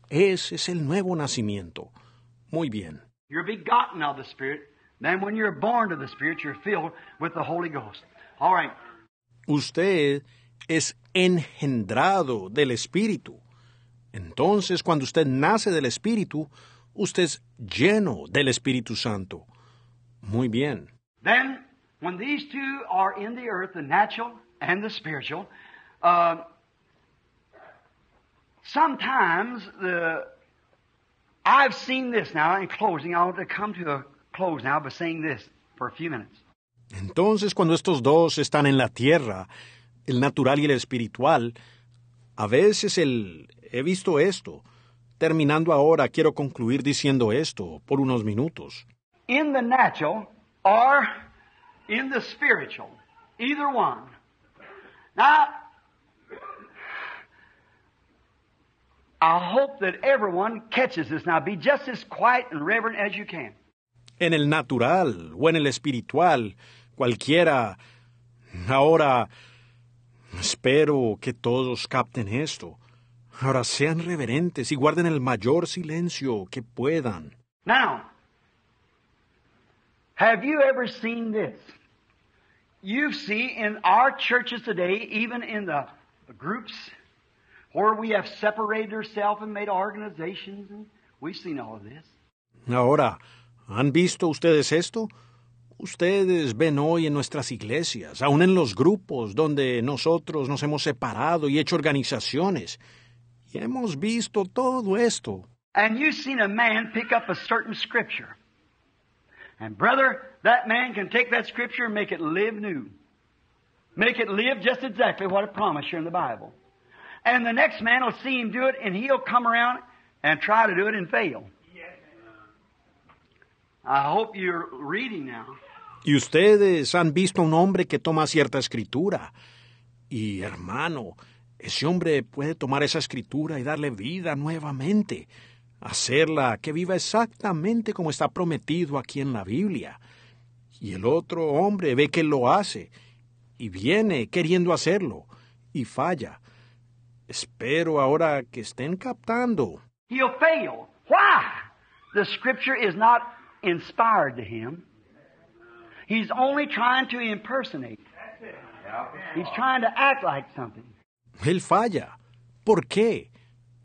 ese es el nuevo nacimiento. Muy bien. Usted es engendrado del Espíritu. Entonces, cuando usted nace del Espíritu, usted es lleno del Espíritu Santo. Muy bien. Then, when these two are in the earth, the natural and the spiritual, uh, sometimes the I've seen this now in closing. I want to come to a close now by saying this for a few minutes. Entonces, cuando estos dos están en la tierra, el natural y el espiritual, a veces el, he visto esto, Terminando ahora, quiero concluir diciendo esto por unos minutos. In the natural or in the spiritual, either one. I hope that everyone catches this. Now be just as quiet and reverent as you can. En el natural o en el espiritual, cualquiera. Ahora, espero que todos capten esto. Ahora sean reverentes y guarden el mayor silencio que puedan. Now, have you ever seen this? You see in our churches today, even in the groups where we have separated ourselves and made organizations, and we've seen all of this. Ahora, ¿han visto ustedes esto? ustedes ven hoy en nuestras iglesias, aun en los grupos donde nosotros nos hemos separado y hecho organizaciones, Y hemos visto todo esto. And you've seen a man pick up a certain scripture. And brother, that man can take that scripture and make it live new. Make it live just exactly what it promised you in the Bible. And the next man will see him do it and he'll come around and try to do it and fail. I hope you're reading now. Y ustedes han visto un hombre que toma cierta escritura. Y hermano, Ese hombre puede tomar esa escritura y darle vida nuevamente, hacerla que viva exactamente como está prometido aquí en la Biblia. Y el otro hombre ve que lo hace y viene queriendo hacerlo y falla. Espero ahora que estén captando. He'll fail. Why? The scripture is not inspired to him. He's only trying to impersonate. He's trying to act like something. Él falla. ¿Por qué?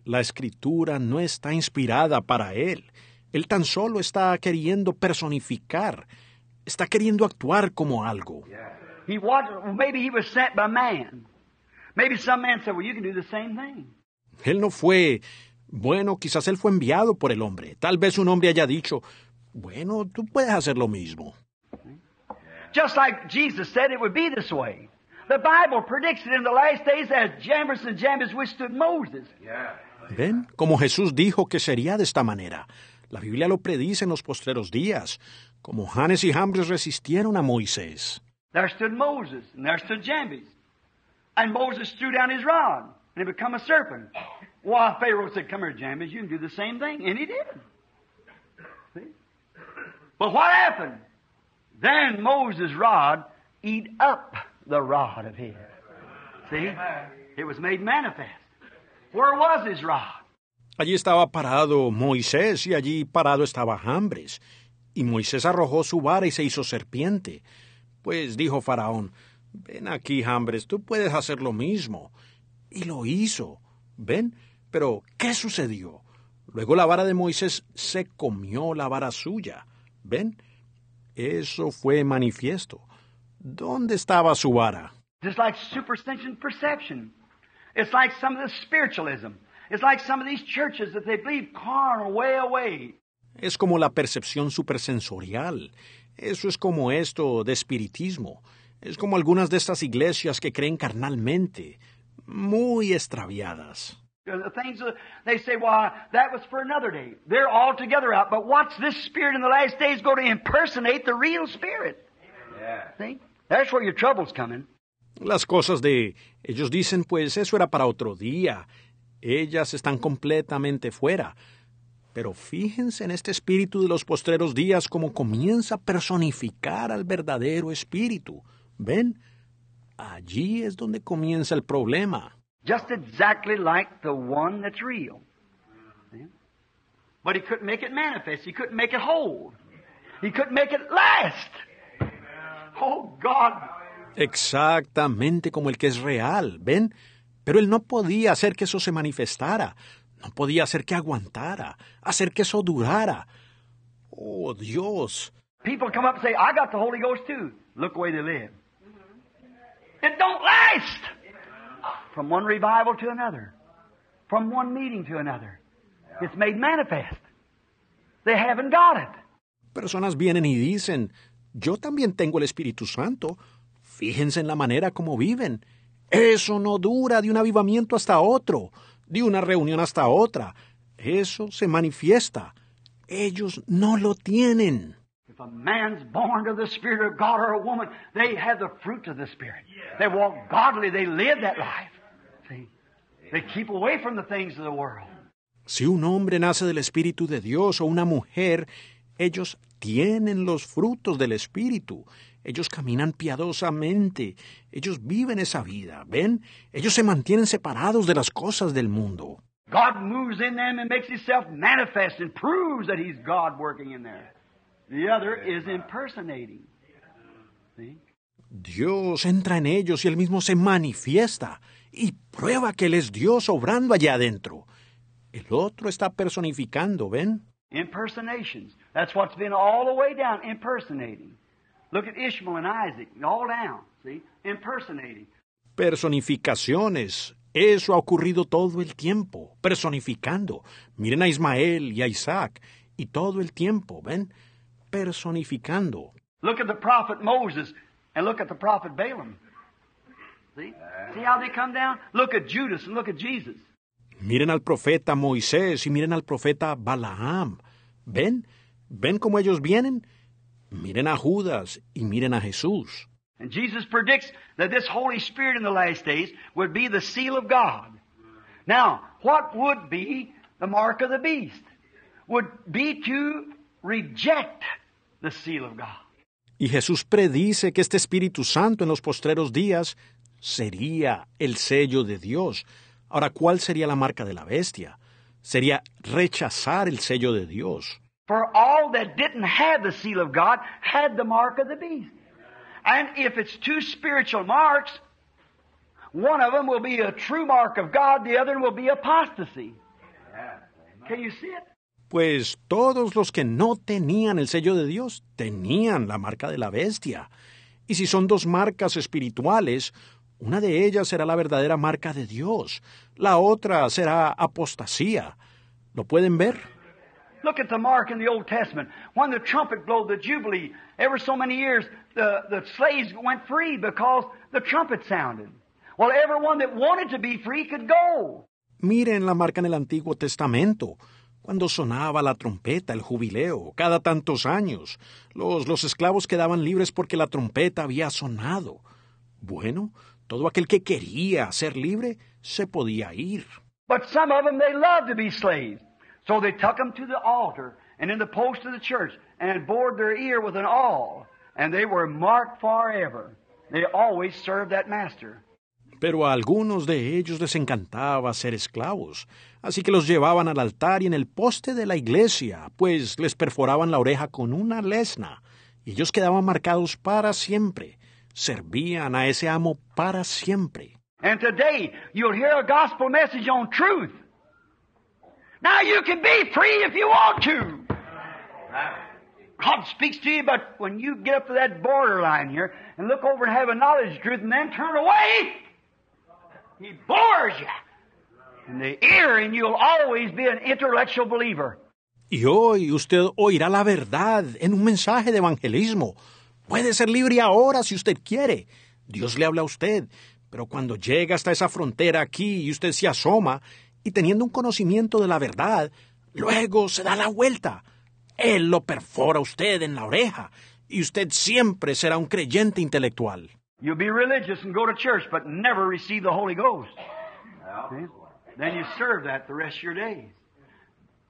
La escritura no está inspirada para él. Él tan solo está queriendo personificar, está queriendo actuar como algo. Él no fue, bueno, quizás él fue enviado por el hombre. Tal vez un hombre haya dicho, bueno, tú puedes hacer lo mismo. Just like Jesus said it would be this way. The Bible predicts in the last days as Jambres and Jambres withstood Moses. Ven, como Jesús dijo que sería de esta manera. La Biblia lo predice en los postreros días, como Janes y Jambres resistieron a Moisés. There stood Moses, and there stood Jambres. And Moses threw down his rod, and it became a serpent. Why, Pharaoh said, Come here, Jambres, you can do the same thing. And he did. See? But what happened? Then Moses' rod eat up the rod of It was made manifest. Where was His rod? Allí estaba parado Moisés y allí parado estaba Jambres. Y Moisés arrojó su vara y se hizo serpiente. Pues dijo Faraón, ven aquí, Jambres, tú puedes hacer lo mismo. Y lo hizo. ¿Ven? Pero, ¿qué sucedió? Luego la vara de Moisés se comió la vara suya. ¿Ven? Eso fue manifiesto. ¿Dónde estaba su vara? Just like superstition perception. It's like some of the spiritualism. It's like some of these churches that they believe carnal way away. Es como la percepción supersensorial. Eso es como esto de espiritismo. Es como algunas de estas iglesias que creen carnalmente, muy extraviadas. The things they say, well, that was for another day. They're all together out. But what's this spirit in the last days going to impersonate the real spirit? Yeah. See? Las cosas de ellos dicen, pues eso era para otro día. Ellas están completamente fuera. Pero fíjense en este espíritu de los postreros días como comienza a personificar al verdadero espíritu. ¿Ven? Allí es donde comienza el problema. Just exactly like the one that's real. But he couldn't make it manifest. He couldn't make it hold. He couldn't make it last. Oh, God. Exactamente como el que es real, ¿ven? Pero él no podía hacer que eso se manifestara, no podía hacer que aguantara, hacer que eso durara. Oh, Dios. People come up and say, I got the Holy Ghost too. Look where they live. Mm-hmm. It don't last. From one revival to another, from one meeting to another. It's made manifest. They haven't got it. Personas vienen y dicen, Yo también tengo el Espíritu Santo. Fíjense en la manera como viven. Eso no dura de un avivamiento hasta otro, de una reunión hasta otra. Eso se manifiesta. Ellos no lo tienen. Si un hombre nace del Espíritu de Dios o una mujer, ellos tienen los frutos del Espíritu. Ellos caminan piadosamente, ellos viven esa vida, ¿ven? Ellos se mantienen separados de las cosas del mundo. God moves in them and makes manifest and proves that he's God working in The other is impersonating. Dios entra en ellos y él mismo se manifiesta y prueba que él es Dios obrando allá adentro. El otro está personificando, ¿ven? Impersonations. That's what's been all the way down, impersonating. Look at Ishmael and Isaac, all down, see? Impersonating. Personificaciones. Eso ha ocurrido todo el tiempo, personificando. Miren a Ismael y a Isaac, y todo el tiempo, ¿ven? Personificando. Look at the prophet Moses and look at the prophet Balaam. See? See how they come down? Look at Judas and look at Jesus. Miren al profeta Moisés y miren al profeta Balaam. ¿Ven? ¿Ven cómo ellos vienen? Miren a Judas y miren a Jesús. And Jesus predicts that this Holy Spirit in the last days would be the seal of God. Now, what would be the mark of the beast? Would be to reject the seal of God. Y Jesús predice que este Espíritu Santo en los postreros días sería el sello de Dios, Ahora, ¿cuál sería la marca de la bestia? Sería rechazar el sello de Dios. For all that didn't have the seal of God had the mark of the beast. And if it's two spiritual marks, one of them will be a true mark of God, the other will be apostasy. Can you see it? Pues todos los que no tenían el sello de Dios tenían la marca de la bestia. Y si son dos marcas espirituales, una de ellas será la verdadera marca de Dios, la otra será apostasía. ¿Lo pueden ver? Look at the mark in the Old Testament. When the trumpet the jubilee, so many years the, slaves went free because the trumpet sounded. Well, everyone that wanted to be free could go. Miren la marca en el Antiguo Testamento. Cuando sonaba la trompeta, el jubileo, cada tantos años, los, los esclavos quedaban libres porque la trompeta había sonado. Bueno, todo aquel que quería ser libre se podía ir. But some of them they loved to be So they them to the altar and in the post of the church and their ear with an awl. And they were marked They always served that master. Pero a algunos de ellos les encantaba ser esclavos, así que los llevaban al altar y en el poste de la iglesia, pues les perforaban la oreja con una lesna, y ellos quedaban marcados para siempre, servían a ese amo para siempre. And today you'll hear a gospel message on truth. Now you can be free if you want to. God speaks to you, but when you get up to that borderline here and look over and have a knowledge of truth and then turn away, He bores you. In the ear, and you'll always be an intellectual believer. Y hoy usted oirá la verdad en un mensaje de evangelismo, Puede ser libre ahora si usted quiere. Dios le habla a usted. Pero cuando llega hasta esa frontera aquí y usted se asoma, y teniendo un conocimiento de la verdad, luego se da la vuelta. Él lo perfora a usted en la oreja, y usted siempre será un creyente intelectual. You'll be religious and go to church, but never receive the Holy Ghost. Then you serve that the rest of your days.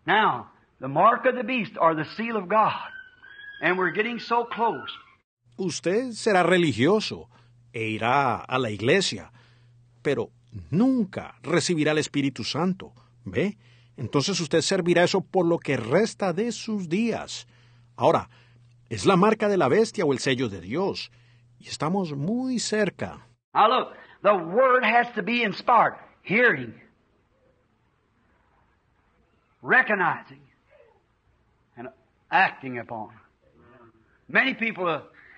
Now, the mark of the beast are the seal of God. And we're getting so close. Usted será religioso e irá a la iglesia, pero nunca recibirá el Espíritu Santo. ¿Ve? Entonces usted servirá eso por lo que resta de sus días. Ahora, es la marca de la bestia o el sello de Dios. Y estamos muy cerca. the word has to be inspired. Hearing. Recognizing. And acting upon. Many people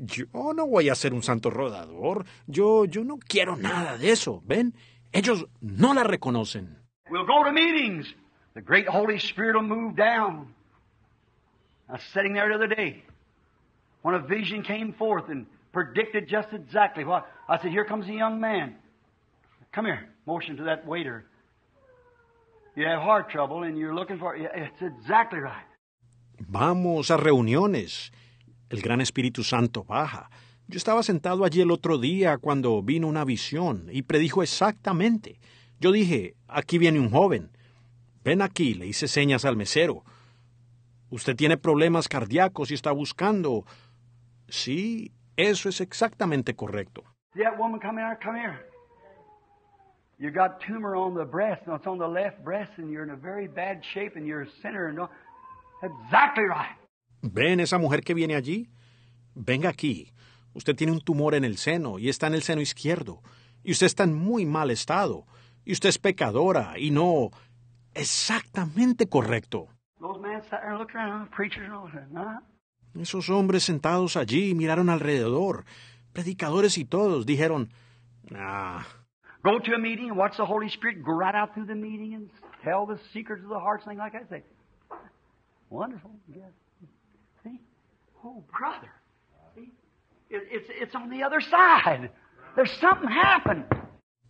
yo no voy a ser un santo rodador, yo, yo no quiero nada de eso, ¿ven? Ellos no la reconocen. We'll go to meetings. The great Holy Spirit will move down. I was sitting there the other day when a vision came forth and predicted just exactly what I said. Here comes a young man. Come here. Motion to that waiter. You have heart trouble and you're looking for. It's exactly right. Vamos a reuniones. El gran Espíritu Santo baja. Yo estaba sentado allí el otro día cuando vino una visión y predijo exactamente. Yo dije, aquí viene un joven. Ven aquí, le hice señas al mesero. Usted tiene problemas cardíacos y está buscando. Sí, eso es exactamente correcto. got tumor on the breast, on the left breast, and you're in a very bad shape, and you're and exactly right. Ven, esa mujer que viene allí, venga aquí. Usted tiene un tumor en el seno y está en el seno izquierdo. Y usted está en muy mal estado. Y usted es pecadora y no. Exactamente correcto. Esos hombres sentados allí miraron alrededor, predicadores y todos, dijeron, ah. Go to a meeting and the Holy Spirit go out through the meeting and tell the secrets of the like Wonderful, Oh, brother. it's, it's on the other side. There's something happened.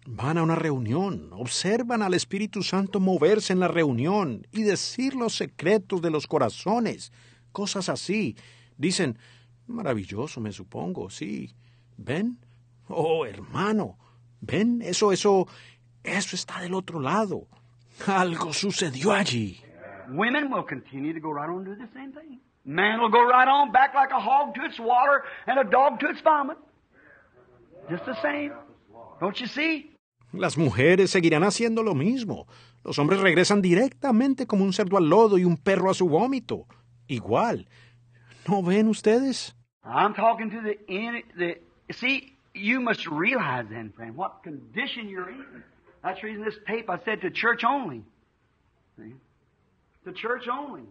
Van a una reunión, observan al Espíritu Santo moverse en la reunión y decir los secretos de los corazones, cosas así. Dicen, maravilloso, me supongo, sí. ¿Ven? Oh, hermano, ¿ven? Eso, eso, eso está del otro lado. Algo sucedió allí. Women will continue to go right on the same thing. Man will go right on back like a hog to its water and a dog to its vomit. Just the same. Don't you see? Las mujeres seguirán haciendo lo mismo. Los hombres regresan directamente como un cerdo al lodo y un perro a su vómito. Igual. ¿No ven ustedes? I'm talking to the, in, the see, you must realize then, friend, what condition you're in. That's the reason this tape I said to church only. See? To church only.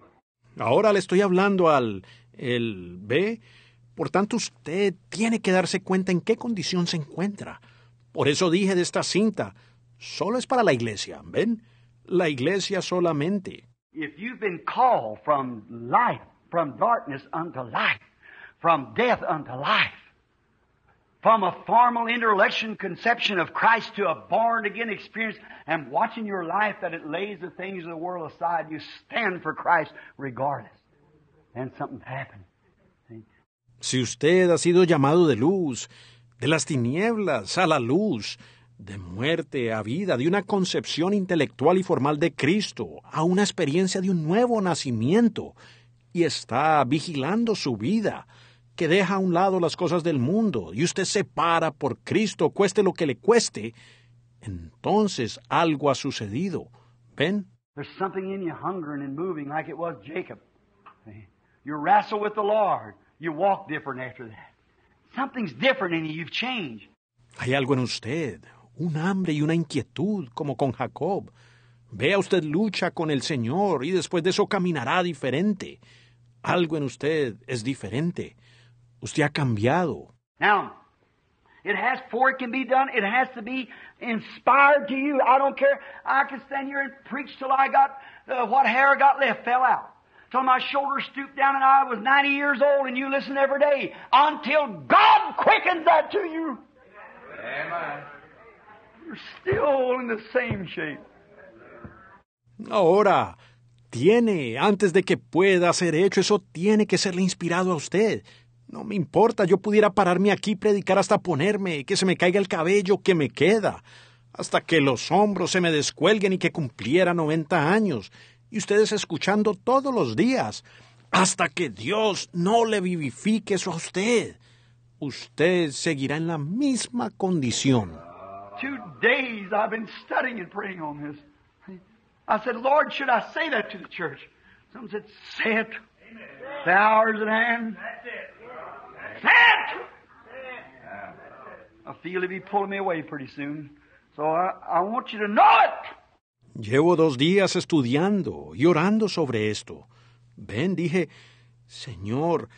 Ahora le estoy hablando al el B. Por tanto, usted tiene que darse cuenta en qué condición se encuentra. Por eso dije de esta cinta, solo es para la iglesia, ¿ven? La iglesia solamente. If you've been called from life, from darkness unto life, from death unto life, from a formal intellectual conception of Christ to a born again experience and watching your life that it lays the things of the world aside. You stand for Christ regardless. And something happened. Si usted ha sido llamado de luz, de las tinieblas a la luz, de muerte a vida, de una concepción intelectual y formal de Cristo, a una experiencia de un nuevo nacimiento, y está vigilando su vida, que deja a un lado las cosas del mundo y usted se para por Cristo, cueste lo que le cueste, entonces algo ha sucedido. ¿Ven? There's something in you hungering and moving like it was Jacob. You wrestle with the Lord. You walk different after that. Something's different in You've changed. Hay algo en usted, un hambre y una inquietud como con Jacob. Vea usted lucha con el Señor y después de eso caminará diferente. Algo en usted es diferente. Usted ha cambiado. Now, it has, for it can be done, it has to be inspired to you. I don't care. I can stand here and preach till I got, uh, what hair I got left fell out. Till my shoulders stooped down and I was 90 years old and you listen every day. Until God quickens that to you. Amen. You're still in the same shape. Ahora, tiene, antes de que pueda ser hecho, eso tiene que serle inspirado a usted. No me importa, yo pudiera pararme aquí, predicar hasta ponerme, que se me caiga el cabello que me queda, hasta que los hombros se me descuelguen y que cumpliera 90 años, y ustedes escuchando todos los días, hasta que Dios no le vivifique eso a usted. Usted seguirá en la misma condición. Two days I've been studying and praying on this. I said, Lord, should I say that to the church? said, say it. The I feel he'll be pulling me away pretty soon. So I, want you to know it. Llevo dos días estudiando y orando sobre esto. Ven, dije, Señor,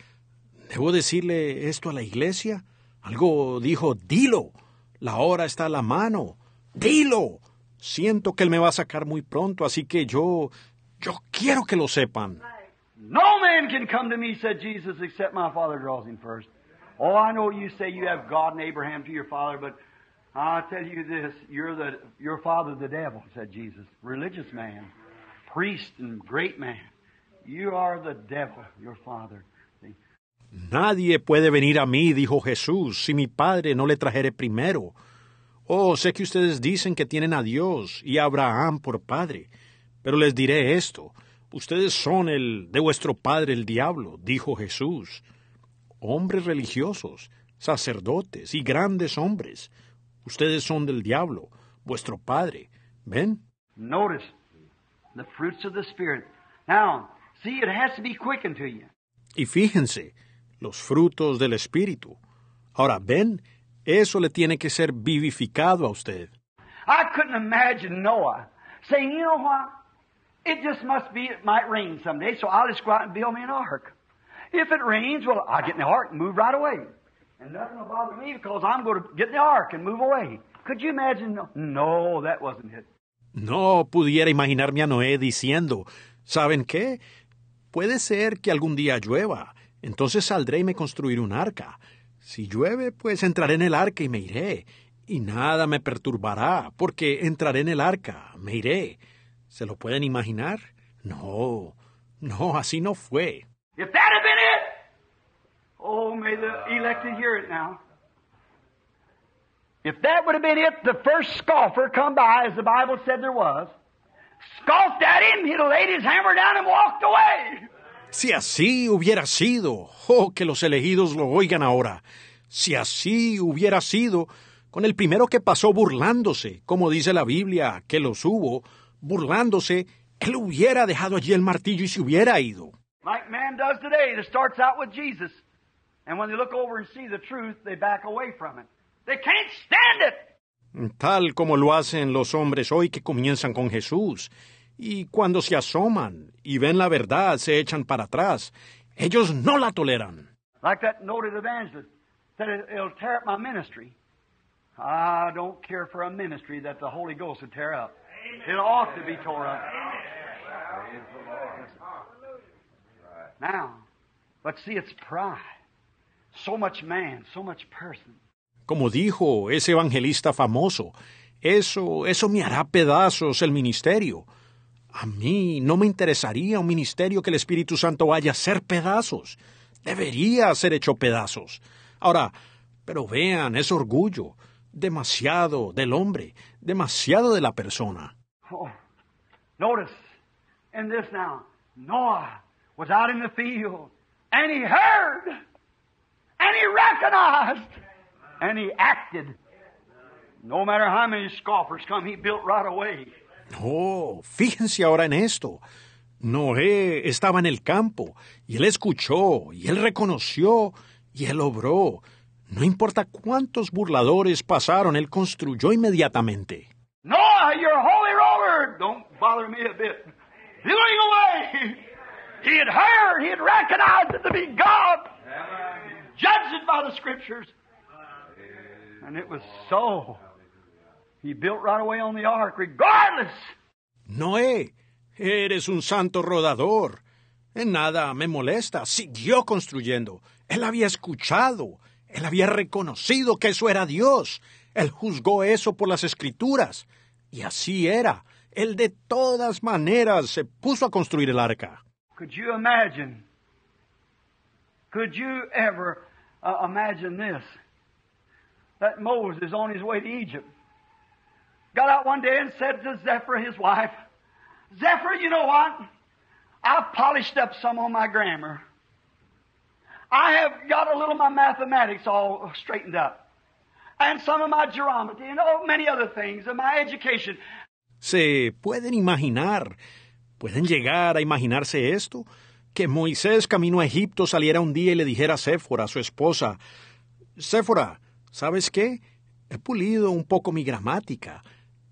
¿debo decirle esto a la iglesia? Algo dijo, dilo, la hora está a la mano, dilo. Siento que él me va a sacar muy pronto, así que yo, yo quiero que lo sepan. No man can come to me, said Jesus, except my Father draws him first. Oh, I know you say you have God and Abraham to your father, but I tell you this, you're the, your father the devil, said Jesus. Religious man, priest and great man. You are the devil, your father. Nadie puede venir a mí, dijo Jesús, si mi padre no le trajere primero. Oh, sé que ustedes dicen que tienen a Dios y a Abraham por padre, pero les diré esto Ustedes son el de vuestro padre el diablo, dijo Jesús. Hombres religiosos, sacerdotes y grandes hombres. Ustedes son del diablo, vuestro padre. ¿Ven? Notice the fruits of the Spirit. Now, see, it has to be quickened to you. Y fíjense, los frutos del Espíritu. Ahora, ven, eso le tiene que ser vivificado a usted. I couldn't imagine Noah saying, you know what? It just must be, it might rain someday, so I'll just go out and build me an ark. If it rains, well, I'll get in the ark and move right away. And nothing will bother me because I'm going to get in the ark and move away. Could you imagine? No, that wasn't it. No pudiera imaginarme a Noé diciendo, ¿saben qué? Puede ser que algún día llueva, entonces saldré y me construiré un arca. Si llueve, pues entraré en el arca y me iré, y nada me perturbará, porque entraré en el arca, me iré. ¿Se lo pueden imaginar? No, no, así no fue. If that had been it, oh, may the elected hear it now. If that would have been it, the first scoffer come by, as the Bible said there was, scoffed at him, he'd have laid his hammer down and walked away. Si así hubiera sido, oh, que los elegidos lo oigan ahora. Si así hubiera sido, con el primero que pasó burlándose, como dice la Biblia, que los hubo, burlándose, él hubiera dejado allí el martillo y se hubiera ido. Like man does today, it starts out with Jesus. And when they look over and see the truth, they back away from it. They can't stand it. Tal como lo hacen los hombres hoy que comienzan con Jesús, y cuando se asoman y ven la verdad, se echan para atrás. Ellos no la toleran. Like that noted evangelist said, it'll tear up my ministry. I don't care for a ministry that the Holy Ghost would tear up. Como dijo ese evangelista famoso, eso, eso me hará pedazos el ministerio. A mí no me interesaría un ministerio que el Espíritu Santo vaya a ser pedazos. Debería ser hecho pedazos. Ahora, pero vean, es orgullo, demasiado del hombre, demasiado de la persona. Oh, notice in this now, Noah was out in the field and he heard and he recognized and he acted. No matter how many scoffers come, he built right away. Oh, fíjense ahora en esto. Noé estaba en el campo y él escuchó y él reconoció y él obró no importa cuántos burladores pasaron, él construyó inmediatamente. Noah, you're a holy rover. Don't bother me a bit. going away. He had heard, he had recognized it to be God. Judged by the scriptures. And it was so. He built right away on the ark, regardless. Noé, eres un santo rodador. En nada me molesta. Siguió construyendo. Él había escuchado. Él había reconocido que eso era Dios. Él juzgó eso por las escrituras. Y así era. Él de todas maneras se puso a construir el arca. Could you imagine? Could you ever uh, imagine this? That Moses on his way to Egypt got out one day and said to Zephra, his wife, "Zephra, you know what? I've polished up some on my grammar. I have got a little my mathematics all straightened up. And some of my and oh, many other things ¿Se pueden imaginar? ¿Pueden llegar a imaginarse esto? Que Moisés camino a Egipto saliera un día y le dijera a Séfora, su esposa, Séfora, ¿sabes qué? He pulido un poco mi gramática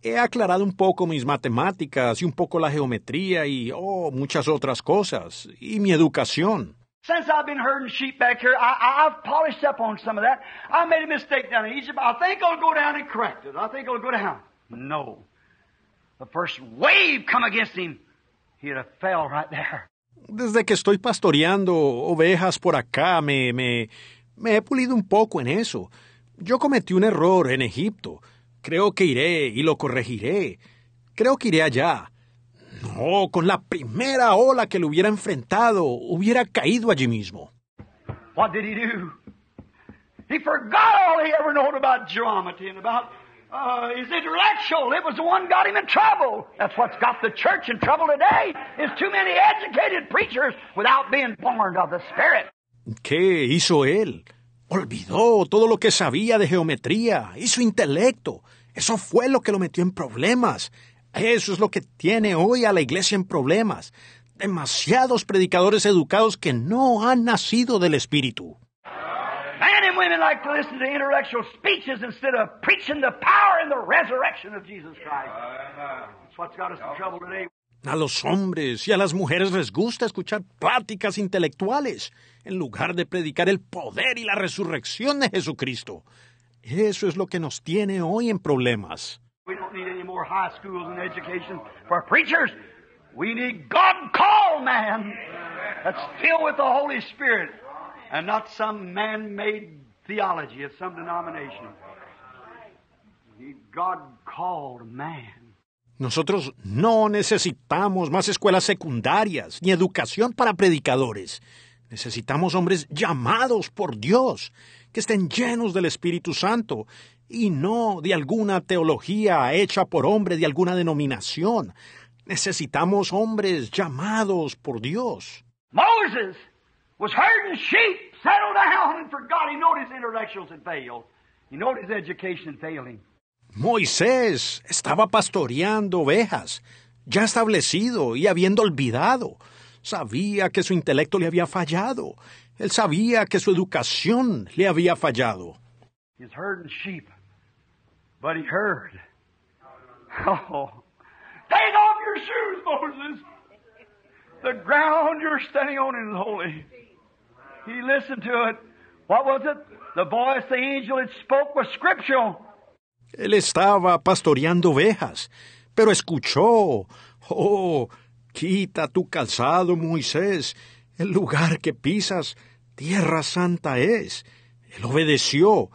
he aclarado un poco mis matemáticas y un poco la geometría y oh, muchas otras cosas, y mi educación. Since I've been herding sheep back here, I, I've polished up on some of that. I made a mistake down in Egypt. I think I'll go down and correct it. I think I'll go down. No. The first wave come against him, he'd have fell right there. Desde que estoy pastoreando ovejas por acá, me, me, me he pulido un poco en eso. Yo cometí un error en Egipto. Creo que iré y lo corregiré. Creo que iré allá. No, con la primera ola que lo hubiera enfrentado, hubiera caído allí mismo. What did he do? He forgot all he ever known about geometry and about uh, his intellectual. It was the one got him in trouble. That's what's got the church in trouble today. Is too many educated preachers without being born of the Spirit. ¿Qué hizo él? Olvidó todo lo que sabía de geometría y su intelecto. Eso fue lo que lo metió en problemas. Eso es lo que tiene hoy a la iglesia en problemas. Demasiados predicadores educados que no han nacido del Espíritu. A los hombres y a las mujeres les gusta escuchar pláticas intelectuales en lugar de predicar el poder y la resurrección de Jesucristo. Eso es lo que nos tiene hoy en problemas. We don't need any more high schools and education for preachers. We need God called man that's filled with the Holy Spirit and not some man made theology of some denomination. We need God called man. Nosotros no necesitamos más escuelas secundarias ni educación para predicadores. Necesitamos hombres llamados por Dios, que estén llenos del Espíritu Santo y no de alguna teología hecha por hombre de alguna denominación. Necesitamos hombres llamados por Dios. Moses Moisés estaba pastoreando ovejas, ya establecido y habiendo olvidado. Sabía que su intelecto le había fallado. Él sabía que su educación le había fallado. But he heard. Oh, take off your shoes, Moses. The ground you're standing on is holy. He listened to it. What was it? The voice the angel had spoke was scriptural. Él estaba pastoreando ovejas, pero escuchó. Oh, quita tu calzado, Moisés. El lugar que pisas, tierra santa es. Él obedeció.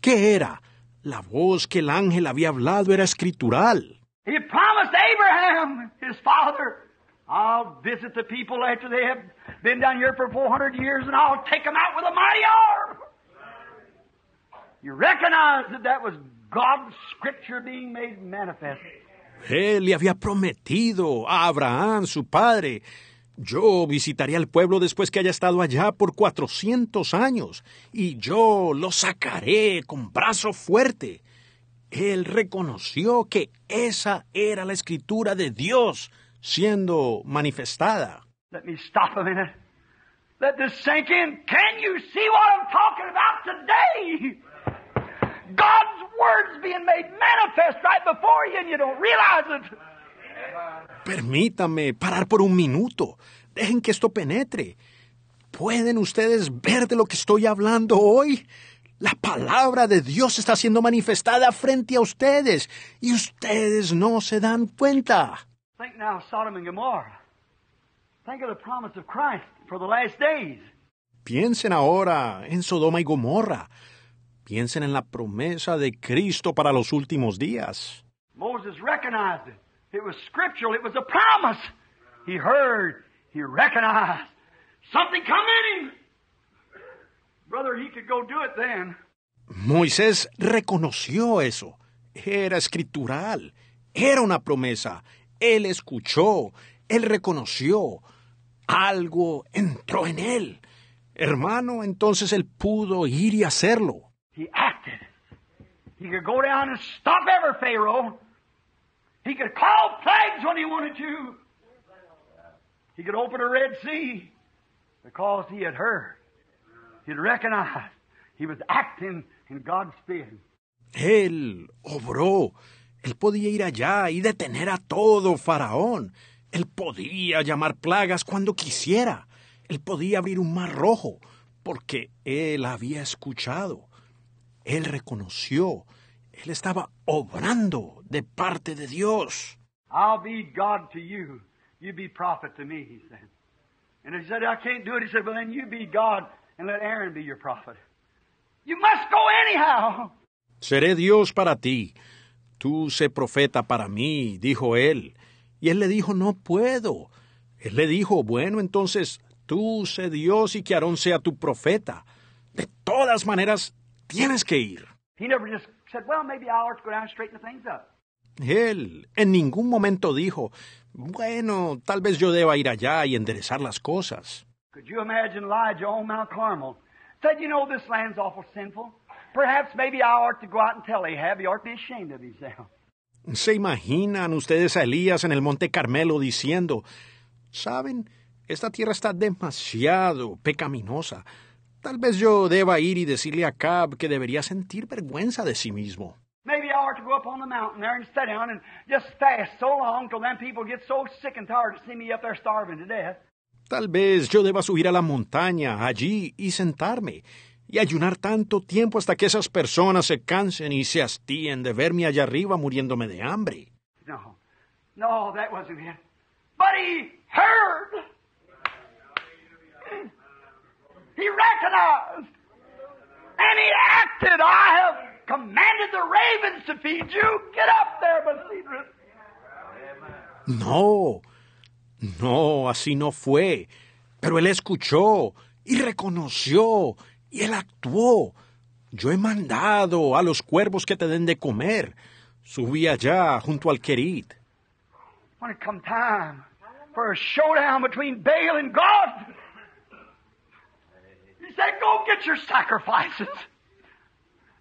¿Qué era? La voz que el ángel había hablado era escritural. He promised Abraham, his father, I'll visit the people after they have been down here for 400 years and I'll take them out with a mighty arm. You recognize that that was God's scripture being made manifest. Él le había prometido a Abraham, su padre, yo visitaré el pueblo después que haya estado allá por 400 años, y yo lo sacaré con brazo fuerte. Él reconoció que esa era la escritura de Dios siendo manifestada. Let me stop a minute. Let this sink in. Can you see what I'm talking about today? God's word's being made manifest right before you, and you don't realize it. Permítame parar por un minuto. Dejen que esto penetre. ¿Pueden ustedes ver de lo que estoy hablando hoy? La palabra de Dios está siendo manifestada frente a ustedes y ustedes no se dan cuenta. Piensen ahora en Sodoma y Gomorra. Piensen en la promesa de Cristo para los últimos días. Moses It was scriptural. It was a promise. He heard. He recognized. Something come in him. Brother, he could go do it then. Moisés reconoció eso. Era escritural. Era una promesa. Él escuchó. Él reconoció. Algo entró en él. Hermano, entonces él pudo ir y hacerlo. He acted. He could go down and stop every Pharaoh. He could call plagues when he wanted to. He could open a Red Sea because he had heard. He'd recognized. He was acting in God's spirit. Él obró. Él podía ir allá y detener a todo faraón. Él podía llamar plagas cuando quisiera. Él podía abrir un mar rojo porque él había escuchado. Él reconoció. Él estaba obrando de parte de Dios. I'll be God to you. You be prophet to me, he said. And he said, I can't do it. He said, well, then you be God and let Aaron be your prophet. You must go anyhow. Seré Dios para ti. Tú sé profeta para mí, dijo él. Y él le dijo, no puedo. Él le dijo, bueno, entonces tú sé Dios y que Aarón sea tu profeta. De todas maneras, tienes que ir. He never just said, well, maybe I'll go down and straighten things up. Él en ningún momento dijo, bueno, tal vez yo deba ir allá y enderezar las cosas. ¿Se imaginan ustedes a Elías en el Monte Carmelo diciendo, saben, esta tierra está demasiado pecaminosa. Tal vez yo deba ir y decirle a Cab que debería sentir vergüenza de sí mismo start to go up on the mountain there and stay down and just fast so long till them people get so sick and tired to see me up there starving to death. Tal vez yo deba subir a la montaña allí y sentarme y ayunar tanto tiempo hasta que esas personas se cansen y se hastíen de verme allá arriba muriéndome de hambre. No, no, that wasn't it. But he heard. He recognized. And he acted. I have commanded the ravens to feed you. Get up there, Basidra. No, no, así no fue. Pero él escuchó y reconoció y él actuó. Yo he mandado a los cuervos que te den de comer. Subí allá junto al Kerit. When it come time for a showdown between Baal and God, he said, "Go get your sacrifices."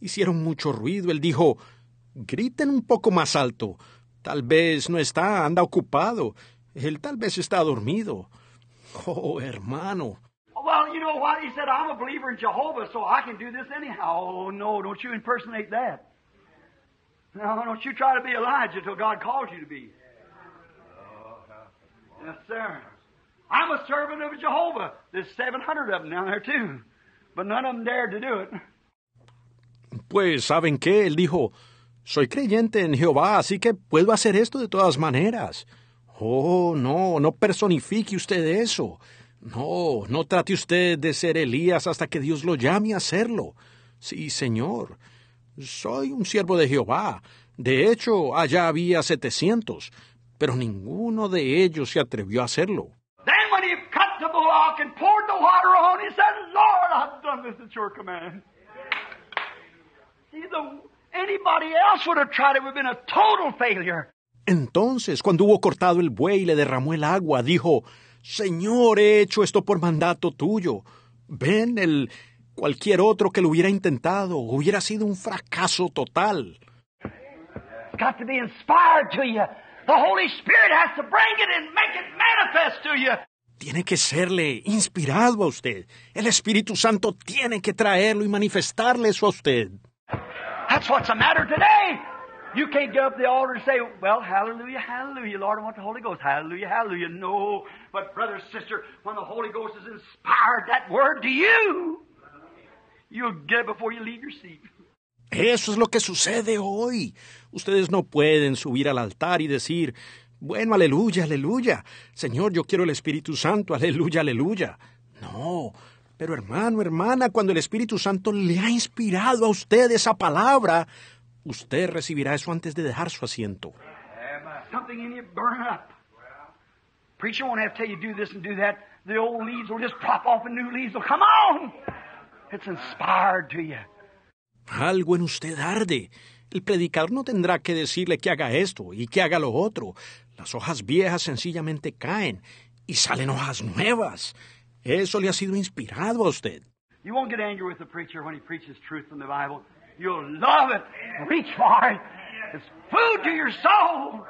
Hicieron mucho ruido. Él dijo Griten un poco más alto. Tal vez no está, anda ocupado. Él tal vez está dormido. Oh, hermano. Well, you know what? He said, I'm a believer in Jehovah, so I can do this anyhow. Oh, no, don't you impersonate that. No, don't you try to be Elijah until God calls you to be. Oh, yes, sir. I'm a servant of Jehovah. There's 700 of them down there, too. But none of them dared to do it. Pues, ¿saben qué? Él dijo, soy creyente en Jehová, así que puedo hacer esto de todas maneras. Oh, no, no personifique usted eso. No, no trate usted de ser Elías hasta que Dios lo llame a hacerlo. Sí, Señor, soy un siervo de Jehová. De hecho, allá había setecientos, pero ninguno de ellos se atrevió a hacerlo. Lord, done this at entonces, cuando hubo cortado el buey y le derramó el agua, dijo, Señor, he hecho esto por mandato tuyo. Ven, el cualquier otro que lo hubiera intentado hubiera sido un fracaso total. Tiene que serle inspirado a usted. El Espíritu Santo tiene que traerlo y manifestarle eso a usted. That's what's the matter today. You can't get up the altar and say, Well, hallelujah, hallelujah, Lord, I want the Holy Ghost. Hallelujah, hallelujah. No. But, brother, sister, when the Holy Ghost has inspired that word to you, you'll get it before you leave your seat. Eso es lo que sucede hoy. Ustedes no pueden subir al altar y decir, Bueno, aleluya, aleluya. Señor, yo quiero el Espíritu Santo, aleluya, aleluya. No. Pero hermano, hermana, cuando el Espíritu Santo le ha inspirado a usted esa palabra, usted recibirá eso antes de dejar su asiento. Algo en usted arde. El predicador no tendrá que decirle que haga esto y que haga lo otro. Las hojas viejas sencillamente caen y salen hojas nuevas. Eso le ha sido inspirado a usted. You won't get angry with the preacher when he preaches truth from the Bible. You'll love it. Reach for it. It's food to your soul.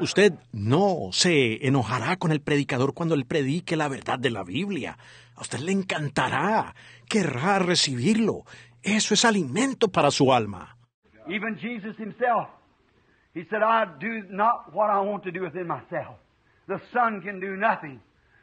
Usted no se enojará con el predicador cuando él predique la verdad de la Biblia. A usted le encantará. Querrá recibirlo. Eso es alimento para su alma. Even Jesus himself, he said, I do not what I want to do within myself. The Son can do nothing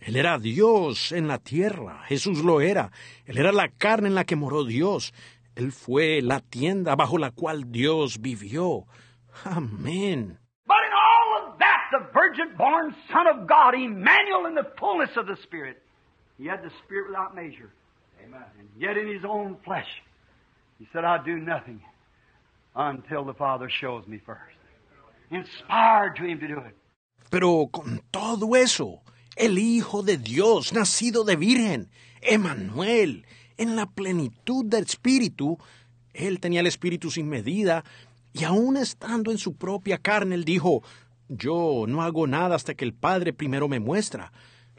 Él era Dios en la tierra, Jesús lo era, Él era la carne en la que moró Dios, Él fue la tienda bajo la cual Dios vivió. Amén. But in all of that, the virgin born Son of God, Emmanuel in the fullness of the Spirit, he had the Spirit without measure. Amen. And yet in his own flesh, he said, I'll do nothing until the Father shows me first. Inspired to him to do it. Pero con todo eso, el Hijo de Dios, nacido de virgen, Emmanuel, en la plenitud del Espíritu. Él tenía el Espíritu sin medida, y aun estando en su propia carne, él dijo, yo no hago nada hasta que el Padre primero me muestra.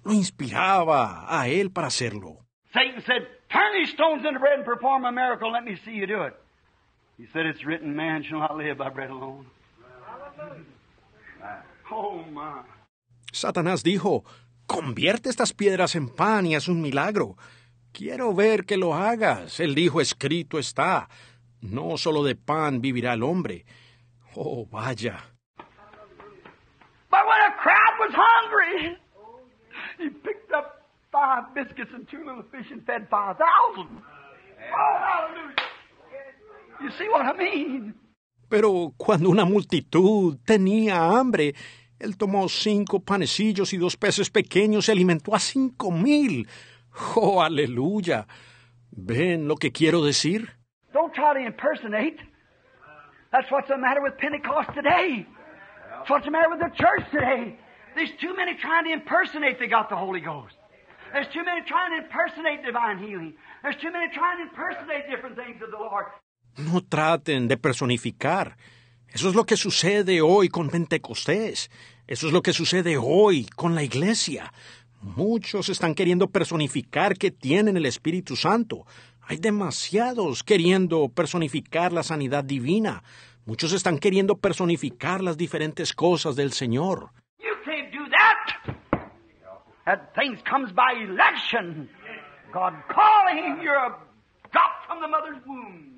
Lo inspiraba a él para hacerlo. Satan said, turn stones into bread perform a miracle. Let me see you do it. He said, it's written, man shall not by bread alone. Oh, Satanás dijo, Convierte estas piedras en pan y haz un milagro. Quiero ver que lo hagas. Él dijo, escrito está. No solo de pan vivirá el hombre. Oh, vaya. Pero cuando una multitud tenía hambre, él tomó cinco panecillos y dos peces pequeños y alimentó a cinco mil. ¡Oh, aleluya! ¿Ven lo que quiero decir? Don't try to impersonate. That's what's the matter with Pentecost today. That's what's the matter with the church today. There's too many trying to impersonate they got the Holy Ghost. There's too many trying to impersonate divine healing. There's too many trying to impersonate different things of the Lord. No traten de personificar. Eso es lo que sucede hoy con Pentecostés. Eso es lo que sucede hoy con la Iglesia. Muchos están queriendo personificar que tienen el Espíritu Santo. Hay demasiados queriendo personificar la sanidad divina. Muchos están queriendo personificar las diferentes cosas del Señor. You can't do that. things comes by election. God calling, you're from the mother's womb.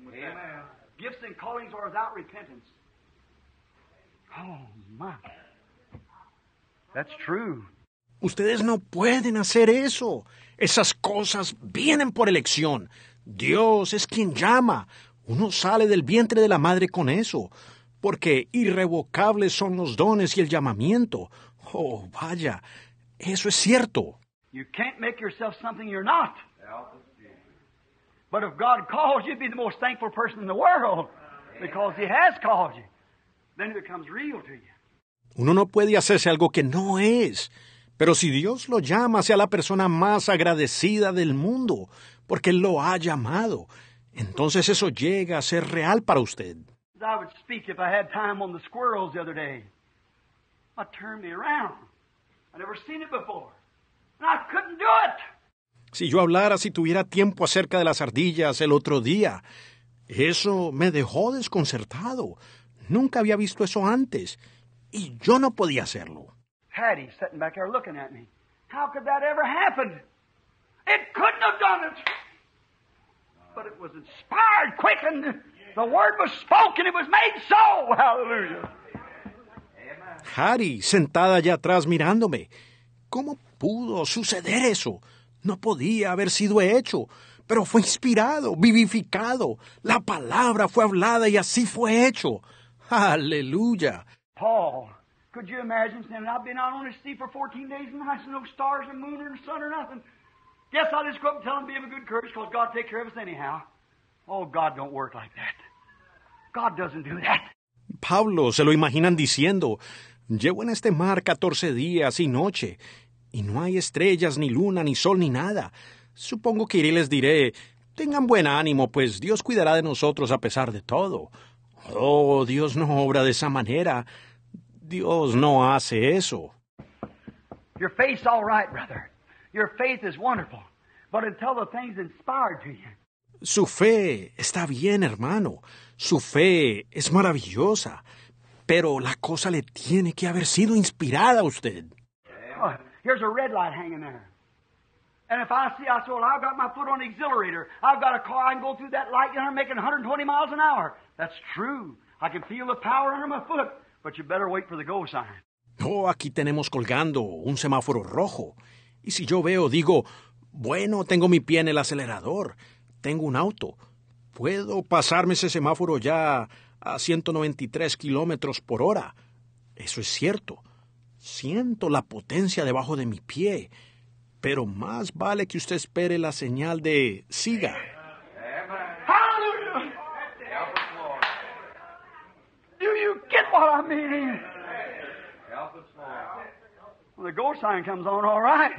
Gifts and callings are without repentance. Oh, Ustedes no pueden hacer eso. Esas cosas vienen por elección. Dios es quien llama. Uno sale del vientre de la madre con eso, porque irrevocables son los dones y el llamamiento. Oh, vaya, eso es cierto. You can't make yourself something you're not. But if God calls you, be the most thankful person in the world because He has called you. Uno no puede hacerse algo que no es. Pero si Dios lo llama, sea la persona más agradecida del mundo, porque Él lo ha llamado. Entonces eso llega a ser real para usted. Si yo hablara si tuviera tiempo acerca de las ardillas el otro día, eso me dejó desconcertado. Nunca había visto eso antes. Y yo no podía hacerlo. Harry, sentada allá atrás mirándome. ¿Cómo pudo suceder eso? No podía haber sido hecho, pero fue inspirado, vivificado. La palabra fue hablada y así fue hecho. Aleluya. Paul, could you imagine saying, I've been out on the sea for 14 days and nights and no stars or moon or sun or nothing. Guess I'll just go up and tell them to be of good courage because God take care of us anyhow. Oh, God don't work like that. God doesn't do that. Pablo, se lo imaginan diciendo, llevo en este mar 14 días y noche, y no hay estrellas, ni luna, ni sol, ni nada. Supongo que iré y les diré, tengan buen ánimo, pues Dios cuidará de nosotros a pesar de todo. Oh, Dios no obra de esa manera. Dios no hace eso. Your faith's all right, brother. Your faith is wonderful. But until the things inspired to you. Su fe está bien, hermano. Su fe es maravillosa. Pero la cosa le tiene que haber sido inspirada a usted. Oh, here's a red light hanging there. And if I see, I say, well, I've got my foot on the accelerator. I've got a car. I can go through that light. And I'm making 120 miles an hour. That's true. I can feel the power under my foot. But you better wait for the go sign. Oh, aquí tenemos colgando un semáforo rojo. Y si yo veo, digo, bueno, tengo mi pie en el acelerador. Tengo un auto. Puedo pasarme ese semáforo ya a 193 kilómetros por hora. Eso es cierto. Siento la potencia debajo de mi pie pero más vale que usted espere la señal de siga. When the go sign comes on, all right.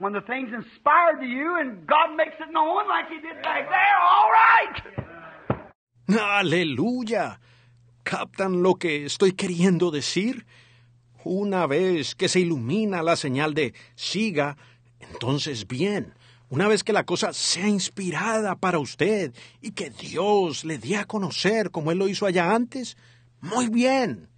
When the thing's inspired to you and God makes it known like He did back there, all right. Aleluya. ¿Captan lo que estoy queriendo decir? Una vez que se ilumina la señal de siga, entonces, bien, una vez que la cosa sea inspirada para usted y que Dios le dé a conocer como Él lo hizo allá antes, muy bien.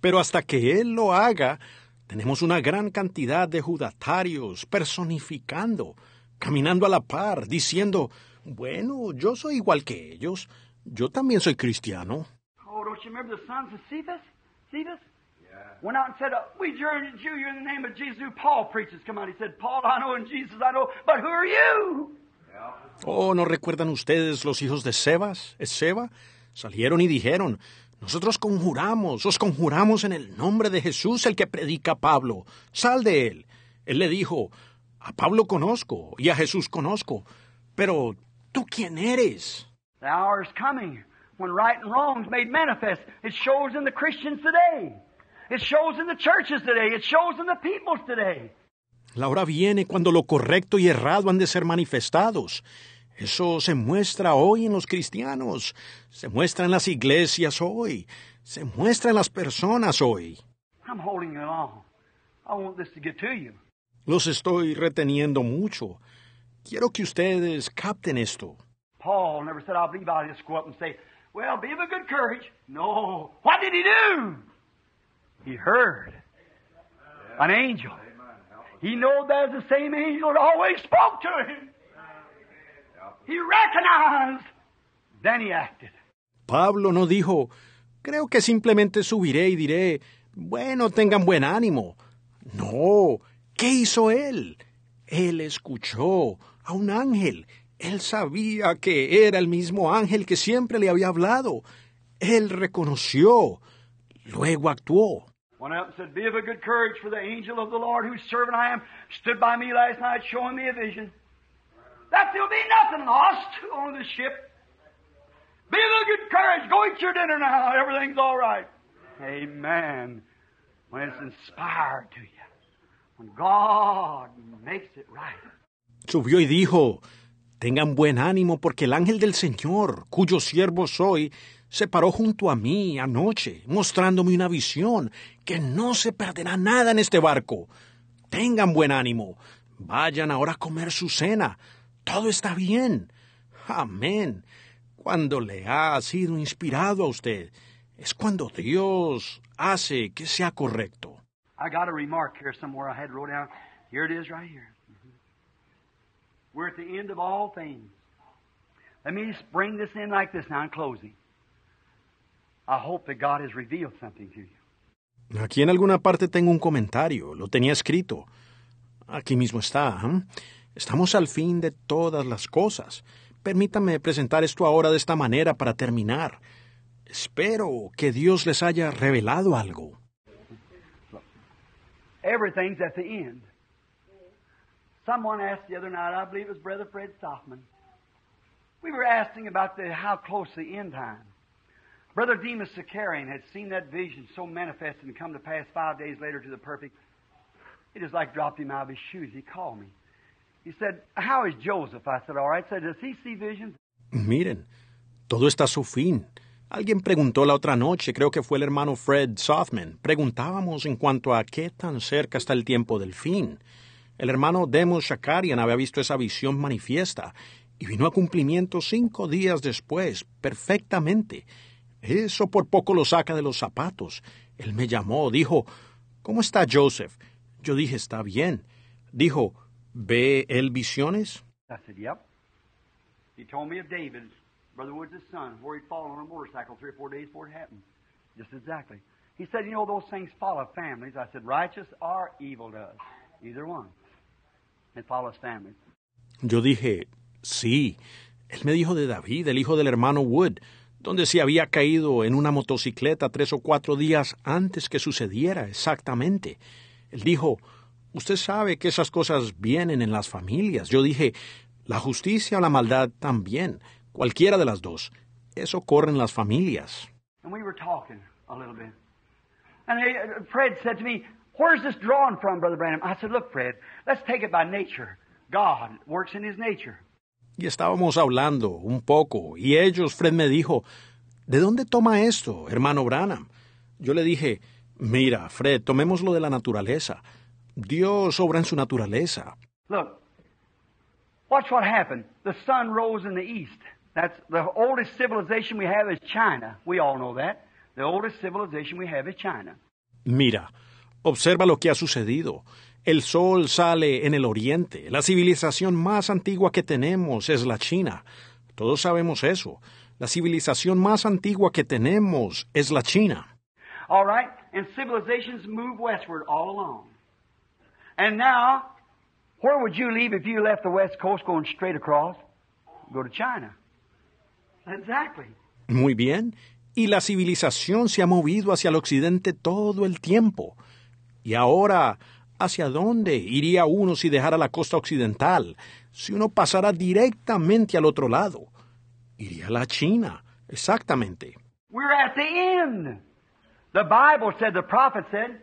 Pero hasta que Él lo haga, tenemos una gran cantidad de judatarios personificando, caminando a la par, diciendo, bueno, yo soy igual que ellos, yo también soy cristiano. Oh, ¿no recuerdan ustedes los hijos de Sebas? ¿Es Seba? Salieron y dijeron, nosotros conjuramos, os conjuramos en el nombre de Jesús el que predica Pablo. Sal de él. Él le dijo, a Pablo conozco y a Jesús conozco, pero ¿tú quién eres? La hora viene cuando lo correcto y errado han de ser manifestados. Eso se muestra hoy en los cristianos, se muestra en las iglesias hoy, se muestra en las personas hoy. Los estoy reteniendo mucho. Quiero que ustedes capten esto. Paul never said, I believe I'll just go up and say, Well, be of a good courage. No. What did he do? He heard an angel. He knew that was the same angel that always spoke to him. He recognized. Then he acted. Pablo no dijo, creo que simplemente subiré y diré, bueno, tengan buen ánimo. No, ¿qué hizo él? Él escuchó a un ángel él sabía que era el mismo ángel que siempre le había hablado. Él reconoció. Luego actuó. Went up and said, Be of a good courage, for the angel of the Lord, whose servant I am, stood by me last night, showing me a vision. That there will be nothing lost on the ship. Be of a good courage. Go eat your dinner now. Everything's all right. Amen. When it's inspired to you, when God makes it right. Subió y dijo, Tengan buen ánimo porque el ángel del Señor, cuyo siervo soy, se paró junto a mí anoche, mostrándome una visión, que no se perderá nada en este barco. Tengan buen ánimo. Vayan ahora a comer su cena. Todo está bien. Amén. Cuando le ha sido inspirado a usted, es cuando Dios hace que sea correcto. Aquí en alguna parte tengo un comentario, lo tenía escrito. Aquí mismo está. ¿eh? Estamos al fin de todas las cosas. Permítame presentar esto ahora de esta manera para terminar. Espero que Dios les haya revelado algo. Everything's at the end. Someone asked the other night, I believe it was Brother Fred Soffman. We were asking about the, how close the end time. Brother Demas Sakarian had seen that vision so manifest and come to pass five days later to the perfect. He just like dropped him out of his shoes. He called me. He said, How is Joseph? I said, All right. He said, Does he see visions? Miren, todo está a su fin. Alguien preguntó la otra noche, creo que fue el hermano Fred Softman, preguntábamos en cuanto a qué tan cerca está el tiempo del fin. El hermano Demos Shakarian había visto esa visión manifiesta y vino a cumplimiento cinco días después, perfectamente. Eso por poco lo saca de los zapatos. Él me llamó, dijo, ¿Cómo está Joseph? Yo dije, está bien. Dijo, ¿ve él visiones? I said, yep. He told me of David, Brother Woods' son, where he'd fallen on a motorcycle three or four days before it happened. Just exactly. He said, you know, those things follow families. I said, righteous are evil does. Either one. Yo dije, sí. Él me dijo de David, el hijo del hermano Wood, donde se había caído en una motocicleta tres o cuatro días antes que sucediera exactamente. Él dijo, usted sabe que esas cosas vienen en las familias. Yo dije, la justicia o la maldad también, cualquiera de las dos. Eso corre en las familias. And we uh, Fred said to Where's this drawing from, Brother Branham? I said, Look, Fred, let's take it by nature. God works in his nature. Y estábamos hablando un poco, y ellos, Fred me dijo, ¿de dónde toma esto, hermano Branham? Yo le dije, mira, Fred, tomémoslo de la naturaleza. Dios obra en su naturaleza. Look, watch what happened. The sun rose in the east. That's the oldest civilization we have is China. We all know that. The oldest civilization we have is China. Mira, Observa lo que ha sucedido. El sol sale en el oriente. La civilización más antigua que tenemos es la China. Todos sabemos eso. La civilización más antigua que tenemos es la China. All right, and civilizations move westward all along. And now, where would you leave if you left the west coast going straight across? Go to China. Exactly. Muy bien. Y la civilización se ha movido hacia el occidente todo el tiempo. Y ahora, ¿hacia dónde iría uno si dejara la costa occidental? Si uno pasara directamente al otro lado. Iría a la China. Exactamente. We're at the end. The Bible said, the prophet said,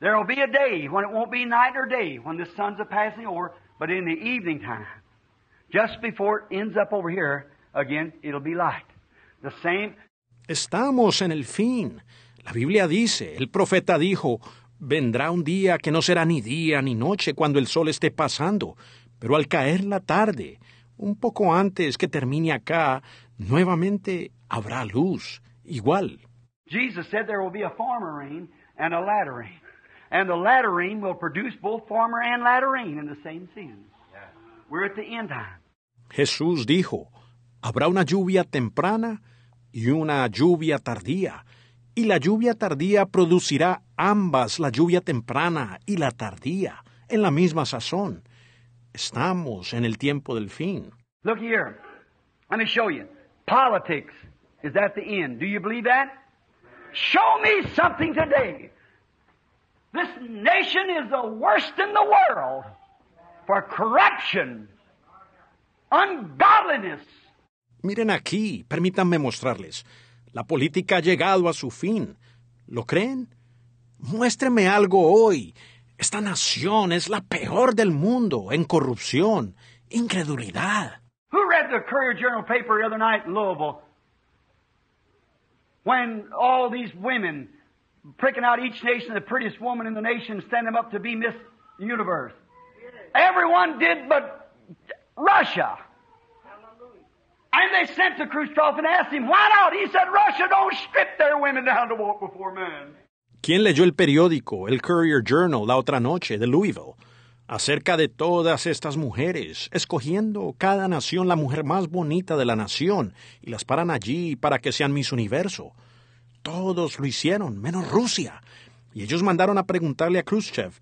there'll be a day when it won't be night or day when the sun's a passing over, but in the evening time, just before it ends up over here, again, it'll be light. The same. Estamos en el fin. La Biblia dice, el profeta dijo, vendrá un día que no será ni día ni noche cuando el sol esté pasando, pero al caer la tarde, un poco antes que termine acá, nuevamente habrá luz, igual. Jesús dijo, habrá una lluvia temprana y una lluvia tardía y la lluvia tardía producirá ambas, la lluvia temprana y la tardía, en la misma sazón. Estamos en el tiempo del fin. Look here. Let me show you. Politics is at the end. Do you believe that? Show me something today. This nation is the worst in the world for corruption, ungodliness. Miren aquí, permítanme mostrarles. La política ha llegado a su fin. ¿Lo creen? Muéstreme algo hoy. Esta nación es la peor del mundo en corrupción, incredulidad. Who read the Courier Journal paper the other night in Louisville? When all these women pricking out each nation, the prettiest woman in the nation, standing up to be Miss Universe. Everyone did but Russia. And they sent to Khrushchev and asked him, why not? He said, Russia don't strip their women walk before men. ¿Quién leyó el periódico, el Courier Journal, la otra noche de Louisville, acerca de todas estas mujeres, escogiendo cada nación la mujer más bonita de la nación y las paran allí para que sean Miss Universo? Todos lo hicieron, menos Rusia. Y ellos mandaron a preguntarle a Khrushchev,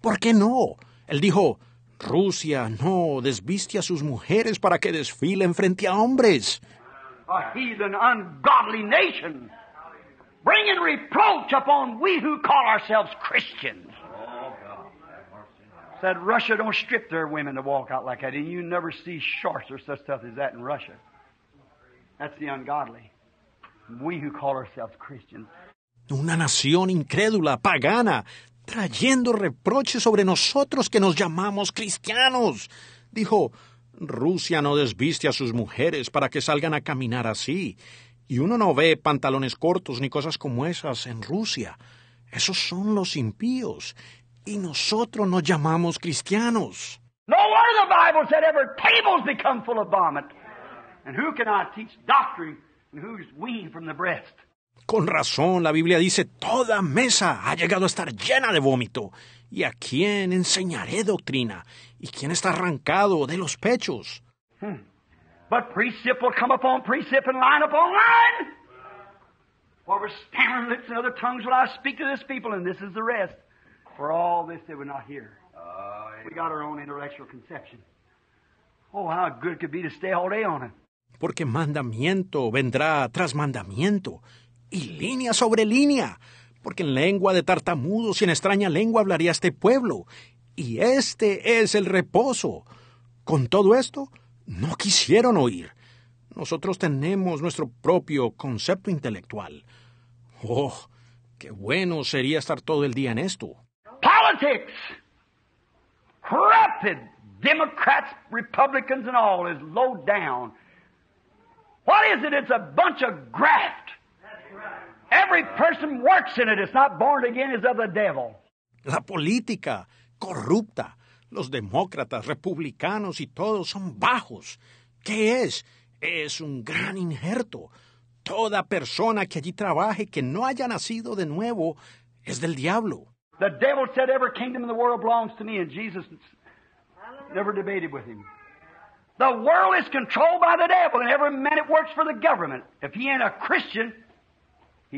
¿por qué no? Él dijo, Rusia, no, desviste a sus mujeres para que desfilen frente a hombres. A heathen, ungodly nation, bringing reproach upon we who call ourselves Christians. Said Russia don't strip their women to walk out like that, and you never see shorts or such stuff as that in Russia. That's the ungodly. We who call ourselves Christians. Una nación incrédula, pagana, trayendo reproches sobre nosotros que nos llamamos cristianos. Dijo, Rusia no desviste a sus mujeres para que salgan a caminar así. Y uno no ve pantalones cortos ni cosas como esas en Rusia. Esos son los impíos. Y nosotros nos llamamos cristianos. No the Bible said ever table's become full of vomit. And who can teach doctrine and who's weaned from the breast? Con razón, la Biblia dice, toda mesa ha llegado a estar llena de vómito. ¿Y a quién enseñaré doctrina? ¿Y quién está arrancado de los pechos? Hmm. But precept will come upon precept and line upon line. For with stammering lips and other tongues will I speak to this people, and this is the rest. For all this they were not here. We got our own intellectual conception. Oh, how good it could be to stay all day on it. Porque mandamiento vendrá tras mandamiento, y línea sobre línea, porque en lengua de tartamudos y en extraña lengua hablaría este pueblo, y este es el reposo. Con todo esto, no quisieron oír. Nosotros tenemos nuestro propio concepto intelectual. Oh, qué bueno sería estar todo el día en esto. Politics. Corrupted. Democrats, Republicans and all is low down. What is it? It's a bunch of graft. Every person works in it. It's not born again. It's of the devil. La política corrupta. Los demócratas, republicanos y todos son bajos. ¿Qué es? Es un gran injerto. Toda persona que allí trabaje que no haya nacido de nuevo es del diablo. The devil said every kingdom in the world belongs to me, and Jesus never debated with him. The world is controlled by the devil, and every man it works for the government, if he ain't a Christian, Uh,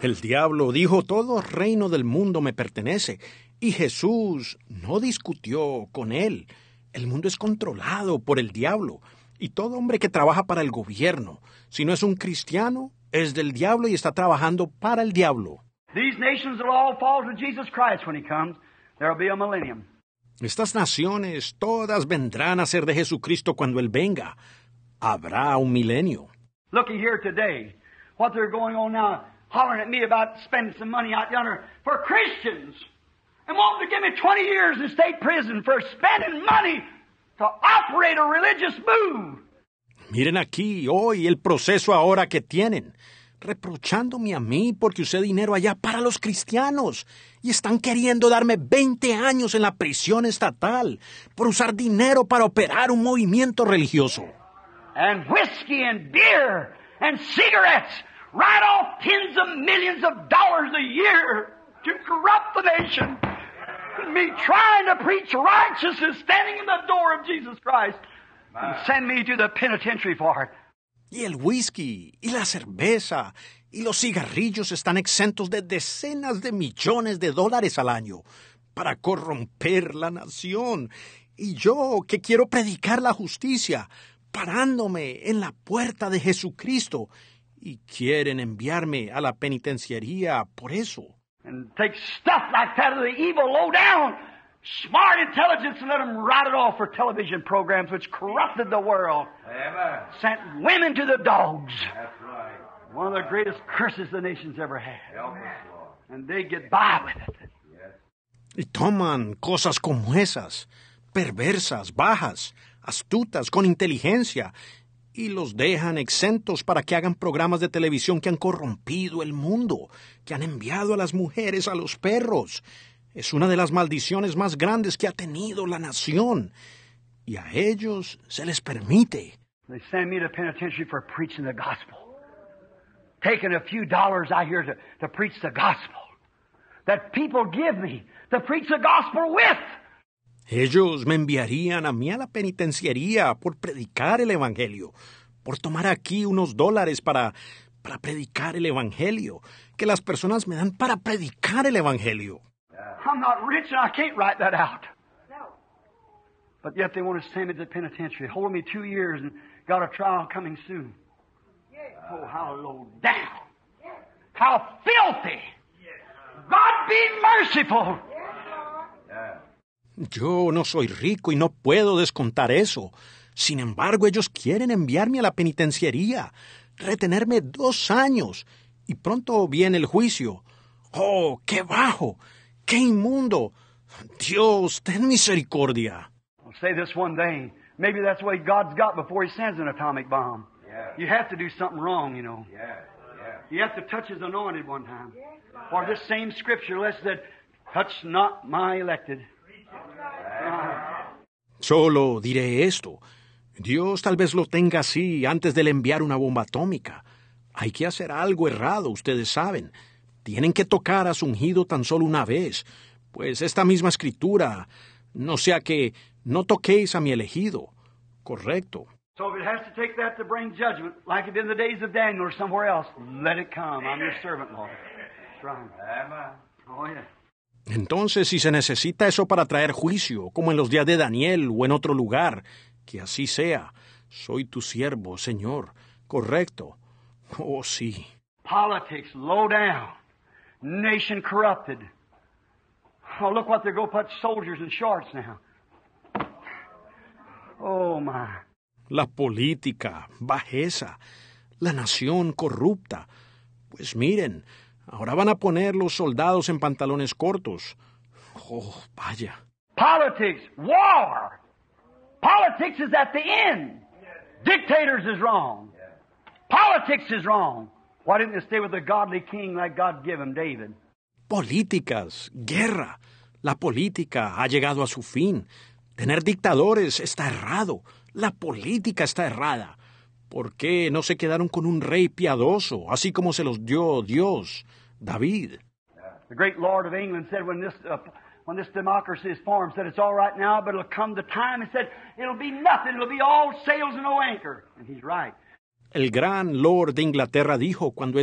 el diablo dijo, todo reino del mundo me pertenece. Y Jesús no discutió con él. El mundo es controlado por el diablo. Y todo hombre que trabaja para el gobierno, si no es un cristiano, es del diablo y está trabajando para el diablo. Estas naciones todas vendrán a ser de Jesucristo cuando Él venga. Habrá un milenio. Looky here today, what they're going on now, hollering at me about spending some money out yonder for Christians and wanting to give me 20 years in state prison for spending money to operate a religious move. Miren aquí, hoy, el proceso ahora que tienen reprochándome a mí porque usé dinero allá para los cristianos y están queriendo darme 20 años en la prisión estatal por usar dinero para operar un movimiento religioso. and whiskey and beer and cigarettes write off tens of millions of dollars a year to corrupt the nation. Me trying to preach righteousness, standing in the door of Jesus Christ, and send me to the penitentiary for it. Y el whisky, y la cerveza, y los cigarrillos están exentos de decenas de millones de dólares al año para corromper la nación. Y yo, que quiero predicar la justicia, parándome en la puerta de Jesucristo y quieren enviarme a la penitenciaría por eso. And take stuff like that of the evil low down, smart intelligence and let them rot it off for television programs which corrupted the world. Sent women to the dogs. That's right. One of the greatest curses the nation's ever had. And they get by with it. Yes. Y toman cosas como esas, perversas, bajas, astutas, con inteligencia, y los dejan exentos para que hagan programas de televisión que han corrompido el mundo, que han enviado a las mujeres a los perros. Es una de las maldiciones más grandes que ha tenido la nación. Y a ellos se les permite. They send me to penitentiary for preaching the gospel. Taking a few dollars out here to, to preach the gospel. That people give me to preach the gospel with. Ellos me enviarían a mí a la penitenciaría por predicar el Evangelio, por tomar aquí unos dólares para, para predicar el Evangelio, que las personas me dan para predicar el Evangelio. I'm not rich and I can't write that out. But yet they want to send me to the penitentiary, hold me two years and got a trial coming soon. Oh, how low down. How filthy. God be merciful. Yo no soy rico y no puedo descontar eso. Sin embargo, ellos quieren enviarme a la penitenciaría, retenerme dos años, y pronto viene el juicio. ¡Oh, qué bajo! ¡Qué inmundo! Dios, ten misericordia. I'll say this one day, Maybe that's what God's got before He sends an atomic bomb. Yeah. You have to do something wrong, you know. Yeah. You have to touch His anointed one time. Or this same scripture lets that touch not my elected. Solo diré esto. Dios tal vez lo tenga así antes de enviar una bomba atómica. Hay que hacer algo errado, ustedes saben. Tienen que tocar a su ungido tan solo una vez, pues esta misma escritura, no sea que no toquéis a mi elegido. Correcto. Entonces, si se necesita eso para traer juicio, como en los días de Daniel o en otro lugar, que así sea. Soy tu siervo, Señor. Correcto. Oh, sí. Politics low down. Nation corrupted. Oh, look what put soldiers in shorts now. Oh, La política, bajeza, la nación corrupta. Pues miren, Ahora van a poner los soldados en pantalones cortos. Oh, vaya. Politics, war. Politics is at the end. Dictators is wrong. Politics is wrong. Why didn't they stay with a godly king like God gave him, David? Políticas, guerra. La política ha llegado a su fin. Tener dictadores está errado. La política está errada. ¿Por qué no se quedaron con un rey piadoso, así como se los dio Dios, David? The great Lord of England said when this, uh, democracy is formed, said it's all right now, but it'll come the time. He said it'll be nothing. be all sails and no anchor. And he's right. El gran Lord de Inglaterra dijo cuando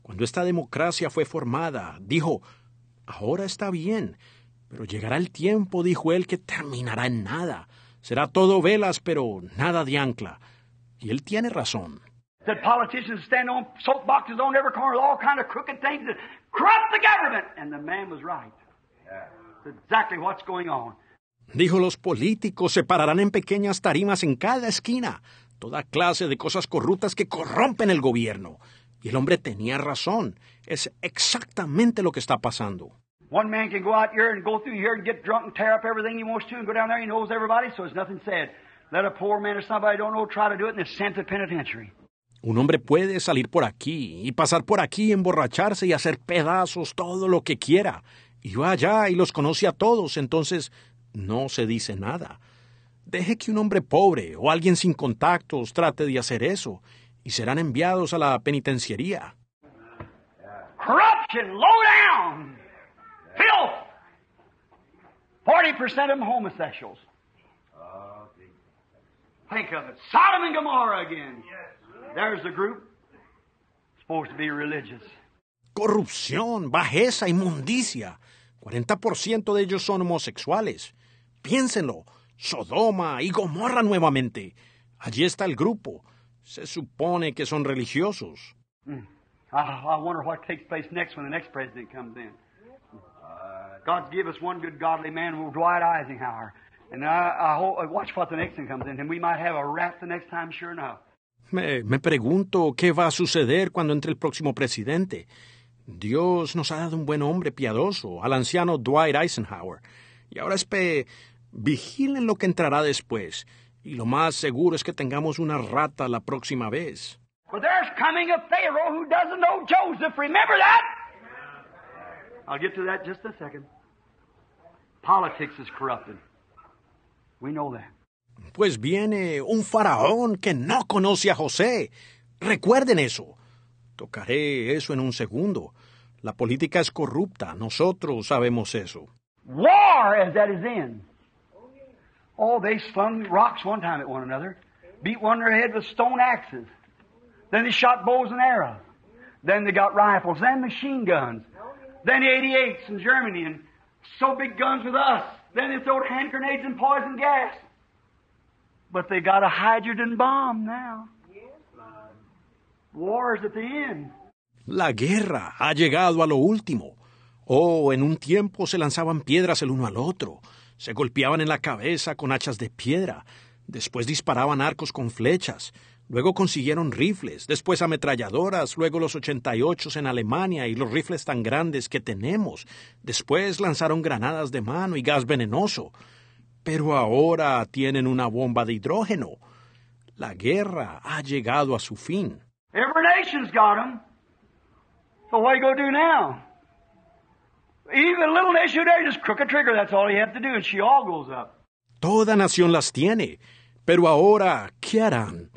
cuando esta democracia fue formada, dijo, ahora está bien, pero llegará el tiempo, dijo él, que terminará en nada. Será todo velas, pero nada de ancla. Y él tiene razón. That politicians stand on on every corner, all of crooked things the government. And the man was right. exactly what's going on. Dijo, los políticos se pararán en pequeñas tarimas en cada esquina, toda clase de cosas corruptas que corrompen el gobierno. Y el hombre tenía razón. Es exactamente lo que está pasando. One man can go out here and go through here and get drunk and tear up everything he wants to and go down there. He knows everybody, so there's nothing said. Un hombre puede salir por aquí y pasar por aquí, emborracharse y hacer pedazos todo lo que quiera. Y va allá y los conoce a todos, entonces no se dice nada. Deje que un hombre pobre o alguien sin contactos trate de hacer eso y serán enviados a la penitenciaría. Corruption, low down, filth. 40% homosexuals. Think of it. Sodom and Gomorrah again. There's the group. Supposed to be religious. Corrupción, bajeza, inmundicia. 40% de ellos son homosexuales. Piénsenlo. Sodoma y Gomorra nuevamente. Allí está el grupo. Se supone que son religiosos. Hmm. I, wonder what takes place next when the next president comes in. Uh, God give us one good godly man, will Dwight Eisenhower. watch the the next next comes in, we might have a rat time, sure And I, what Me, me pregunto qué va a suceder cuando entre el próximo presidente. Dios nos ha dado un buen hombre piadoso, al anciano Dwight Eisenhower. Y ahora espé, vigilen lo que entrará después. Y lo más seguro es que tengamos una rata la próxima vez. But there's coming a Pharaoh who doesn't know Joseph. Remember that? I'll get to that just a second. Politics is corrupted. We know that. Pues viene un faraón que no conoce a José. Recuerden eso. Tocaré eso en un segundo. La política es corrupta. Nosotros sabemos eso. War as that is in. Oh, they slung rocks one time at one another, beat one in their head with stone axes. Then they shot bows and arrows. Then they got rifles, then machine guns, then the 88s in Germany, and so big guns with us. La guerra ha llegado a lo último. Oh, en un tiempo se lanzaban piedras el uno al otro, se golpeaban en la cabeza con hachas de piedra, después disparaban arcos con flechas, Luego consiguieron rifles, después ametralladoras, luego los 88 en Alemania y los rifles tan grandes que tenemos. Después lanzaron granadas de mano y gas venenoso. Pero ahora tienen una bomba de hidrógeno. La guerra ha llegado a su fin. Every nation's got em. what do now? Even little just a trigger, that's all you have to do, and she all goes up. Toda nación las tiene. Pero ahora, ¿qué harán?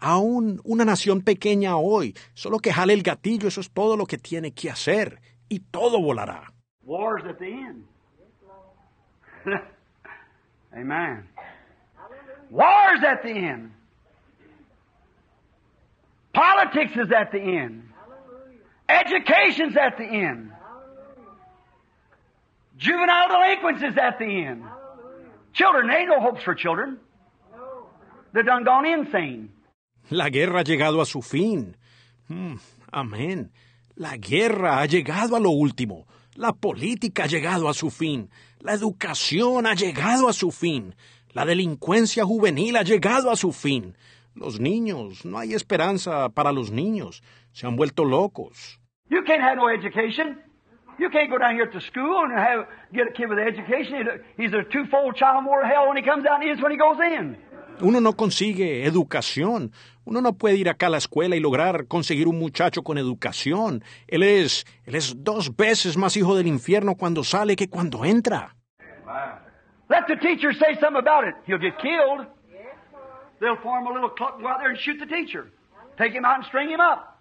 aún una nación pequeña hoy, solo que jale el gatillo, eso es todo lo que tiene que hacer, y todo volará. War's at the end. Amen. War's at the end. Politics is at the end. Education's at the end. Juvenile delinquencies at the end. Children, there ain't no hopes for children. They're done gone insane. La guerra ha llegado a su fin. Mm, amén. La guerra ha llegado a lo último. La política ha llegado a su fin. La educación ha llegado a su fin. La delincuencia juvenil ha llegado a su fin. Los niños, no hay esperanza para los niños. Se han vuelto locos. You can't have education. You can't go down here to school and get a kid with education. He's a child more hell when he comes when he goes in. Uno no consigue educación. Uno no puede ir acá a la escuela y lograr conseguir un muchacho con educación. Él es, él es dos veces más hijo del infierno cuando sale que cuando entra. Let the teacher say something about it. He'll get killed. They'll form a little and shoot the teacher. Take him out and string him up.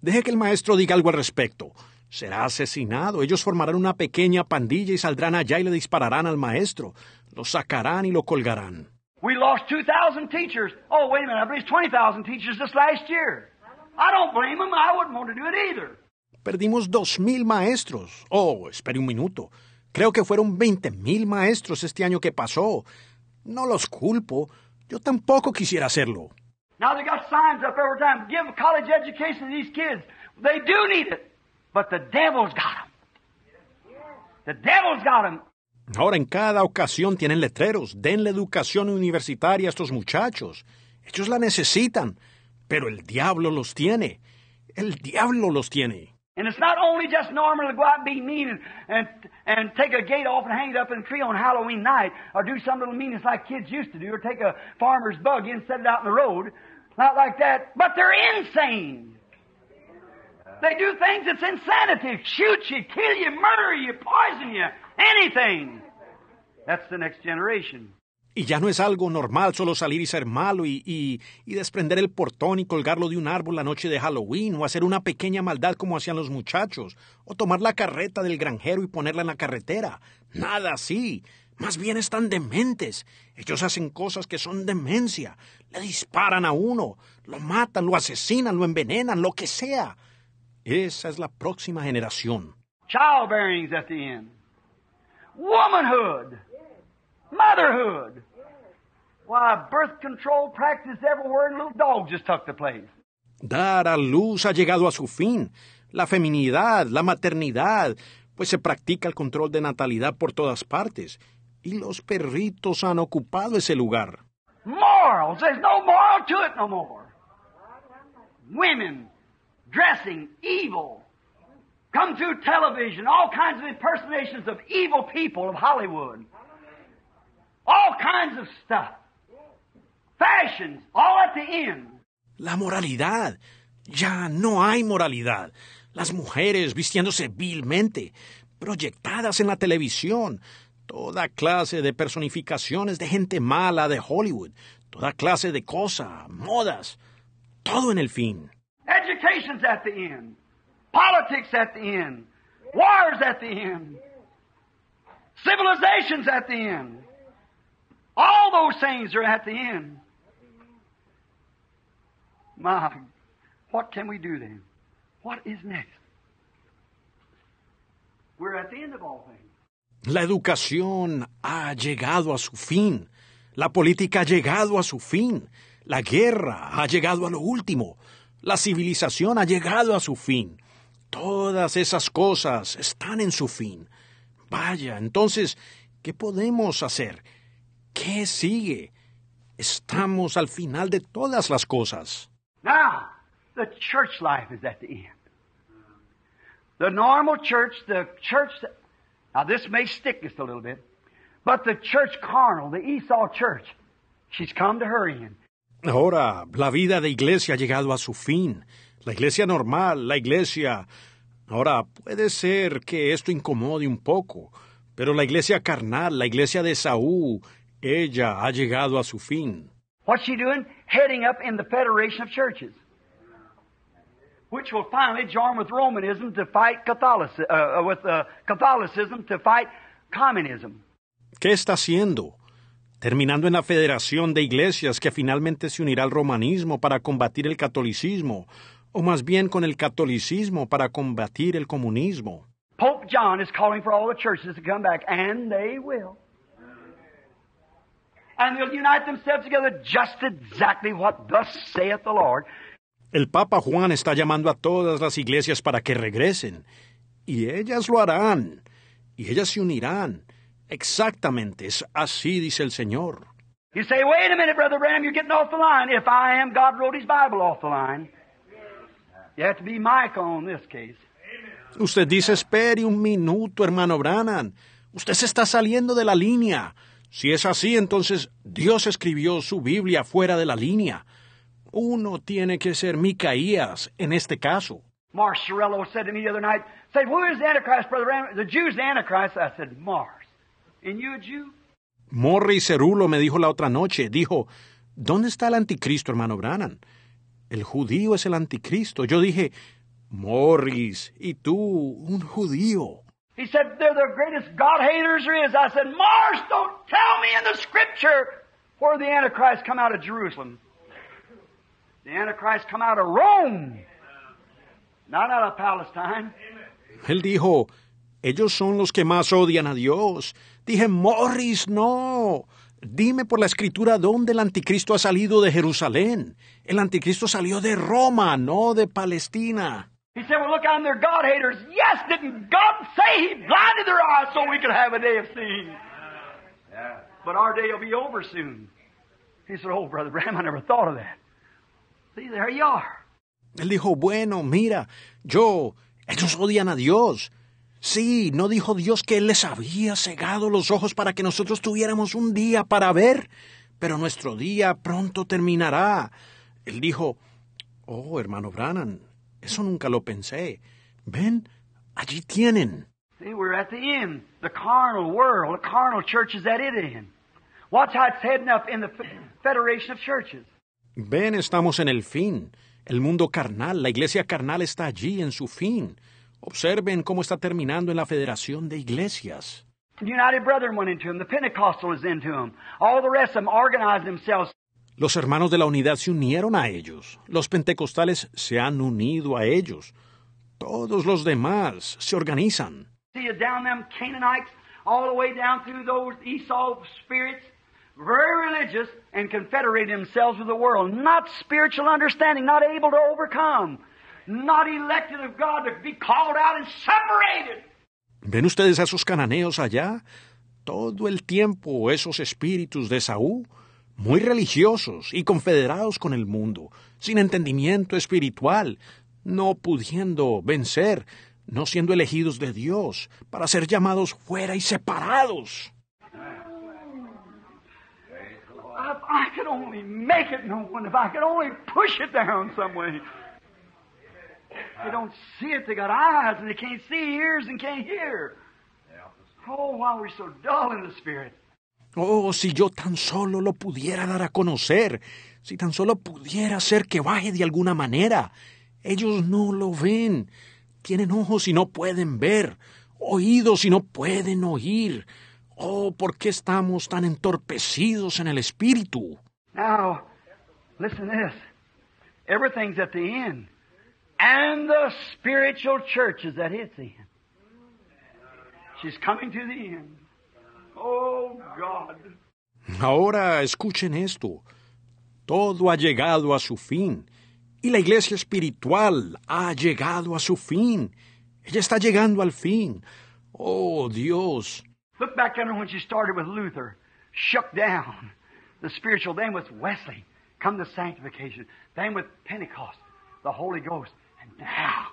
Deje que el maestro diga algo al respecto. Será asesinado. Ellos formarán una pequeña pandilla y saldrán allá y le dispararán al maestro. Lo sacarán y lo colgarán. We lost 2,000 teachers. Oh, wait a minute, I believe 20,000 teachers this last year. I don't blame them. I wouldn't want to do it either. Perdimos 2,000 maestros. Oh, espere un minuto. Creo que fueron 20,000 maestros este año que pasó. No los culpo. Yo tampoco quisiera hacerlo. Now they got signs up every time. Give a college education to these kids. They do need it. But the devil's got them. The devil's got them. Ahora en cada ocasión tienen letreros, denle educación universitaria a estos muchachos. Ellos la necesitan, pero el diablo los tiene. El diablo los tiene. And it's not only just normal to go out and be mean and, and, and take a gate off and hang it up in a tree on Halloween night or do some little meanness like kids used to do or take a farmer's buggy and set it out in the road. Not like that. But they're insane. They do things that's insanity. Shoot you, kill you, murder you, poison you, anything. Y ya no es algo normal solo salir y ser malo y, y, y, desprender el portón y colgarlo de un árbol la noche de Halloween o hacer una pequeña maldad como hacían los muchachos o tomar la carreta del granjero y ponerla en la carretera. Nada así. Más bien están dementes. Ellos hacen cosas que son demencia. Le disparan a uno, lo matan, lo asesinan, lo envenenan, lo que sea. Esa es la próxima generación. Childbearing's at the end. Womanhood. Motherhood. Why, birth control practice everywhere and little dogs just took the place. Dar a luz ha llegado a su fin. La feminidad, la maternidad, pues se practica el control de natalidad por todas partes. Y los perritos han ocupado ese lugar. Morals, there's no moral to it no more. Women dressing evil come through television, all kinds of impersonations of evil people of Hollywood. all kinds of stuff. Fashions, all at the end. La moralidad. Ya no hay moralidad. Las mujeres vistiéndose vilmente, proyectadas en la televisión, toda clase de personificaciones de gente mala de Hollywood, toda clase de cosas, modas, todo en el fin. Education's at the end. Politics at the end. Wars at the end. Civilization's at the end. All those things are at the end. what can we do then? What is next? We're at the end La educación ha llegado a su fin. La política ha llegado a su fin. La guerra ha llegado a lo último. La civilización ha llegado a su fin. Todas esas cosas están en su fin. Vaya, entonces, ¿qué podemos hacer? ¿Qué sigue? Estamos al final de todas las cosas. carnal, she's come to her end. Ahora, la vida de iglesia ha llegado a su fin. La iglesia normal, la iglesia. Ahora, puede ser que esto incomode un poco, pero la iglesia carnal, la iglesia de Saúl, ella ha llegado a su fin. What's she doing? Heading up in the Federation of Churches, which will finally join with Romanism to fight Catholicism, uh, uh, with uh, Catholicism to fight communism. ¿Qué está haciendo? Terminando en la Federación de Iglesias que finalmente se unirá al romanismo para combatir el catolicismo, o más bien con el catolicismo para combatir el comunismo. Pope John is calling for all the churches to come back, and they will and will unite themselves together just exactly what thus saith the Lord. El Papa Juan está llamando a todas las iglesias para que regresen, y ellas lo harán, y ellas se unirán. Exactamente, es así dice el Señor. You say, wait a minute, Brother Branham, you're getting off the line. If I am, God wrote his Bible off the line. You have to be Michael in this case. Usted dice, espere un minuto, hermano Branham. Usted se está saliendo de la línea. Si es así, entonces Dios escribió su Biblia fuera de la línea. Uno tiene que ser Micaías en este caso. Morris Cerulo me dijo la otra noche, dijo, ¿dónde está el anticristo, hermano Brannan? El judío es el anticristo. Yo dije, Morris, ¿y tú, un judío? He said, they're the greatest God haters there is. I said, Mars, don't tell me in the scripture where the Antichrist come out of Jerusalem. The Antichrist come out of Rome, not out of Palestine. Él dijo, ellos son los que más odian a Dios. Dije, Morris, no. Dime por la escritura dónde el anticristo ha salido de Jerusalén. El anticristo salió de Roma, no de Palestina. He said, Well, look on their God haters. Yes, didn't God say He blinded their eyes so we could have a day of seeing? Yeah. But our day will be over soon. He said, Oh, Brother Bram, I never thought of that. See, there you are. Él dijo, Bueno, mira, yo, ellos odian a Dios. Sí, ¿no dijo Dios que Él les había cegado los ojos para que nosotros tuviéramos un día para ver? Pero nuestro día pronto terminará. Él dijo, Oh, hermano Brannan, eso nunca lo pensé. Ven, allí tienen. See, we're at the end. The carnal world, the carnal church is at its end. Watch how it's heading up in the Federation of Churches. Ven, estamos en el fin. El mundo carnal, la iglesia carnal está allí en su fin. Observen cómo está terminando en la Federación de Iglesias. The United Brethren went into them. The Pentecostal is into them. All the rest of them organized themselves los hermanos de la unidad se unieron a ellos. Los pentecostales se han unido a ellos. Todos los demás se organizan. ¿Ven ustedes a esos cananeos allá? Todo el tiempo esos espíritus de Saúl muy religiosos y confederados con el mundo, sin entendimiento espiritual, no pudiendo vencer, no siendo elegidos de Dios, para ser llamados fuera y separados. They don't see it, they got eyes, and they can't see, ears, and can't hear. Oh, why are we so dull in the spirit? Oh, si yo tan solo lo pudiera dar a conocer, si tan solo pudiera hacer que baje de alguna manera. Ellos no lo ven, tienen ojos y no pueden ver, oídos y no pueden oír. Oh, ¿por qué estamos tan entorpecidos en el espíritu? Now, listen to this. Everything's at the end. And the spiritual church is at its end. She's coming to the end. Oh, God. Ahora escuchen esto. Todo ha llegado a su fin. Y la iglesia espiritual ha llegado a su fin. Ella está llegando al fin. Oh, Dios. Look back down when she started with Luther, shook down the spiritual, then with Wesley, come the sanctification, then with Pentecost, the Holy Ghost, and now,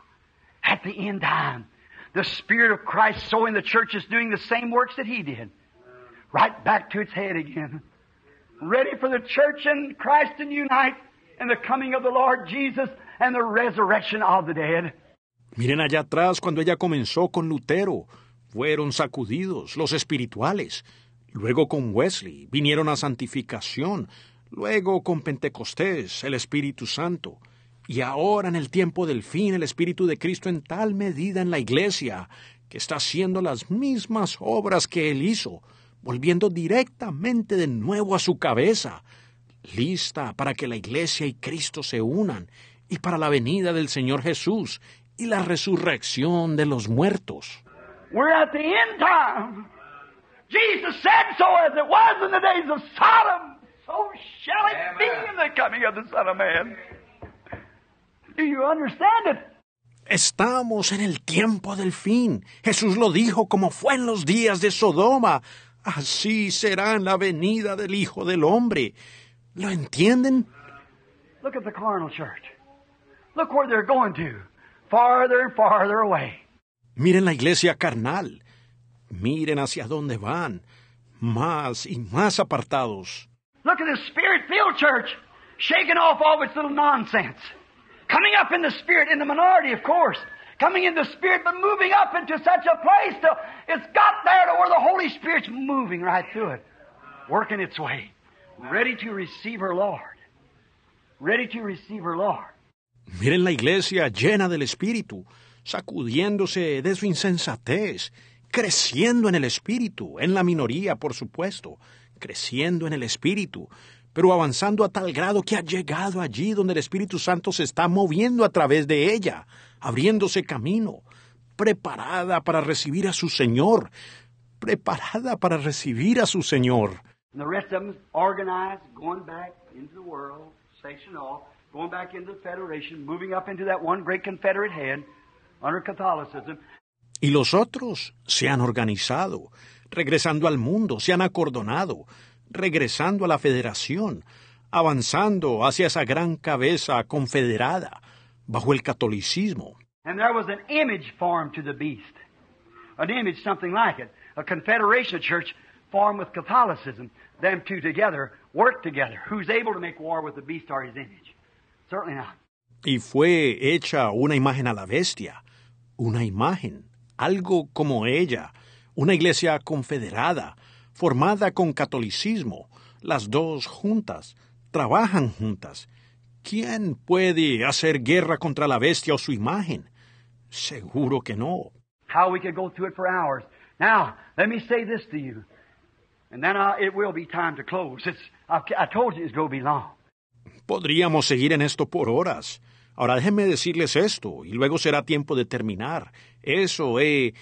at the end time, the Spirit of Christ sowing the church is doing the same works that He did. Miren allá atrás cuando ella comenzó con Lutero. Fueron sacudidos los espirituales. Luego con Wesley vinieron a santificación. Luego con Pentecostés, el Espíritu Santo. Y ahora en el tiempo del fin, el Espíritu de Cristo en tal medida en la iglesia que está haciendo las mismas obras que él hizo, volviendo directamente de nuevo a su cabeza, lista para que la Iglesia y Cristo se unan y para la venida del Señor Jesús y la resurrección de los muertos. Jesus said so as it was in the days of Sodom. So shall it be in the coming of the Son of Man. Do you understand it? Estamos en el tiempo del fin. Jesús lo dijo como fue en los días de Sodoma. Así será en la venida del Hijo del Hombre. ¿Lo entienden? Look at the carnal church. Look where they're going to. Farther and farther away. Miren la iglesia carnal. Miren hacia dónde van. Más y más apartados. Look at the spirit-filled church, shaking off all of its little nonsense. Coming up in the spirit, in the minority, of course coming moving up into such a place it's got there where the Holy Spirit's moving right through it, working its way, ready to receive her Lord. Ready to receive her Lord. Miren la iglesia llena del Espíritu, sacudiéndose de su insensatez, creciendo en el Espíritu, en la minoría, por supuesto, creciendo en el Espíritu, pero avanzando a tal grado que ha llegado allí donde el Espíritu Santo se está moviendo a través de ella, abriéndose camino, preparada para recibir a su Señor, preparada para recibir a su Señor. Y los otros se han organizado, regresando al mundo, se han acordonado, regresando a la federación, avanzando hacia esa gran cabeza confederada, bajo el catolicismo. And there was an image formed to the beast. An image, something like it. A confederation church formed with Catholicism. Them two together work together. Who's able to make war with the beast or his image? Certainly not. Y fue hecha una imagen a la bestia. Una imagen, algo como ella. Una iglesia confederada, formada con catolicismo. Las dos juntas, trabajan juntas ¿Quién puede hacer guerra contra la bestia o su imagen? Seguro que no. Podríamos seguir en esto por horas. Ahora déjenme decirles esto, y luego será tiempo de terminar. Eso, eh,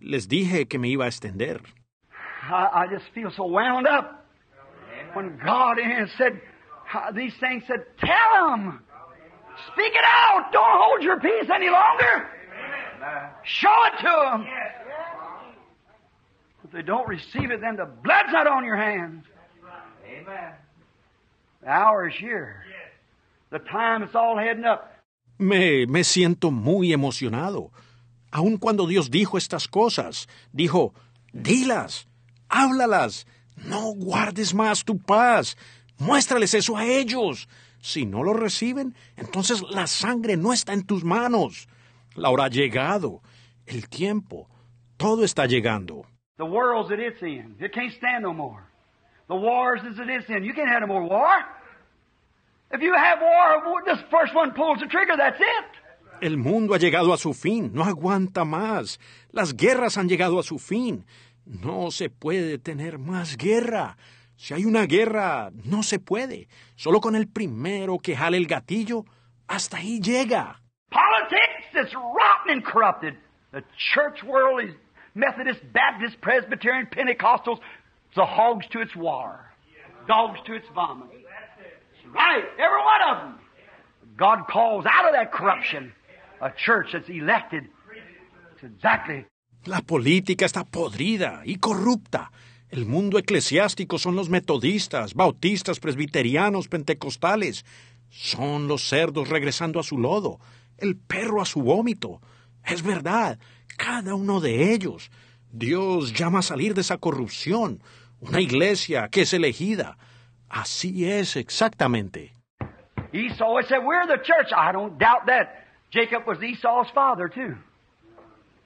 les dije que me iba a extender. I, just these things said, tell them. Speak it out. Don't hold your peace any longer. Show it to them. If they don't receive it, then the blood's not on your hands. Amen. The hour is here. The time is all heading up. Me, me siento muy emocionado. Aun cuando Dios dijo estas cosas, dijo, dilas, háblalas, no guardes más tu paz, Muéstrales eso a ellos. Si no lo reciben, entonces la sangre no está en tus manos. La hora ha llegado. El tiempo. Todo está llegando. El mundo ha llegado a su fin, no aguanta más. Las guerras han llegado a su fin. No se puede tener más guerra. Si hay una guerra, no se puede. Solo con el primero que jale el gatillo, hasta ahí llega. Politics is rotten and corrupted. The church world is Methodist, Baptist, Presbyterian, Pentecostals. It's the hogs to its war. Dogs to its vomit. right. Every one of them. God calls out of that corruption a church that's elected. exactly La política está podrida y corrupta. El mundo eclesiástico son los metodistas, bautistas, presbiterianos, pentecostales. Son los cerdos regresando a su lodo, el perro a su vómito. Es verdad, cada uno de ellos. Dios llama a salir de esa corrupción, una iglesia que es elegida. Así es exactamente. Esau We're the church. I don't doubt that. Jacob was Esau's father, too.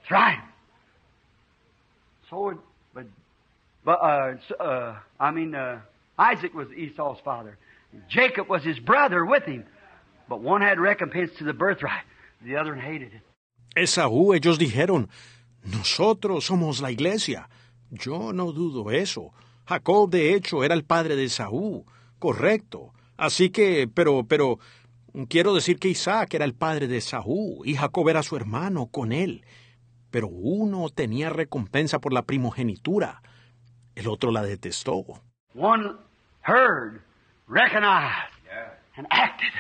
That's right. So But, Esaú, ellos dijeron, nosotros somos la iglesia. Yo no dudo eso. Jacob, de hecho, era el padre de Esaú. Correcto. Así que, pero, pero, quiero decir que Isaac era el padre de Esaú y Jacob era su hermano con él. Pero uno tenía recompensa por la primogenitura el otro la detestó. One heard, recognized, and acted.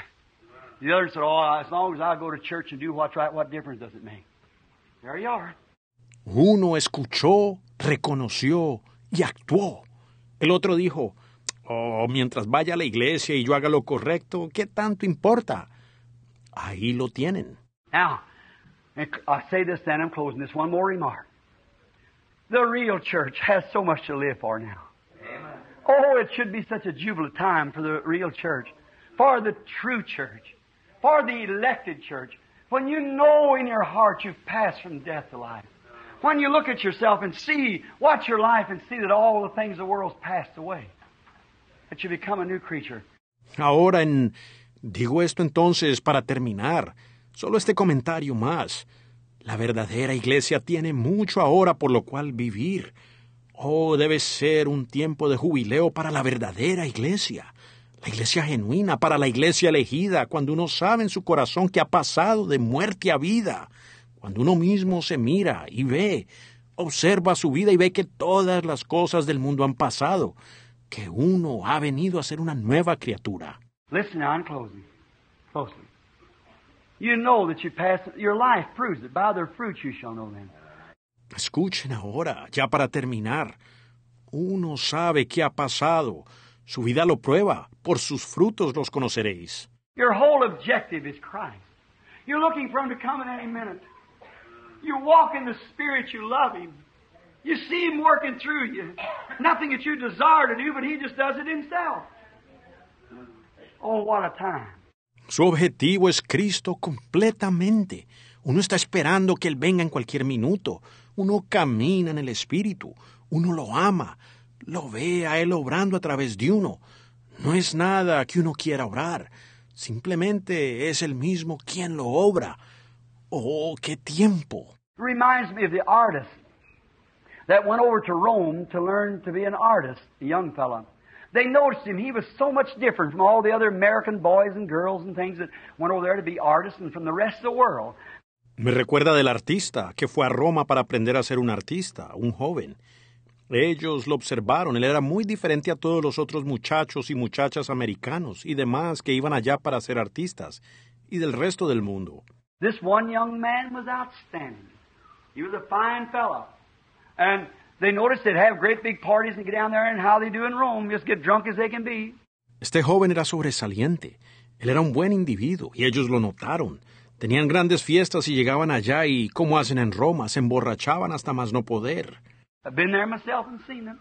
The other said, oh, as long as I go to church and do what's right, what difference does it make? There you are. Uno escuchó, reconoció y actuó. El otro dijo, oh, mientras vaya a la iglesia y yo haga lo correcto, ¿qué tanto importa? Ahí lo tienen. Now, I say this then, I'm closing this one more remark. The real church has so much to live for now. Amen. Oh, it should be such a jubilant time for the real church, for the true church, for the elected church. When you know in your heart you've passed from death to life. When you look at yourself and see, watch your life and see that all the things of the world's passed away. That you become a new creature. Ahora en, digo esto entonces para terminar. Solo este comentario más. La verdadera iglesia tiene mucho ahora por lo cual vivir. Oh, debe ser un tiempo de jubileo para la verdadera iglesia, la iglesia genuina, para la iglesia elegida, cuando uno sabe en su corazón que ha pasado de muerte a vida, cuando uno mismo se mira y ve, observa su vida y ve que todas las cosas del mundo han pasado, que uno ha venido a ser una nueva criatura. You know that you pass, your life proves it. By their fruits you shall know them. Escuchen ahora, ya para terminar. Uno sabe qué ha pasado. Su vida lo prueba. Por sus frutos los conoceréis. Your whole objective is Christ. You're looking for Him to come in any minute. You walk in the Spirit, you love Him. You see Him working through you. Nothing that you desire to do, but He just does it Himself. Oh, what a time. Su objetivo es Cristo completamente. Uno está esperando que Él venga en cualquier minuto. Uno camina en el Espíritu. Uno lo ama. Lo ve a Él obrando a través de uno. No es nada que uno quiera obrar. Simplemente es el mismo quien lo obra. Oh, qué tiempo. Reminds me of the artist that went over to Rome to learn to be an artist, a young They noticed him. He was so much different from all the other American boys and girls and things that went over there to be artists and from the rest of the world. Me recuerda del artista que fue a Roma para aprender a ser un artista, un joven. Ellos lo observaron, él era muy diferente a todos los otros muchachos y muchachas americanos y demás que iban allá para ser artistas y del resto del mundo. This one young man was outstanding. He was a fine fellow. And Este joven era sobresaliente. Él era un buen individuo y ellos lo notaron. Tenían grandes fiestas y llegaban allá y, como hacen en Roma, se emborrachaban hasta más no poder. I've been there myself and seen them.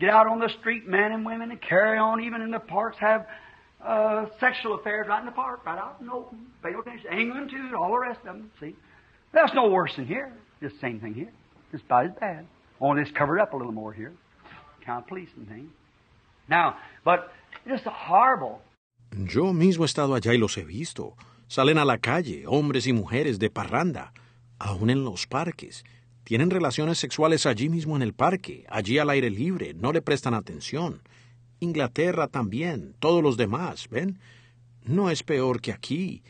Get out on the street, men and women, and carry on even in the parks, have uh, sexual affairs right in the park, right out in the open. attention, condition. England, too, all the rest of them, see. That's no worse than here. Just the same thing here. Just about as bad. Yo mismo he estado allá y los he visto. Salen a la calle, hombres y mujeres de parranda, aún en los parques. Tienen relaciones sexuales allí mismo en el parque, allí al aire libre, no le prestan atención. Inglaterra también, todos los demás, ¿ven? No es peor que aquí,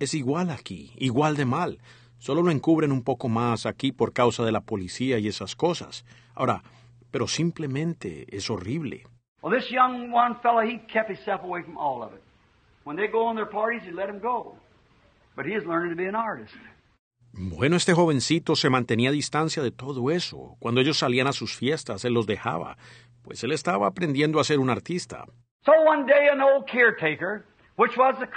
es igual aquí, igual de mal. Solo lo encubren un poco más aquí por causa de la policía y esas cosas. Ahora, pero simplemente es horrible. Bueno, este jovencito se mantenía a distancia de todo eso. Cuando ellos salían a sus fiestas, él los dejaba, pues él estaba aprendiendo a ser un artista. So one day an old caretaker, which was a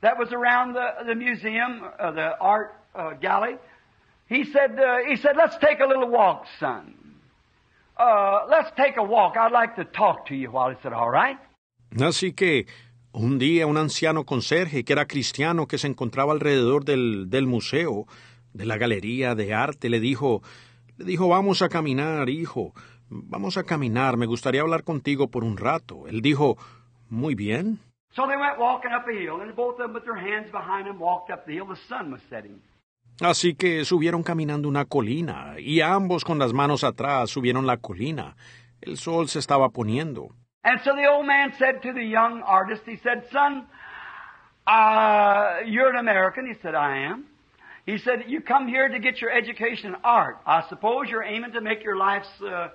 that was around the, museum, uh, the art uh, he said, uh, a little walk, son. let's a walk. I'd like to talk to you while. He Así que un día un anciano conserje que era cristiano que se encontraba alrededor del, del museo, de la galería de arte, le dijo, le dijo, vamos a caminar, hijo, vamos a caminar, me gustaría hablar contigo por un rato. Él dijo, muy bien, So they went walking up a hill, and both of them with their hands behind them walked up the hill. The sun was setting. Así que subieron caminando una colina, y ambos con las manos atrás subieron la colina. El sol se estaba poniendo. And so the old man said to the young artist, he said, Son, uh, you're an American. He said, I am. He said, You come here to get your education in art. I suppose you're aiming to make your life's uh,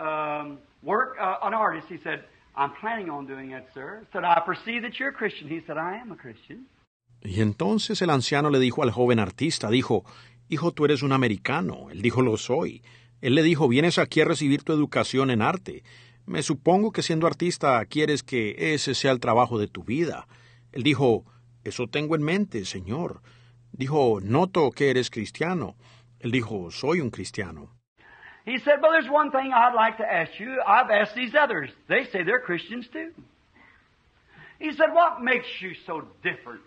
um, work uh, an artist. He said, Y entonces el anciano le dijo al joven artista, dijo, Hijo, tú eres un americano. Él dijo, lo soy. Él le dijo, vienes aquí a recibir tu educación en arte. Me supongo que siendo artista quieres que ese sea el trabajo de tu vida. Él dijo, eso tengo en mente, Señor. Dijo, noto que eres cristiano. Él dijo, soy un cristiano. He said, Well, there's one thing I'd like to ask you. I've asked these others. They say they're Christians too. He said, What makes you so different?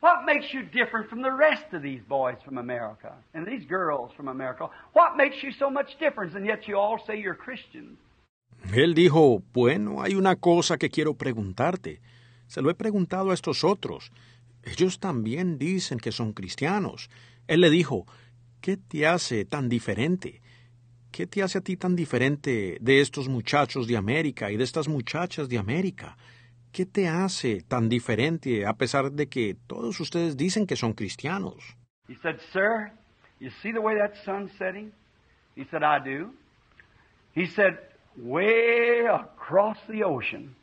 What makes you different from the rest of these boys from America and these girls from America? What makes you so much different and yet you all say you're Christians? Él dijo, bueno, hay una cosa que quiero preguntarte. Se lo he preguntado a estos otros. Ellos también dicen que son cristianos. Él le dijo, ¿qué te hace tan diferente? ¿Qué te hace a ti tan diferente de estos muchachos de América y de estas muchachas de América? ¿Qué te hace tan diferente a pesar de que todos ustedes dicen que son cristianos? He said, "Sir, you see the way that sun's setting?" He said, "I do." He said, "Way across the ocean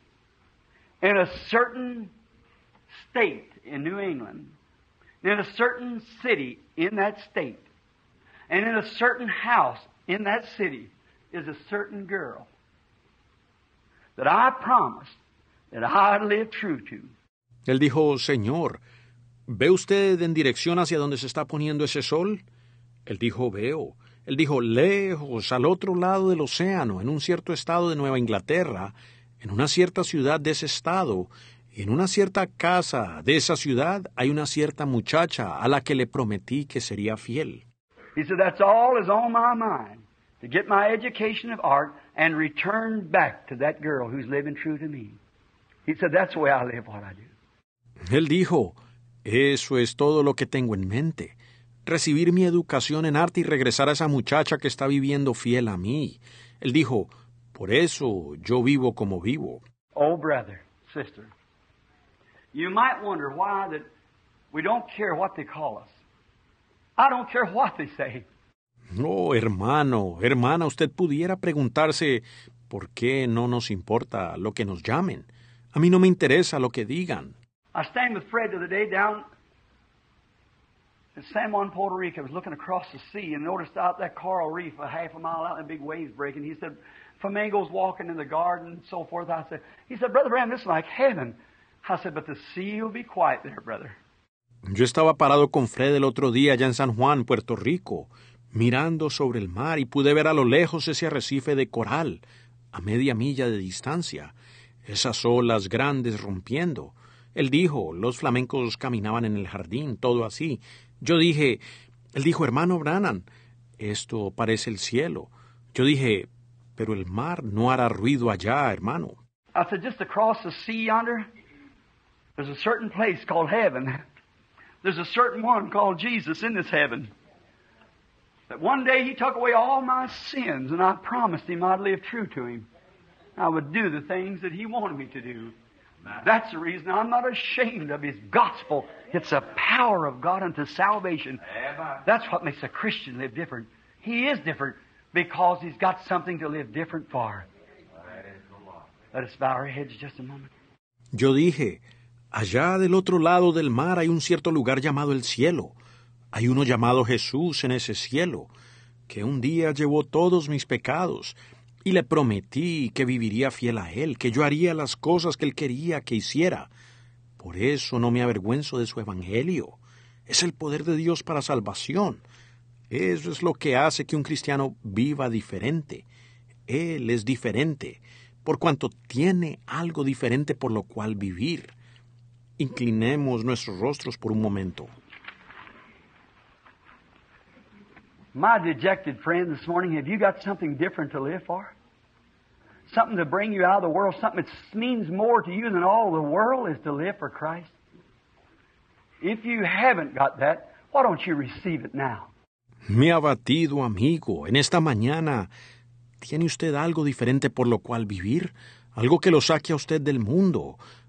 in a certain state in New England, in a certain city in that state, and in a certain house in that city is a certain girl that I promised that live true to. Él dijo, Señor, ¿ve usted en dirección hacia donde se está poniendo ese sol? Él dijo, veo. Él dijo, lejos, al otro lado del océano, en un cierto estado de Nueva Inglaterra, en una cierta ciudad de ese estado, en una cierta casa de esa ciudad hay una cierta muchacha a la que le prometí que sería fiel. He said, That's all is on my mind to get my education of art and return back to that girl who's living true to me. He said, That's the way I live what I do. Él dijo, Eso es todo lo que tengo en mente. Recibir mi educación en arte y regresar a esa muchacha que está viviendo fiel a mí. Él dijo, Por eso yo vivo como vivo. Oh, brother, sister, you might wonder why that we don't care what they call us. I don't care what they say. Oh, hermano, hermana, usted pudiera preguntarse por qué no nos importa lo que nos llamen. A mí no me interesa lo que digan. I stand with Fred the other day down in San Juan, Puerto Rico. I was looking across the sea and noticed out that coral reef a half a mile out and big waves breaking. He said, flamingos walking in the garden and so forth. I said, he said, Brother Bram, this is like heaven. I said, but the sea will be quiet there, brother. Yo estaba parado con Fred el otro día allá en San Juan, Puerto Rico, mirando sobre el mar y pude ver a lo lejos ese arrecife de coral, a media milla de distancia, esas olas grandes rompiendo. Él dijo, los flamencos caminaban en el jardín, todo así. Yo dije, él dijo, hermano Brannan, esto parece el cielo. Yo dije, pero el mar no hará ruido allá, hermano. I said, just across the sea yonder, there's a certain place called heaven. There's a certain one called Jesus in this heaven. That one day he took away all my sins, and I promised him I'd live true to him. I would do the things that he wanted me to do. That's the reason I'm not ashamed of his gospel. It's a power of God unto salvation. That's what makes a Christian live different. He is different because he's got something to live different for. Let us bow our heads just a moment. Yo dije, Allá del otro lado del mar hay un cierto lugar llamado el cielo. Hay uno llamado Jesús en ese cielo, que un día llevó todos mis pecados, y le prometí que viviría fiel a él, que yo haría las cosas que él quería que hiciera. Por eso no me avergüenzo de su evangelio. Es el poder de Dios para salvación. Eso es lo que hace que un cristiano viva diferente. Él es diferente, por cuanto tiene algo diferente por lo cual vivir inclinemos nuestros rostros por un momento. My dejected friend this morning, have you got something different to live for? Something to bring you out of the world, something that means more to you than all the world is to live for Christ? If you haven't got that, why don't you receive it now? Me abatido, amigo, en esta mañana. ¿Tiene usted algo diferente por lo cual vivir? Algo que lo saque a usted del mundo,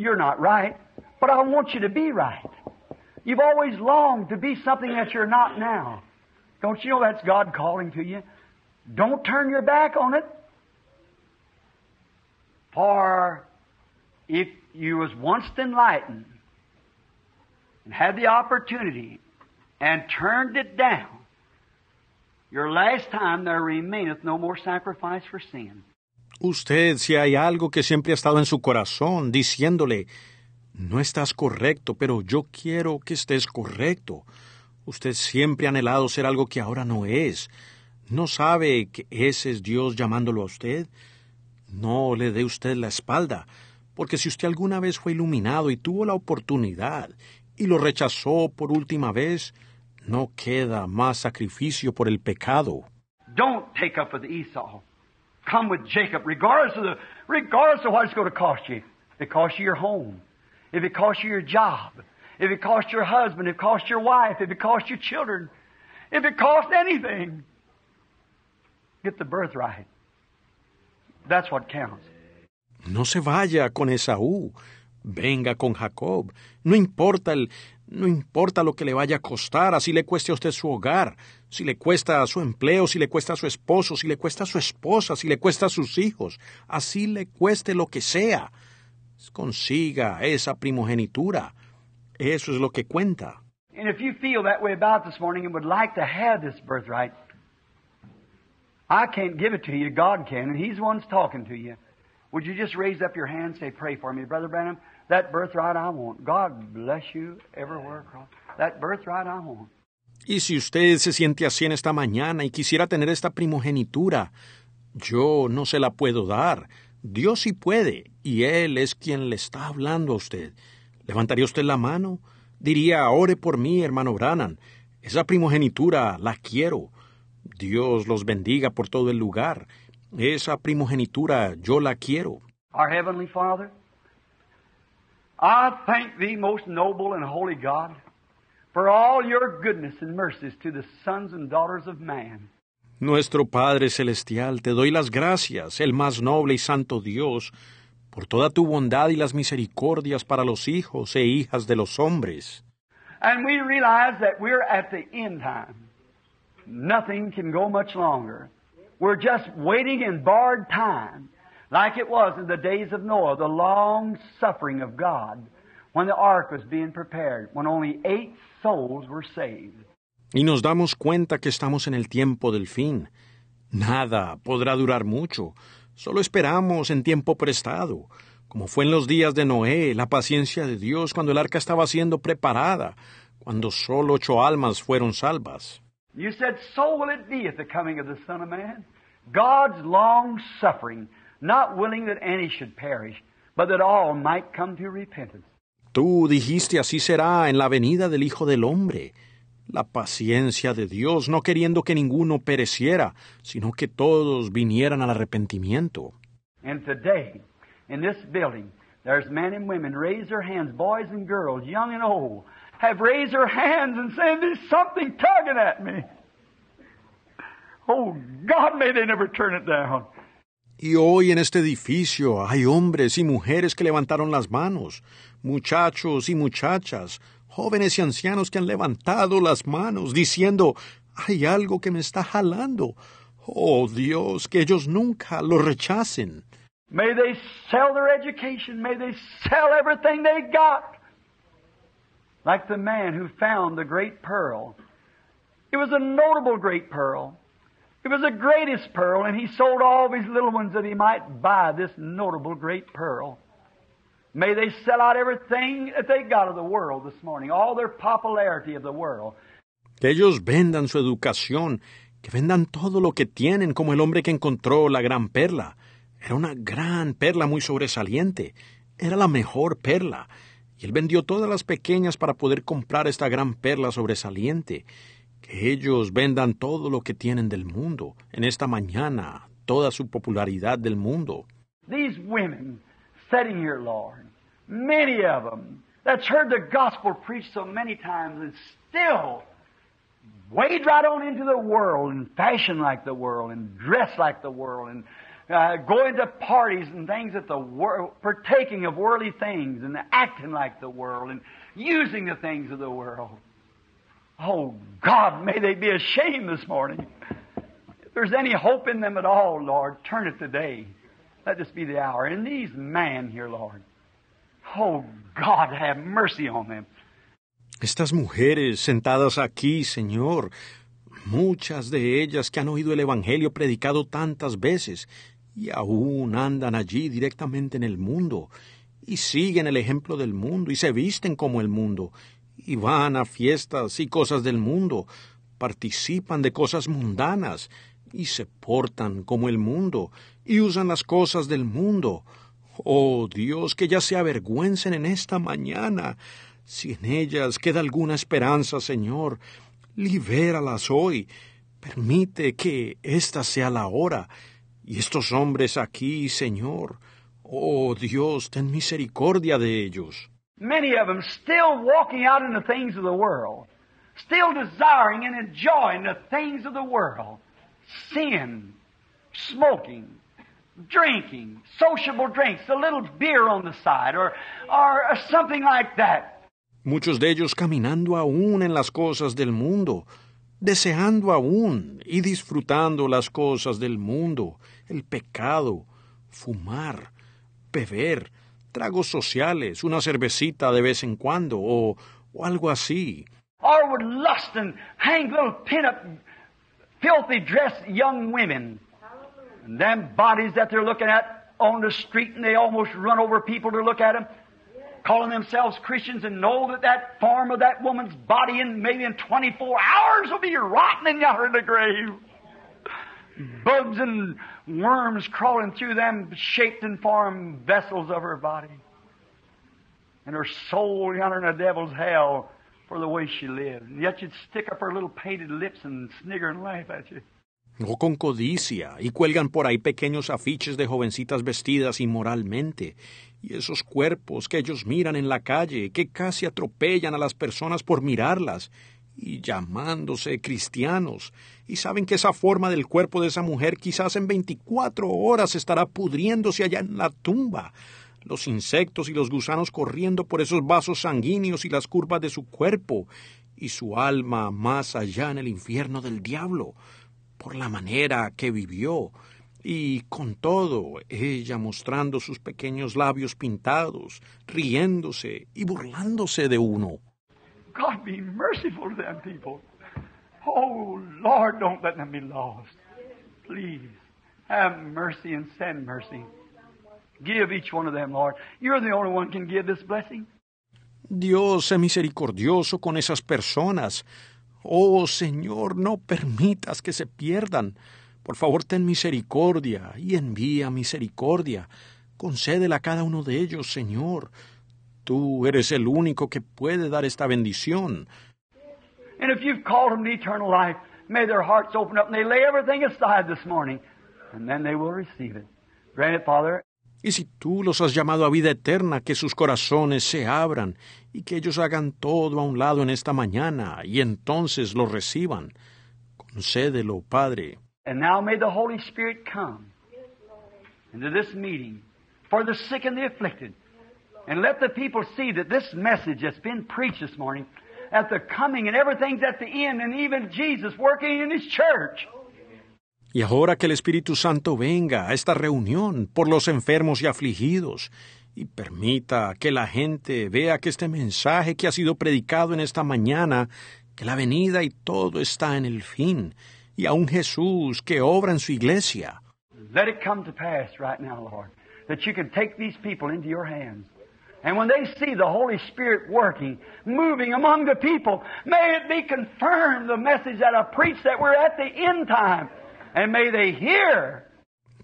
You're not right, but I want you to be right. You've always longed to be something that you're not now. Don't you know that's God calling to you? Don't turn your back on it. For if you was once enlightened and had the opportunity and turned it down, your last time there remaineth no more sacrifice for sin. Usted, si hay algo que siempre ha estado en su corazón, diciéndole, no estás correcto, pero yo quiero que estés correcto. Usted siempre ha anhelado ser algo que ahora no es. ¿No sabe que ese es Dios llamándolo a usted? No le dé usted la espalda, porque si usted alguna vez fue iluminado y tuvo la oportunidad y lo rechazó por última vez, no queda más sacrificio por el pecado. come with Jacob, regardless of, the, regardless of what it's going to cost you. If it costs you your home, if it costs you your job, if it costs your husband, if it costs your wife, if it costs your children, if it costs anything, get the birthright. That's what counts. No se vaya con Esaú. Venga con Jacob. No importa el No importa lo que le vaya a costar, así le cueste a usted su hogar, si le cuesta su empleo, si le cuesta a su esposo, si le cuesta a su esposa, si le cuesta a sus hijos, así le cueste lo que sea. Consiga esa primogenitura. Eso es lo que cuenta. And if you feel that way about this morning and would like to have this birthright, I can't give it to you. God can, and He's the one's talking to you. Would you just raise up your hand and say, Pray for me, Brother Branham? That birthright I want. God bless you everywhere That birthright I want. Y si usted se siente así en esta mañana y quisiera tener esta primogenitura, yo no se la puedo dar. Dios sí puede, y Él es quien le está hablando a usted. ¿Levantaría usted la mano? Diría, ore por mí, hermano Branan. Esa primogenitura la quiero. Dios los bendiga por todo el lugar. Esa primogenitura yo la quiero. Our Heavenly Father, I thank thee, most noble and holy God, for all your goodness and mercies to the sons and daughters of man. Nuestro Padre Celestial, te doy las gracias, el más noble y santo Dios, por toda tu bondad y las misericordias para los hijos e hijas de los hombres. And we realize that we're at the end time. Nothing can go much longer. We're just waiting in barred time. like it was in the days of Noah, the long suffering of God, when the ark was being prepared, when only eight souls were saved. Y nos damos cuenta que estamos en el tiempo del fin. Nada podrá durar mucho. Solo esperamos en tiempo prestado. Como fue en los días de Noé, la paciencia de Dios cuando el arca estaba siendo preparada, cuando solo ocho almas fueron salvas. You said, so will it be at the coming of the Son of Man. God's long suffering not willing that any should perish, but that all might come to repentance. Tú dijiste así será en la venida del Hijo del Hombre. La paciencia de Dios, no queriendo que ninguno pereciera, sino que todos vinieran al arrepentimiento. And today, in this building, there's men and women raise their hands, boys and girls, young and old, have raised their hands and said, There's something tugging at me. Oh God, may they never turn it down. Y hoy en este edificio hay hombres y mujeres que levantaron las manos, muchachos y muchachas, jóvenes y ancianos que han levantado las manos diciendo, hay algo que me está jalando. Oh Dios, que ellos nunca lo rechacen. May they sell their education, may they sell everything they got. Like the man who found the great pearl. It was a notable great pearl. It was the greatest pearl, and he sold all of his little ones that he might buy this notable great pearl. May they sell out everything that they got of the world this morning, all their popularity of the world. Que ellos vendan su educación, que vendan todo lo que tienen, como el hombre que encontró la gran perla. Era una gran perla muy sobresaliente. Era la mejor perla. Y él vendió todas las pequeñas para poder comprar esta gran perla sobresaliente. Que ellos vendan todo lo que tienen del mundo, en esta mañana, toda su popularidad del mundo. These women sitting here, Lord, many of them, that's heard the gospel preached so many times and still wade right on into the world and fashion like the world and dress like the world and uh, going to parties and things that the world, partaking of worldly things and acting like the world and using the things of the world. Oh, God, may they be ashamed this morning. If there's any hope in them at all, Lord, turn it today. Let this be the hour. And these men here, Lord. Oh, God, have mercy Estas mujeres sentadas aquí, Señor, muchas de ellas que han oído el Evangelio predicado tantas veces y aún andan allí directamente en el mundo y siguen el ejemplo del mundo y se visten como el mundo y van a fiestas y cosas del mundo, participan de cosas mundanas y se portan como el mundo y usan las cosas del mundo. Oh Dios, que ya se avergüencen en esta mañana. Si en ellas queda alguna esperanza, Señor, libéralas hoy. Permite que esta sea la hora. Y estos hombres aquí, Señor, oh Dios, ten misericordia de ellos. many of them still walking out in the things of the world, still desiring and enjoying the things of the world sin, smoking, drinking, sociable drinks, a little beer on the side or, or something like that. Muchos de ellos caminando aún en las cosas del mundo, deseando aún y disfrutando las cosas del mundo, el pecado, fumar, beber, tragos sociales, una cervecita de vez en cuando o, o algo así. Or would lust and hang little pin-up, filthy dressed young women. And them bodies that they're looking at on the street and they almost run over people to look at them, calling themselves Christians and know that that form of that woman's body in maybe in 24 hours will be rotting in yonder in the grave. Bugs and No O con codicia, y cuelgan por ahí pequeños afiches de jovencitas vestidas inmoralmente, y esos cuerpos que ellos miran en la calle, que casi atropellan a las personas por mirarlas, y llamándose cristianos, y saben que esa forma del cuerpo de esa mujer quizás en 24 horas estará pudriéndose allá en la tumba, los insectos y los gusanos corriendo por esos vasos sanguíneos y las curvas de su cuerpo, y su alma más allá en el infierno del diablo, por la manera que vivió, y con todo, ella mostrando sus pequeños labios pintados, riéndose y burlándose de uno. God be merciful to them people. Oh, Lord, don't let them be lost. Please have mercy and send mercy. Give each one of them, Lord. You're the only one can give this blessing. Dios es misericordioso con esas personas. Oh Señor, no permitas que se pierdan. Por favor, ten misericordia y envía misericordia. Concédela a cada uno de ellos, Señor. Tú eres el único que puede dar esta bendición. And if you've called them to eternal life, may their hearts open up and they lay everything aside this morning, and then they will receive it. Grant it, Father. Y si tú los has llamado a vida eterna, que sus corazones se abran y que ellos hagan todo a un lado en esta mañana y entonces lo reciban. Concédelo, Padre. And now may the Holy Spirit come into this meeting for the sick and the afflicted. And let the people see that this message that's been preached this morning, at the coming and everything's at the end, and even Jesus working in his church. Y ahora que el Espíritu Santo venga a esta reunión por los enfermos y afligidos, y permita que la gente vea que este mensaje que ha sido predicado en esta mañana, que la venida y todo está en el fin, y a Jesús que obra en su iglesia. Let it come to pass right now, Lord, that you can take these people into your hands. And when they see the Holy Spirit working, moving among the people, may it be confirmed the message that I preached that we're at the end time. And may they hear.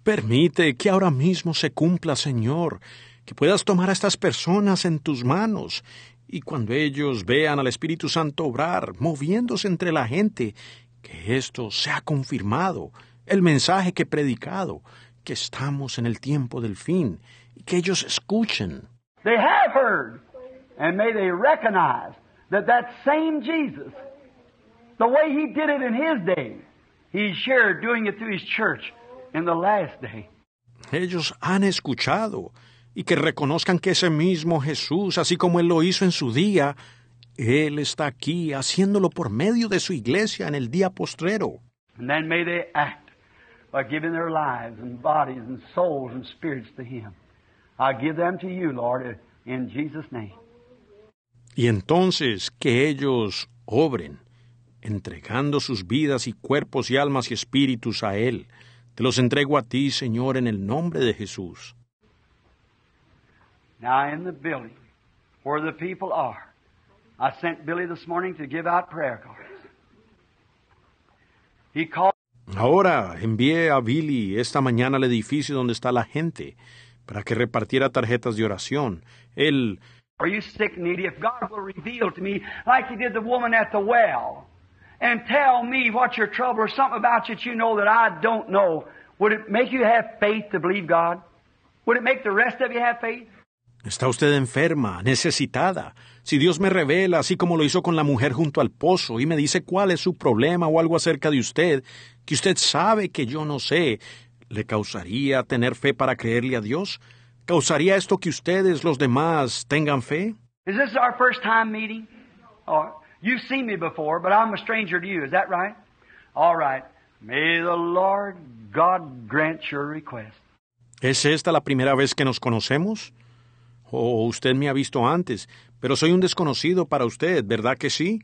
Permite que ahora mismo se cumpla, Señor, que puedas tomar a estas personas en tus manos y cuando ellos vean al Espíritu Santo obrar, moviéndose entre la gente, que esto sea confirmado, el mensaje que he predicado, que estamos en el tiempo del fin, y que ellos escuchen. They have heard. And may they recognize that that same Jesus, the way He did it in His day, He's sure doing it through His church in the last day. Ellos han escuchado y que reconozcan que ese mismo Jesús, así como Él lo hizo en su día, Él está aquí haciéndolo por medio de su iglesia en el día postrero. And then may they act by giving their lives and bodies and souls and spirits to Him. I give them to you, Lord, in Jesus name. Y entonces que ellos obren, entregando sus vidas y cuerpos y almas y espíritus a Él. Te los entrego a ti, Señor, en el nombre de Jesús. Ahora envié a Billy esta mañana al edificio donde está la gente para que repartiera tarjetas de oración. Él Are you sick and needy? If God will reveal to me, like He did the woman at the well, and tell me what your trouble or something about you that you know that I don't know, would it make you have faith to believe God? Would it make the rest of you have faith? Está usted enferma, necesitada. Si Dios me revela, así como lo hizo con la mujer junto al pozo, y me dice cuál es su problema o algo acerca de usted, que usted sabe que yo no sé, ¿Le causaría tener fe para creerle a Dios? ¿Causaría esto que ustedes, los demás, tengan fe? ¿Es esta la primera vez que nos conocemos? O usted me ha visto antes, pero soy un desconocido para usted, ¿verdad que sí?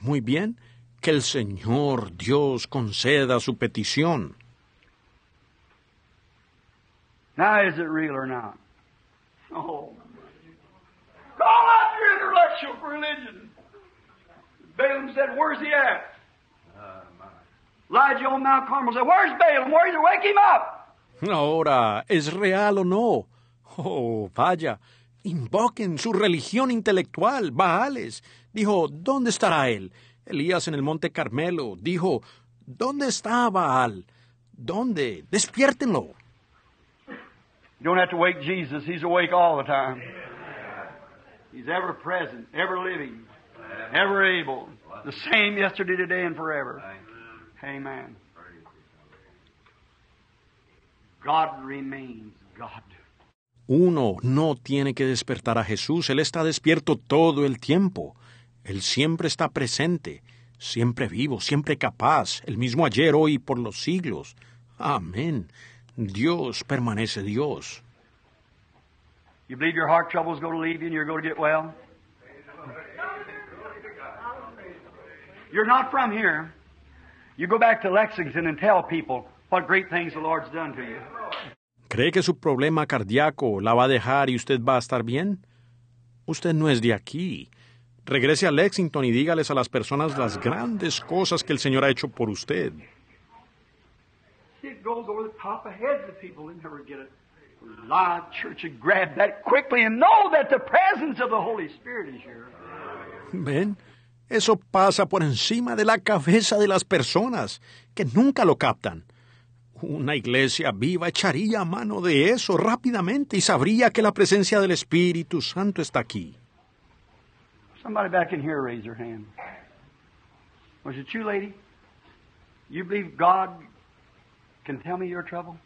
Muy bien, que el Señor Dios conceda su petición. Now, is it real or not? Oh. Call out your intellectual religion. Balaam said, Where's he at? Uh, Elijah on Mount Carmel said, Where's Balaam? Where's he? Wake him up. Ahora, ¿es real o no? Oh, vaya. Invoquen su religión intelectual, Baales. Dijo, ¿dónde estará él? Elías en el monte Carmelo dijo, ¿dónde está Baal? ¿Dónde? Despiértenlo. You don't have to wake Jesus. He's awake all the time. He's ever present, ever living, ever able. The same yesterday, today, and forever. Amen. God remains God. Uno no tiene que despertar a Jesús. Él está despierto todo el tiempo. Él siempre está presente, siempre vivo, siempre capaz, el mismo ayer, hoy, por los siglos. Amén. Dios permanece Dios. You believe your heart troubles going to leave you and you're going to get well? You're not from here. You go back to Lexington and tell people what great things the Lord's done to you. ¿Cree que su problema cardíaco la va a dejar y usted va a estar bien? Usted no es de aquí. Regrese a Lexington y dígales a las personas las grandes cosas que el Señor ha hecho por usted. It goes over the top of heads of people. and never get it. Live church and grab that quickly and know that the presence of the Holy Spirit is here. Ben, eso pasa por encima de la cabeza de las personas que nunca lo captan. Una iglesia viva echaría mano de eso rápidamente y sabría que la presencia del Espíritu Santo está aquí. Somebody back in here raise your hand. Was it you, lady? You believe God Can tell me your trouble?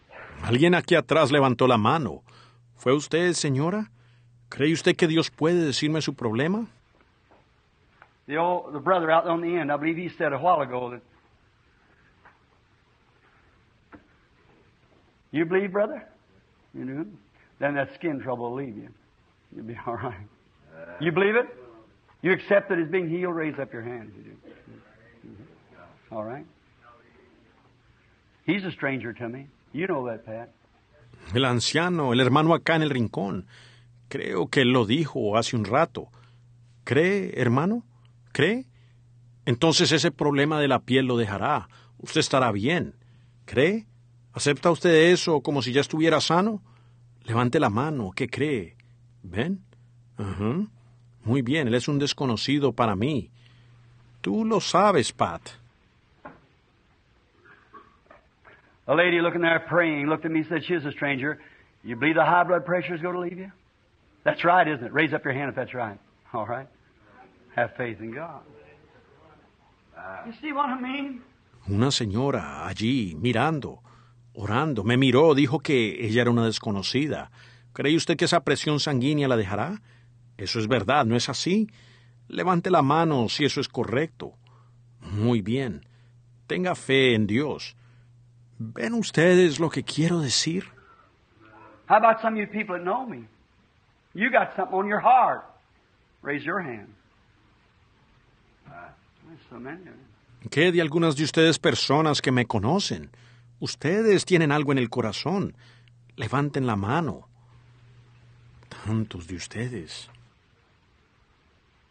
Alguien aquí atrás levantó la mano. ¿Fue usted, señora? ¿Cree usted que Dios puede decirme su problema? The, old, the brother out on the end, I believe he said a while ago that. You believe, brother? You do? Then that skin trouble will leave you. You'll be all right. You believe it? You accept it as being healed? Raise up your hand. You do. Mm-hmm. All right? He's a stranger to me. You know that, Pat. El anciano, el hermano acá en el rincón. Creo que lo dijo hace un rato. ¿Cree, hermano? ¿Cree? Entonces ese problema de la piel lo dejará. Usted estará bien. ¿Cree? ¿Acepta usted eso como si ya estuviera sano? Levante la mano. ¿Qué cree? ¿Ven? Muy bien, él es un desconocido para mí. Tú lo sabes, Pat. A lady looking there praying looked at me and said, She's a stranger. You believe the high blood pressure is going to leave you? That's right, isn't it? Raise up your hand if that's right. All right. Have faith in God. You see what I mean? Una señora allí mirando, orando, me miró, dijo que ella era una desconocida. ¿Cree usted que esa presión sanguínea la dejará? Eso es verdad, ¿no es así? Levante la mano si eso es correcto. Muy bien. Tenga fe en Dios. ¿Ven ustedes lo que quiero decir? How about some of you people that know me? You got something on your heart. Raise your hand. ¿Qué de algunas de ustedes personas que me conocen? Ustedes tienen algo en el corazón. Levanten la mano. Tantos de ustedes.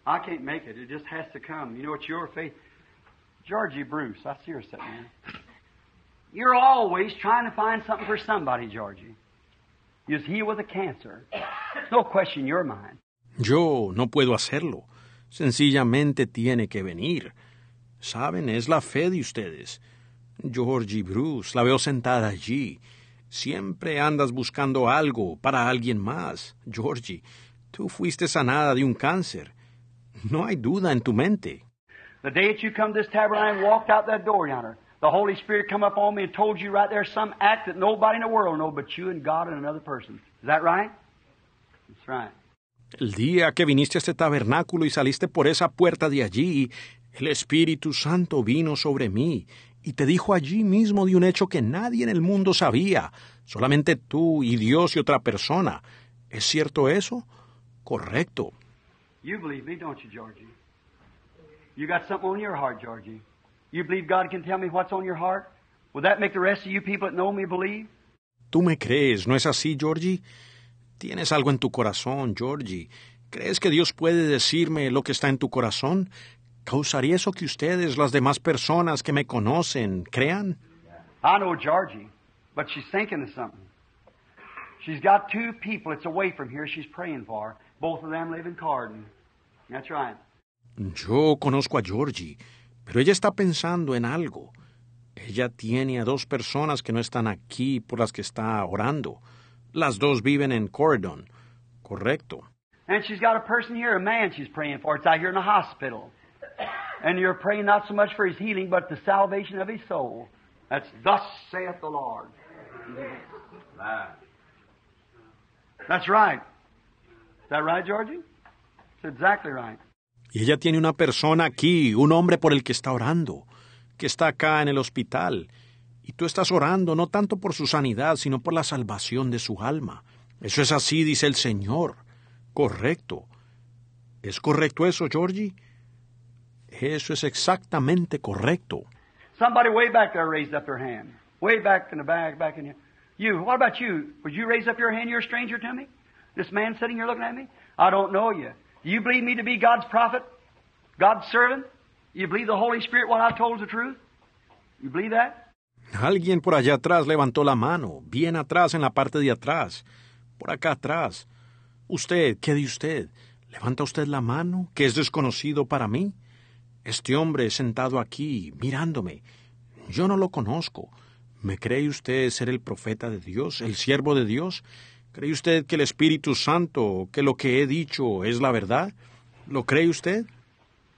I can't make it. It just has to come. You know, it's your faith. Georgie Bruce, I see her sitting there. You're always trying to find something for somebody, Georgie. You see, with a cancer. No question your mind. Yo no puedo hacerlo. Sencillamente tiene que venir. Saben, es la fe de ustedes. Georgie Bruce, la veo sentada allí. Siempre andas buscando algo para alguien más. Georgie, tú fuiste sanada de un cáncer. No hay duda en tu mente. The day that you come to this tabernacle and walked out that door yonder, the Holy Spirit come up on me and told you right there some act that nobody in the world know but you and God and another person. Is that right? That's right. El día que viniste a este tabernáculo y saliste por esa puerta de allí, el Espíritu Santo vino sobre mí y te dijo allí mismo de un hecho que nadie en el mundo sabía, solamente tú y Dios y otra persona. ¿Es cierto eso? Correcto. You believe me, don't you, Georgie? You got something on your heart, Georgie. You believe God can tell me what's on your heart? Would that make the rest of you people that know me believe? Tú me crees, ¿no es así, Georgie? Tienes algo en tu corazón, Georgie. ¿Crees que Dios puede decirme lo que está en tu corazón? ¿Causaría eso que ustedes, las demás personas que me conocen, crean? I know Georgie, but she's thinking of something. She's got two people that's away from here she's praying for. Both of them live in Carden. That's right. Yo conozco a Georgie. Pero ella está pensando en algo. Ella tiene a dos personas que no están aquí por las que está orando. Las dos viven en Corridon. Correcto. And she's got a person here, a man she's praying for. It's out here in the hospital. And you're praying not so much for his healing, but the salvation of his soul. That's thus saith the Lord. That's right. Is that right, Georgie? That's exactly right. Y ella tiene una persona aquí, un hombre por el que está orando, que está acá en el hospital. Y tú estás orando no tanto por su sanidad, sino por la salvación de su alma. Eso es así, dice el Señor. Correcto. ¿Es correcto eso, Georgie? Eso es exactamente correcto. Somebody way back there raised up their hand. Way back in the back, back in here. You, what about you? Would you raise up your hand? You're a stranger to me. This man sitting here looking at me. I don't know you. You me to be God's prophet, servant? You the Holy Spirit I told the truth? You that? Alguien por allá atrás levantó la mano, bien atrás en la parte de atrás, por acá atrás. Usted, ¿qué de usted? ¿Levanta usted la mano, que es desconocido para mí? Este hombre sentado aquí, mirándome, yo no lo conozco. ¿Me cree usted ser el profeta de Dios, el siervo de Dios? ¿Cree usted que el Espíritu Santo, que lo que he dicho es la verdad? ¿Lo cree usted?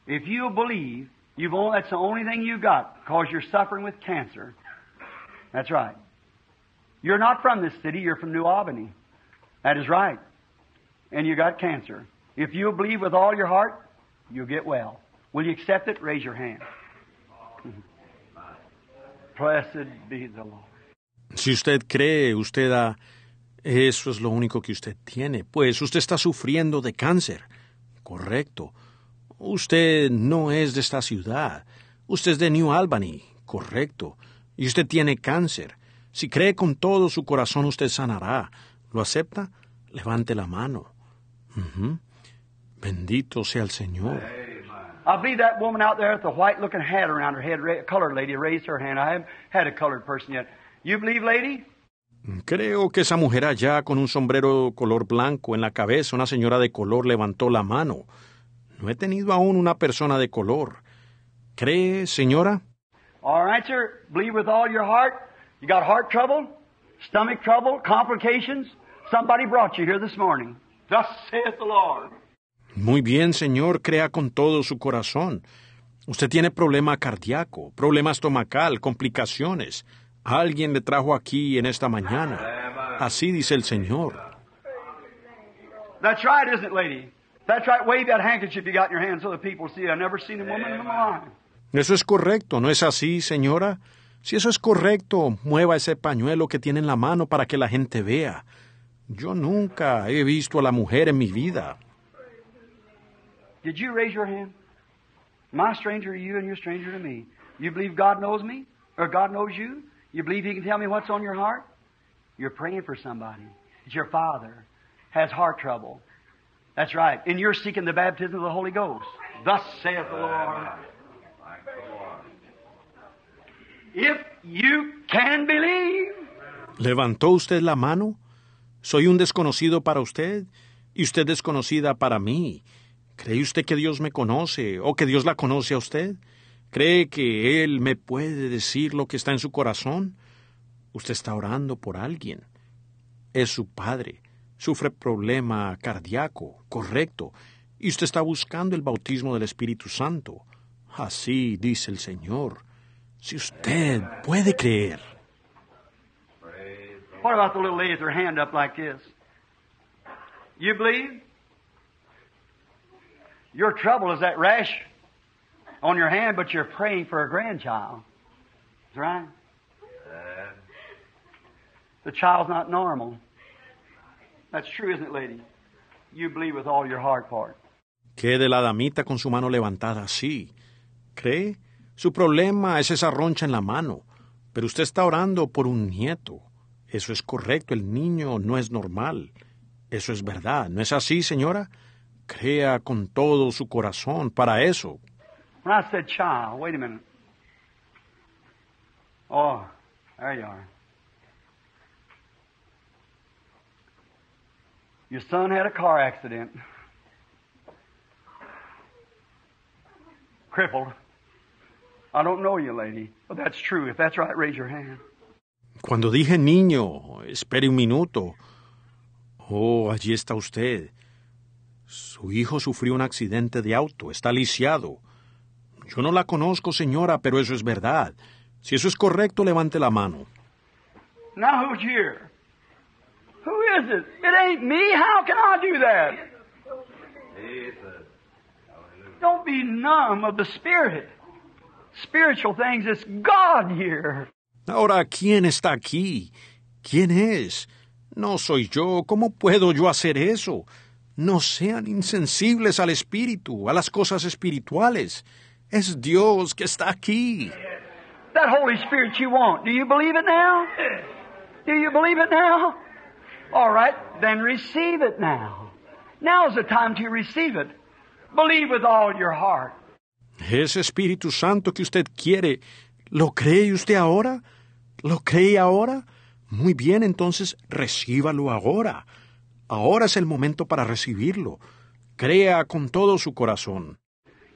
If you believe, you've only, that's the only thing you got because you're suffering with cancer. That's right. You're not from this city, you're from New Albany. That is right. And you got cancer. If you believe with all your heart, you'll get well. Will you accept it? Raise your hand. Blessed be the Lord. Si usted cree, usted eso es lo único que usted tiene, pues usted está sufriendo de cáncer. Correcto. Usted no es de esta ciudad. Usted es de New Albany. Correcto. Y usted tiene cáncer. Si cree con todo su corazón, usted sanará. ¿Lo acepta? Levante la mano. Bendito sea el Señor. I believe that woman out there with the white looking hat around her head, a colored lady raised her hand. I haven't had a colored person yet. You believe, lady? Creo que esa mujer allá con un sombrero color blanco en la cabeza, una señora de color, levantó la mano. No he tenido aún una persona de color. ¿Cree, señora? Somebody brought you here this morning. Thus saith the Lord. Muy bien, señor. Crea con todo su corazón. Usted tiene problema cardíaco, problema estomacal, complicaciones. Alguien le trajo aquí en esta mañana. Así dice el Señor. That's right, isn't it, lady? That's right. Wave that handkerchief you got in your hand so the people see it. I've never seen a woman in my life. Eso es correcto, ¿no es así, señora? Si eso es correcto, mueva ese pañuelo que tiene en la mano para que la gente vea. Yo nunca he visto a la mujer en mi vida. Did you raise your hand? My stranger to you and your stranger to me. You believe God knows me? Or God knows you? You believe He can tell me what's on your heart? You're praying for somebody. Es your father has heart trouble. That's right. And you're seeking the baptism of the Holy Ghost. Thus saith the Lord. If you can believe. ¿Levantó usted la mano? ¿Soy un desconocido para usted? ¿Y usted desconocida para mí? ¿Cree usted que Dios me conoce o que Dios la conoce a usted? ¿Cree que Él me puede decir lo que está en su corazón? Usted está orando por alguien. Es su padre. Sufre problema cardíaco, correcto. Y usted está buscando el bautismo del Espíritu Santo. Así dice el Señor. Si usted puede creer. What about little lady with hand up like this? You believe? Your trouble is that rash on your hand, but you're praying for a grandchild. The child's not normal. That's true, isn't lady? You believe with all your heart part. Quede la damita con su mano levantada así. ¿Cree? Su problema es esa roncha en la mano. Pero usted está orando por un nieto. Eso es correcto, el niño no es normal. Eso es verdad. ¿No es así, señora? Crea con todo su corazón para eso. When I said child, wait a minute. Oh, there you are. Your son had a car accident. Crippled. I don't know you, lady, but that's true. If that's right, raise your hand. Cuando dije niño, espere un minuto. Oh, allí está usted. Su hijo sufrió un accidente de auto, está lisiado. Yo no la conozco, señora, pero eso es verdad. Si eso es correcto, levante la mano. Now here? Who is it? It ain't me. How can I do that? Don't be numb of the spirit. Spiritual things, it's God here. Ahora, ¿quién está aquí? ¿Quién es? No soy yo. ¿Cómo puedo yo hacer eso? No sean insensibles al espíritu, a las cosas espirituales. Es Dios que está aquí. That Holy Spirit you want, do you believe it now? Do you believe it now? All right, then receive it now. Now is the time to receive it. Believe with all your heart. Ese Espíritu Santo que usted quiere, ¿lo cree usted ahora? ¿Lo cree ahora? Muy bien, entonces recíbalo ahora. Ahora es el momento para recibirlo. Crea con todo su corazón.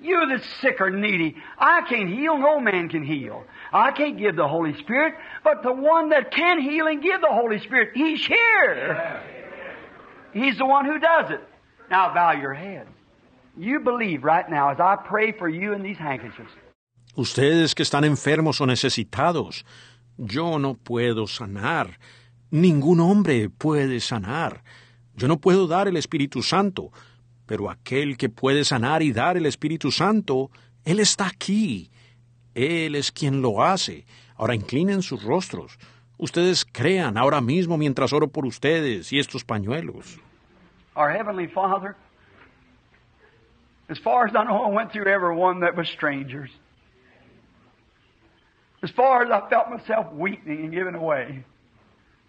You that's sick or needy, I can't heal. No man can heal. I can't give the Holy Spirit, but the one that can heal and give the Holy Spirit, He's here. He's the one who does it. Now bow your head. You believe right now as I pray for you in these handkerchiefs. Ustedes que están enfermos o necesitados, yo no puedo sanar. Ningún hombre puede sanar. Yo no puedo dar el Espíritu Santo Pero aquel que puede sanar y dar el Espíritu Santo, Él está aquí. Él es quien lo hace. Ahora inclinen sus rostros. Ustedes crean ahora mismo mientras oro por ustedes y estos pañuelos. Our Heavenly Father, as far as I know, I went through every one that was strangers. As far as I felt myself weakening and giving away,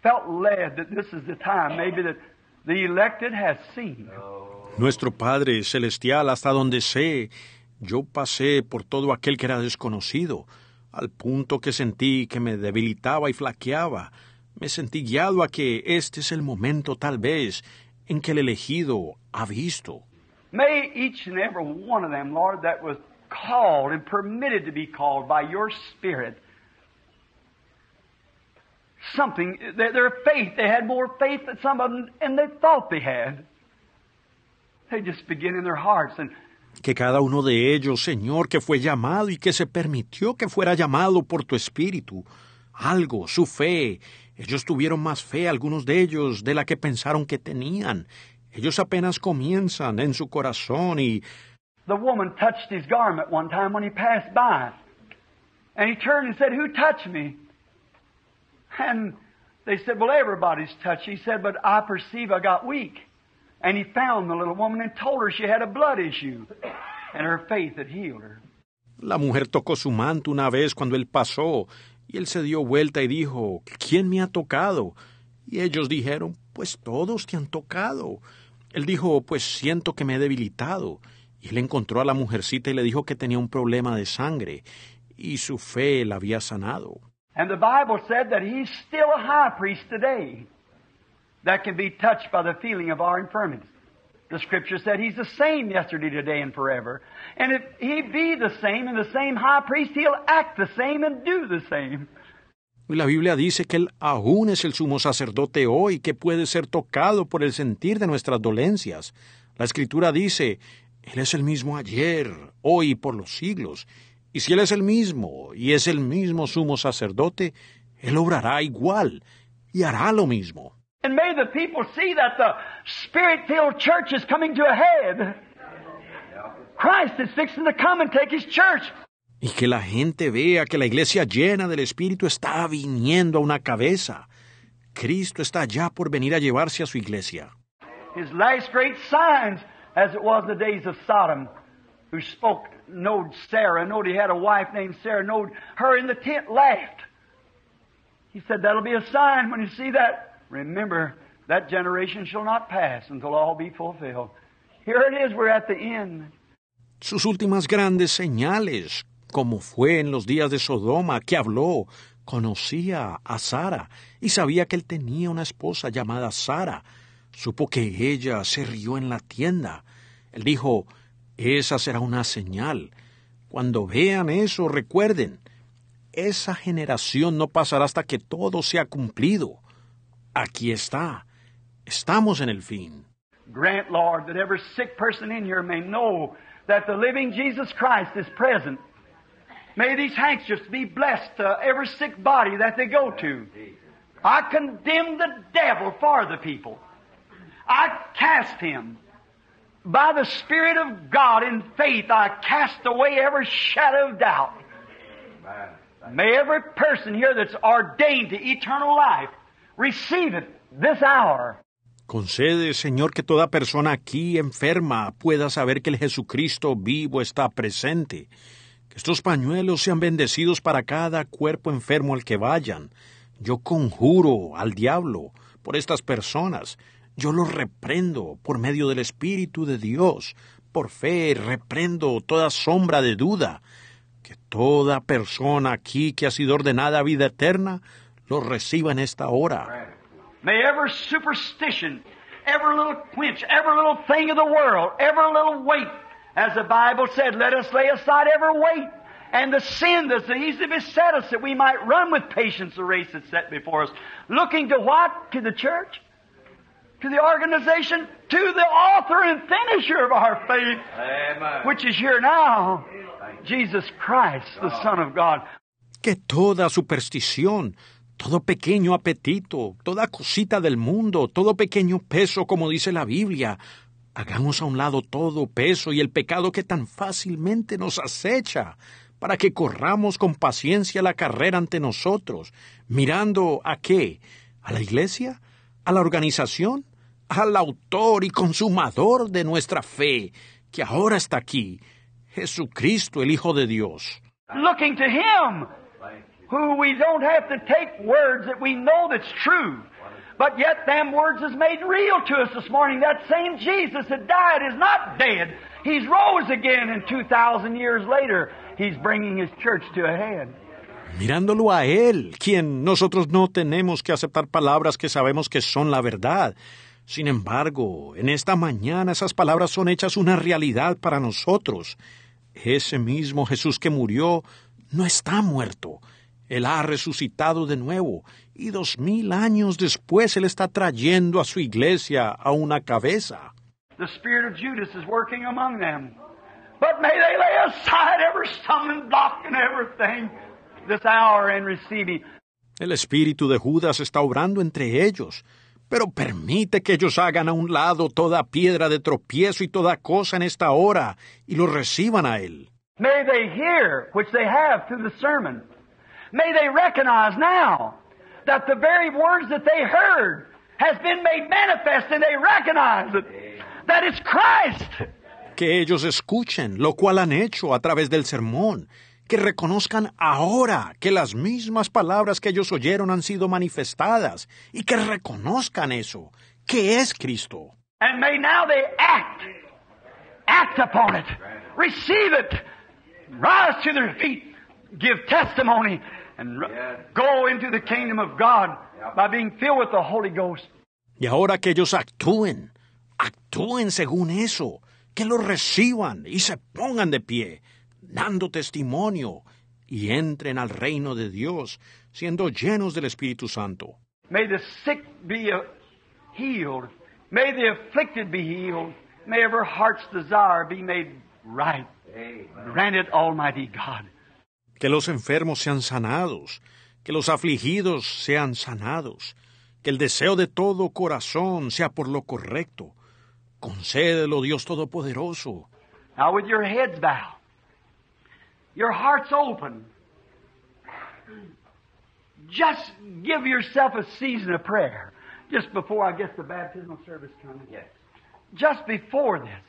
felt led that this is the time maybe that the elected has seen. Oh. Nuestro Padre Celestial, hasta donde sé, yo pasé por todo aquel que era desconocido, al punto que sentí que me debilitaba y flaqueaba. Me sentí guiado a que este es el momento, tal vez, en que el elegido ha visto. May each and every one of them, Lord, that was called and permitted to be called by your Spirit, something, their, their faith, they had more faith than some of them, and they thought they had. Que cada uno de ellos, Señor, que fue llamado y que se permitió que fuera llamado por tu espíritu, algo, su fe. Ellos tuvieron más fe, algunos de ellos, de la que pensaron que tenían. Ellos apenas comienzan en su corazón y... The woman touched his garment one time when he passed by. And he turned and said, Who touched me? And they said, Well, everybody's touched. He said, But I perceive I got weak. And he found the little woman and told her she had a blood issue. And her faith had healed her. La mujer tocó su manto una vez cuando él pasó, y él se dio vuelta y dijo, ¿quién me ha tocado? Y ellos dijeron, pues todos te han tocado. Él dijo, pues siento que me he debilitado. Y él encontró a la mujercita y le dijo que tenía un problema de sangre, y su fe la había sanado. And the Bible said that he's still a high priest today that can be touched by the feeling of our infirmities. The said he's the same yesterday, today, and forever. And if he be the same the same high priest, he'll act the same and do the same. La Biblia dice que Él aún es el sumo sacerdote hoy, que puede ser tocado por el sentir de nuestras dolencias. La Escritura dice, Él es el mismo ayer, hoy y por los siglos. Y si Él es el mismo y es el mismo sumo sacerdote, Él obrará igual y hará lo mismo. And may the people see that the Spirit-filled church is coming to a head. Christ is fixing to come and take his church. Y que la gente vea que la iglesia llena del Espíritu está viniendo a una cabeza. Cristo está ya por venir a llevarse a su iglesia. His last great signs, as it was in the days of Sodom, who spoke, knowed Sarah, knowed he had a wife named Sarah, knowed her in the tent, laughed. He said, That'll be a sign when you see that Remember, that generation shall not pass until all be fulfilled. Here it is, we're at the end. Sus últimas grandes señales, como fue en los días de Sodoma, que habló, conocía a Sara y sabía que él tenía una esposa llamada Sara. Supo que ella se rió en la tienda. Él dijo, esa será una señal. Cuando vean eso, recuerden, esa generación no pasará hasta que todo sea cumplido. Aquí está. Estamos en el fin. Grant, Lord, that every sick person in here may know that the living Jesus Christ is present. May these handkerchiefs be blessed to every sick body that they go to. I condemn the devil for the people. I cast him. By the Spirit of God in faith, I cast away every shadow of doubt. May every person here that's ordained to eternal life Receive it this hour. Concede, Señor, que toda persona aquí enferma pueda saber que el Jesucristo vivo está presente. Que estos pañuelos sean bendecidos para cada cuerpo enfermo al que vayan. Yo conjuro al diablo por estas personas. Yo los reprendo por medio del Espíritu de Dios. Por fe reprendo toda sombra de duda. Que toda persona aquí que ha sido ordenada a vida eterna reciba en esta hora. May every superstition, every little quench, every little thing of the world, every little weight, as the Bible said, let us lay aside every weight and the sin that's easily beset us that we might run with patience the race that's set before us. Looking to what? To the church? To the organization? To the author and finisher of our faith, Amen. which is here now, Jesus Christ, the Son of God. Que toda superstición, Todo pequeño apetito, toda cosita del mundo, todo pequeño peso, como dice la Biblia. Hagamos a un lado todo peso y el pecado que tan fácilmente nos acecha, para que corramos con paciencia la carrera ante nosotros, mirando a qué? ¿A la iglesia? ¿A la organización? ¿Al autor y consumador de nuestra fe, que ahora está aquí, Jesucristo el Hijo de Dios? who we don't have to take words that we know that's true. But yet them words is made real to us this morning. That same Jesus that died is not dead. He's rose again and 2,000 years later, he's bringing his church to a head. mirándolo a Él, quien nosotros no tenemos que aceptar palabras que sabemos que son la verdad. Sin embargo, en esta mañana esas palabras son hechas una realidad para nosotros. Ese mismo Jesús que murió no está muerto, él ha resucitado de nuevo y dos mil años después Él está trayendo a su iglesia a una cabeza. El espíritu de Judas está obrando entre ellos, pero permite que ellos hagan a un lado toda piedra de tropiezo y toda cosa en esta hora y lo reciban a él. May they hear which they have through the sermon. May they recognize now that the very words that they heard has been made manifest and they recognize it, that it's Christ. Que ellos escuchen lo cual han hecho a través del sermón, que reconozcan ahora que las mismas palabras que ellos oyeron han sido manifestadas y que reconozcan eso, que es Cristo. And may now they act, act upon it, receive it, rise to their feet, give testimony and go into the kingdom of God by being filled with the Holy Ghost. Y ahora que ellos actúen, actúen según eso, que lo reciban y se pongan de pie, dando testimonio y entren al reino de Dios, siendo llenos del Espíritu Santo. May the sick be uh, healed. May the afflicted be healed. May every heart's desire be made right. Grant it, Almighty God que los enfermos sean sanados, que los afligidos sean sanados, que el deseo de todo corazón sea por lo correcto. Concédelo, Dios Todopoderoso. Now with your heads bowed, your hearts open, just give yourself a season of prayer. Just before I get the baptismal service coming. Yes. Just before this,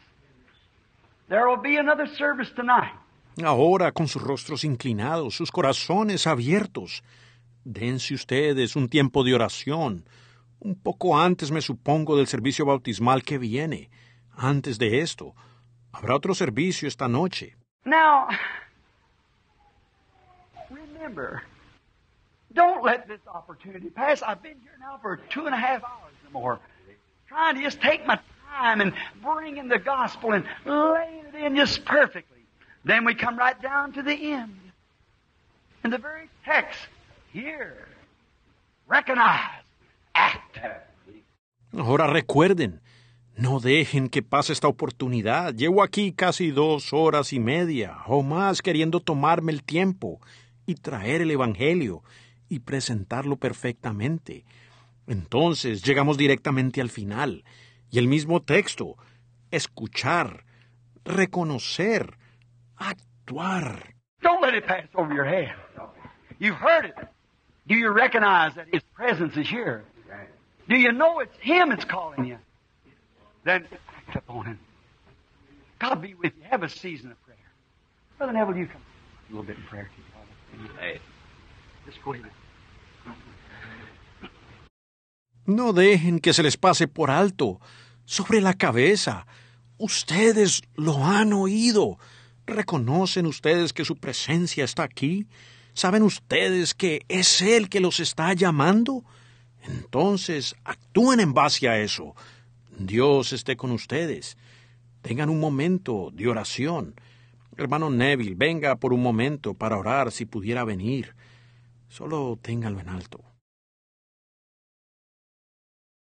there will be another service tonight ahora con sus rostros inclinados, sus corazones abiertos. Dense ustedes un tiempo de oración, un poco antes, me supongo, del servicio bautismal que viene. Antes de esto, habrá otro servicio esta noche. Now, remember, don't let this opportunity pass. I've been here now for two and a half hours or more, trying to just take my time and bring in the gospel and laying it in just perfectly. Then we come right down to the end. the very text here. Recognize. Ahora recuerden, no dejen que pase esta oportunidad. Llevo aquí casi dos horas y media o más queriendo tomarme el tiempo y traer el Evangelio y presentarlo perfectamente. Entonces llegamos directamente al final y el mismo texto, escuchar, reconocer, Don't let it pass over your head. You've heard it. Do you recognize that His presence is here? Do you know it's Him that's calling you? Then act upon Him. God be with you. Have a season of prayer. Brother Neville, you come a little bit in prayer Hey. Just go ahead. No dejen que se les pase por alto, sobre la cabeza. Ustedes lo han oído. ¿Reconocen ustedes que su presencia está aquí? ¿Saben ustedes que es Él que los está llamando? Entonces, actúen en base a eso. Dios esté con ustedes. Tengan un momento de oración. Hermano Neville, venga por un momento para orar si pudiera venir. Solo ténganlo en alto.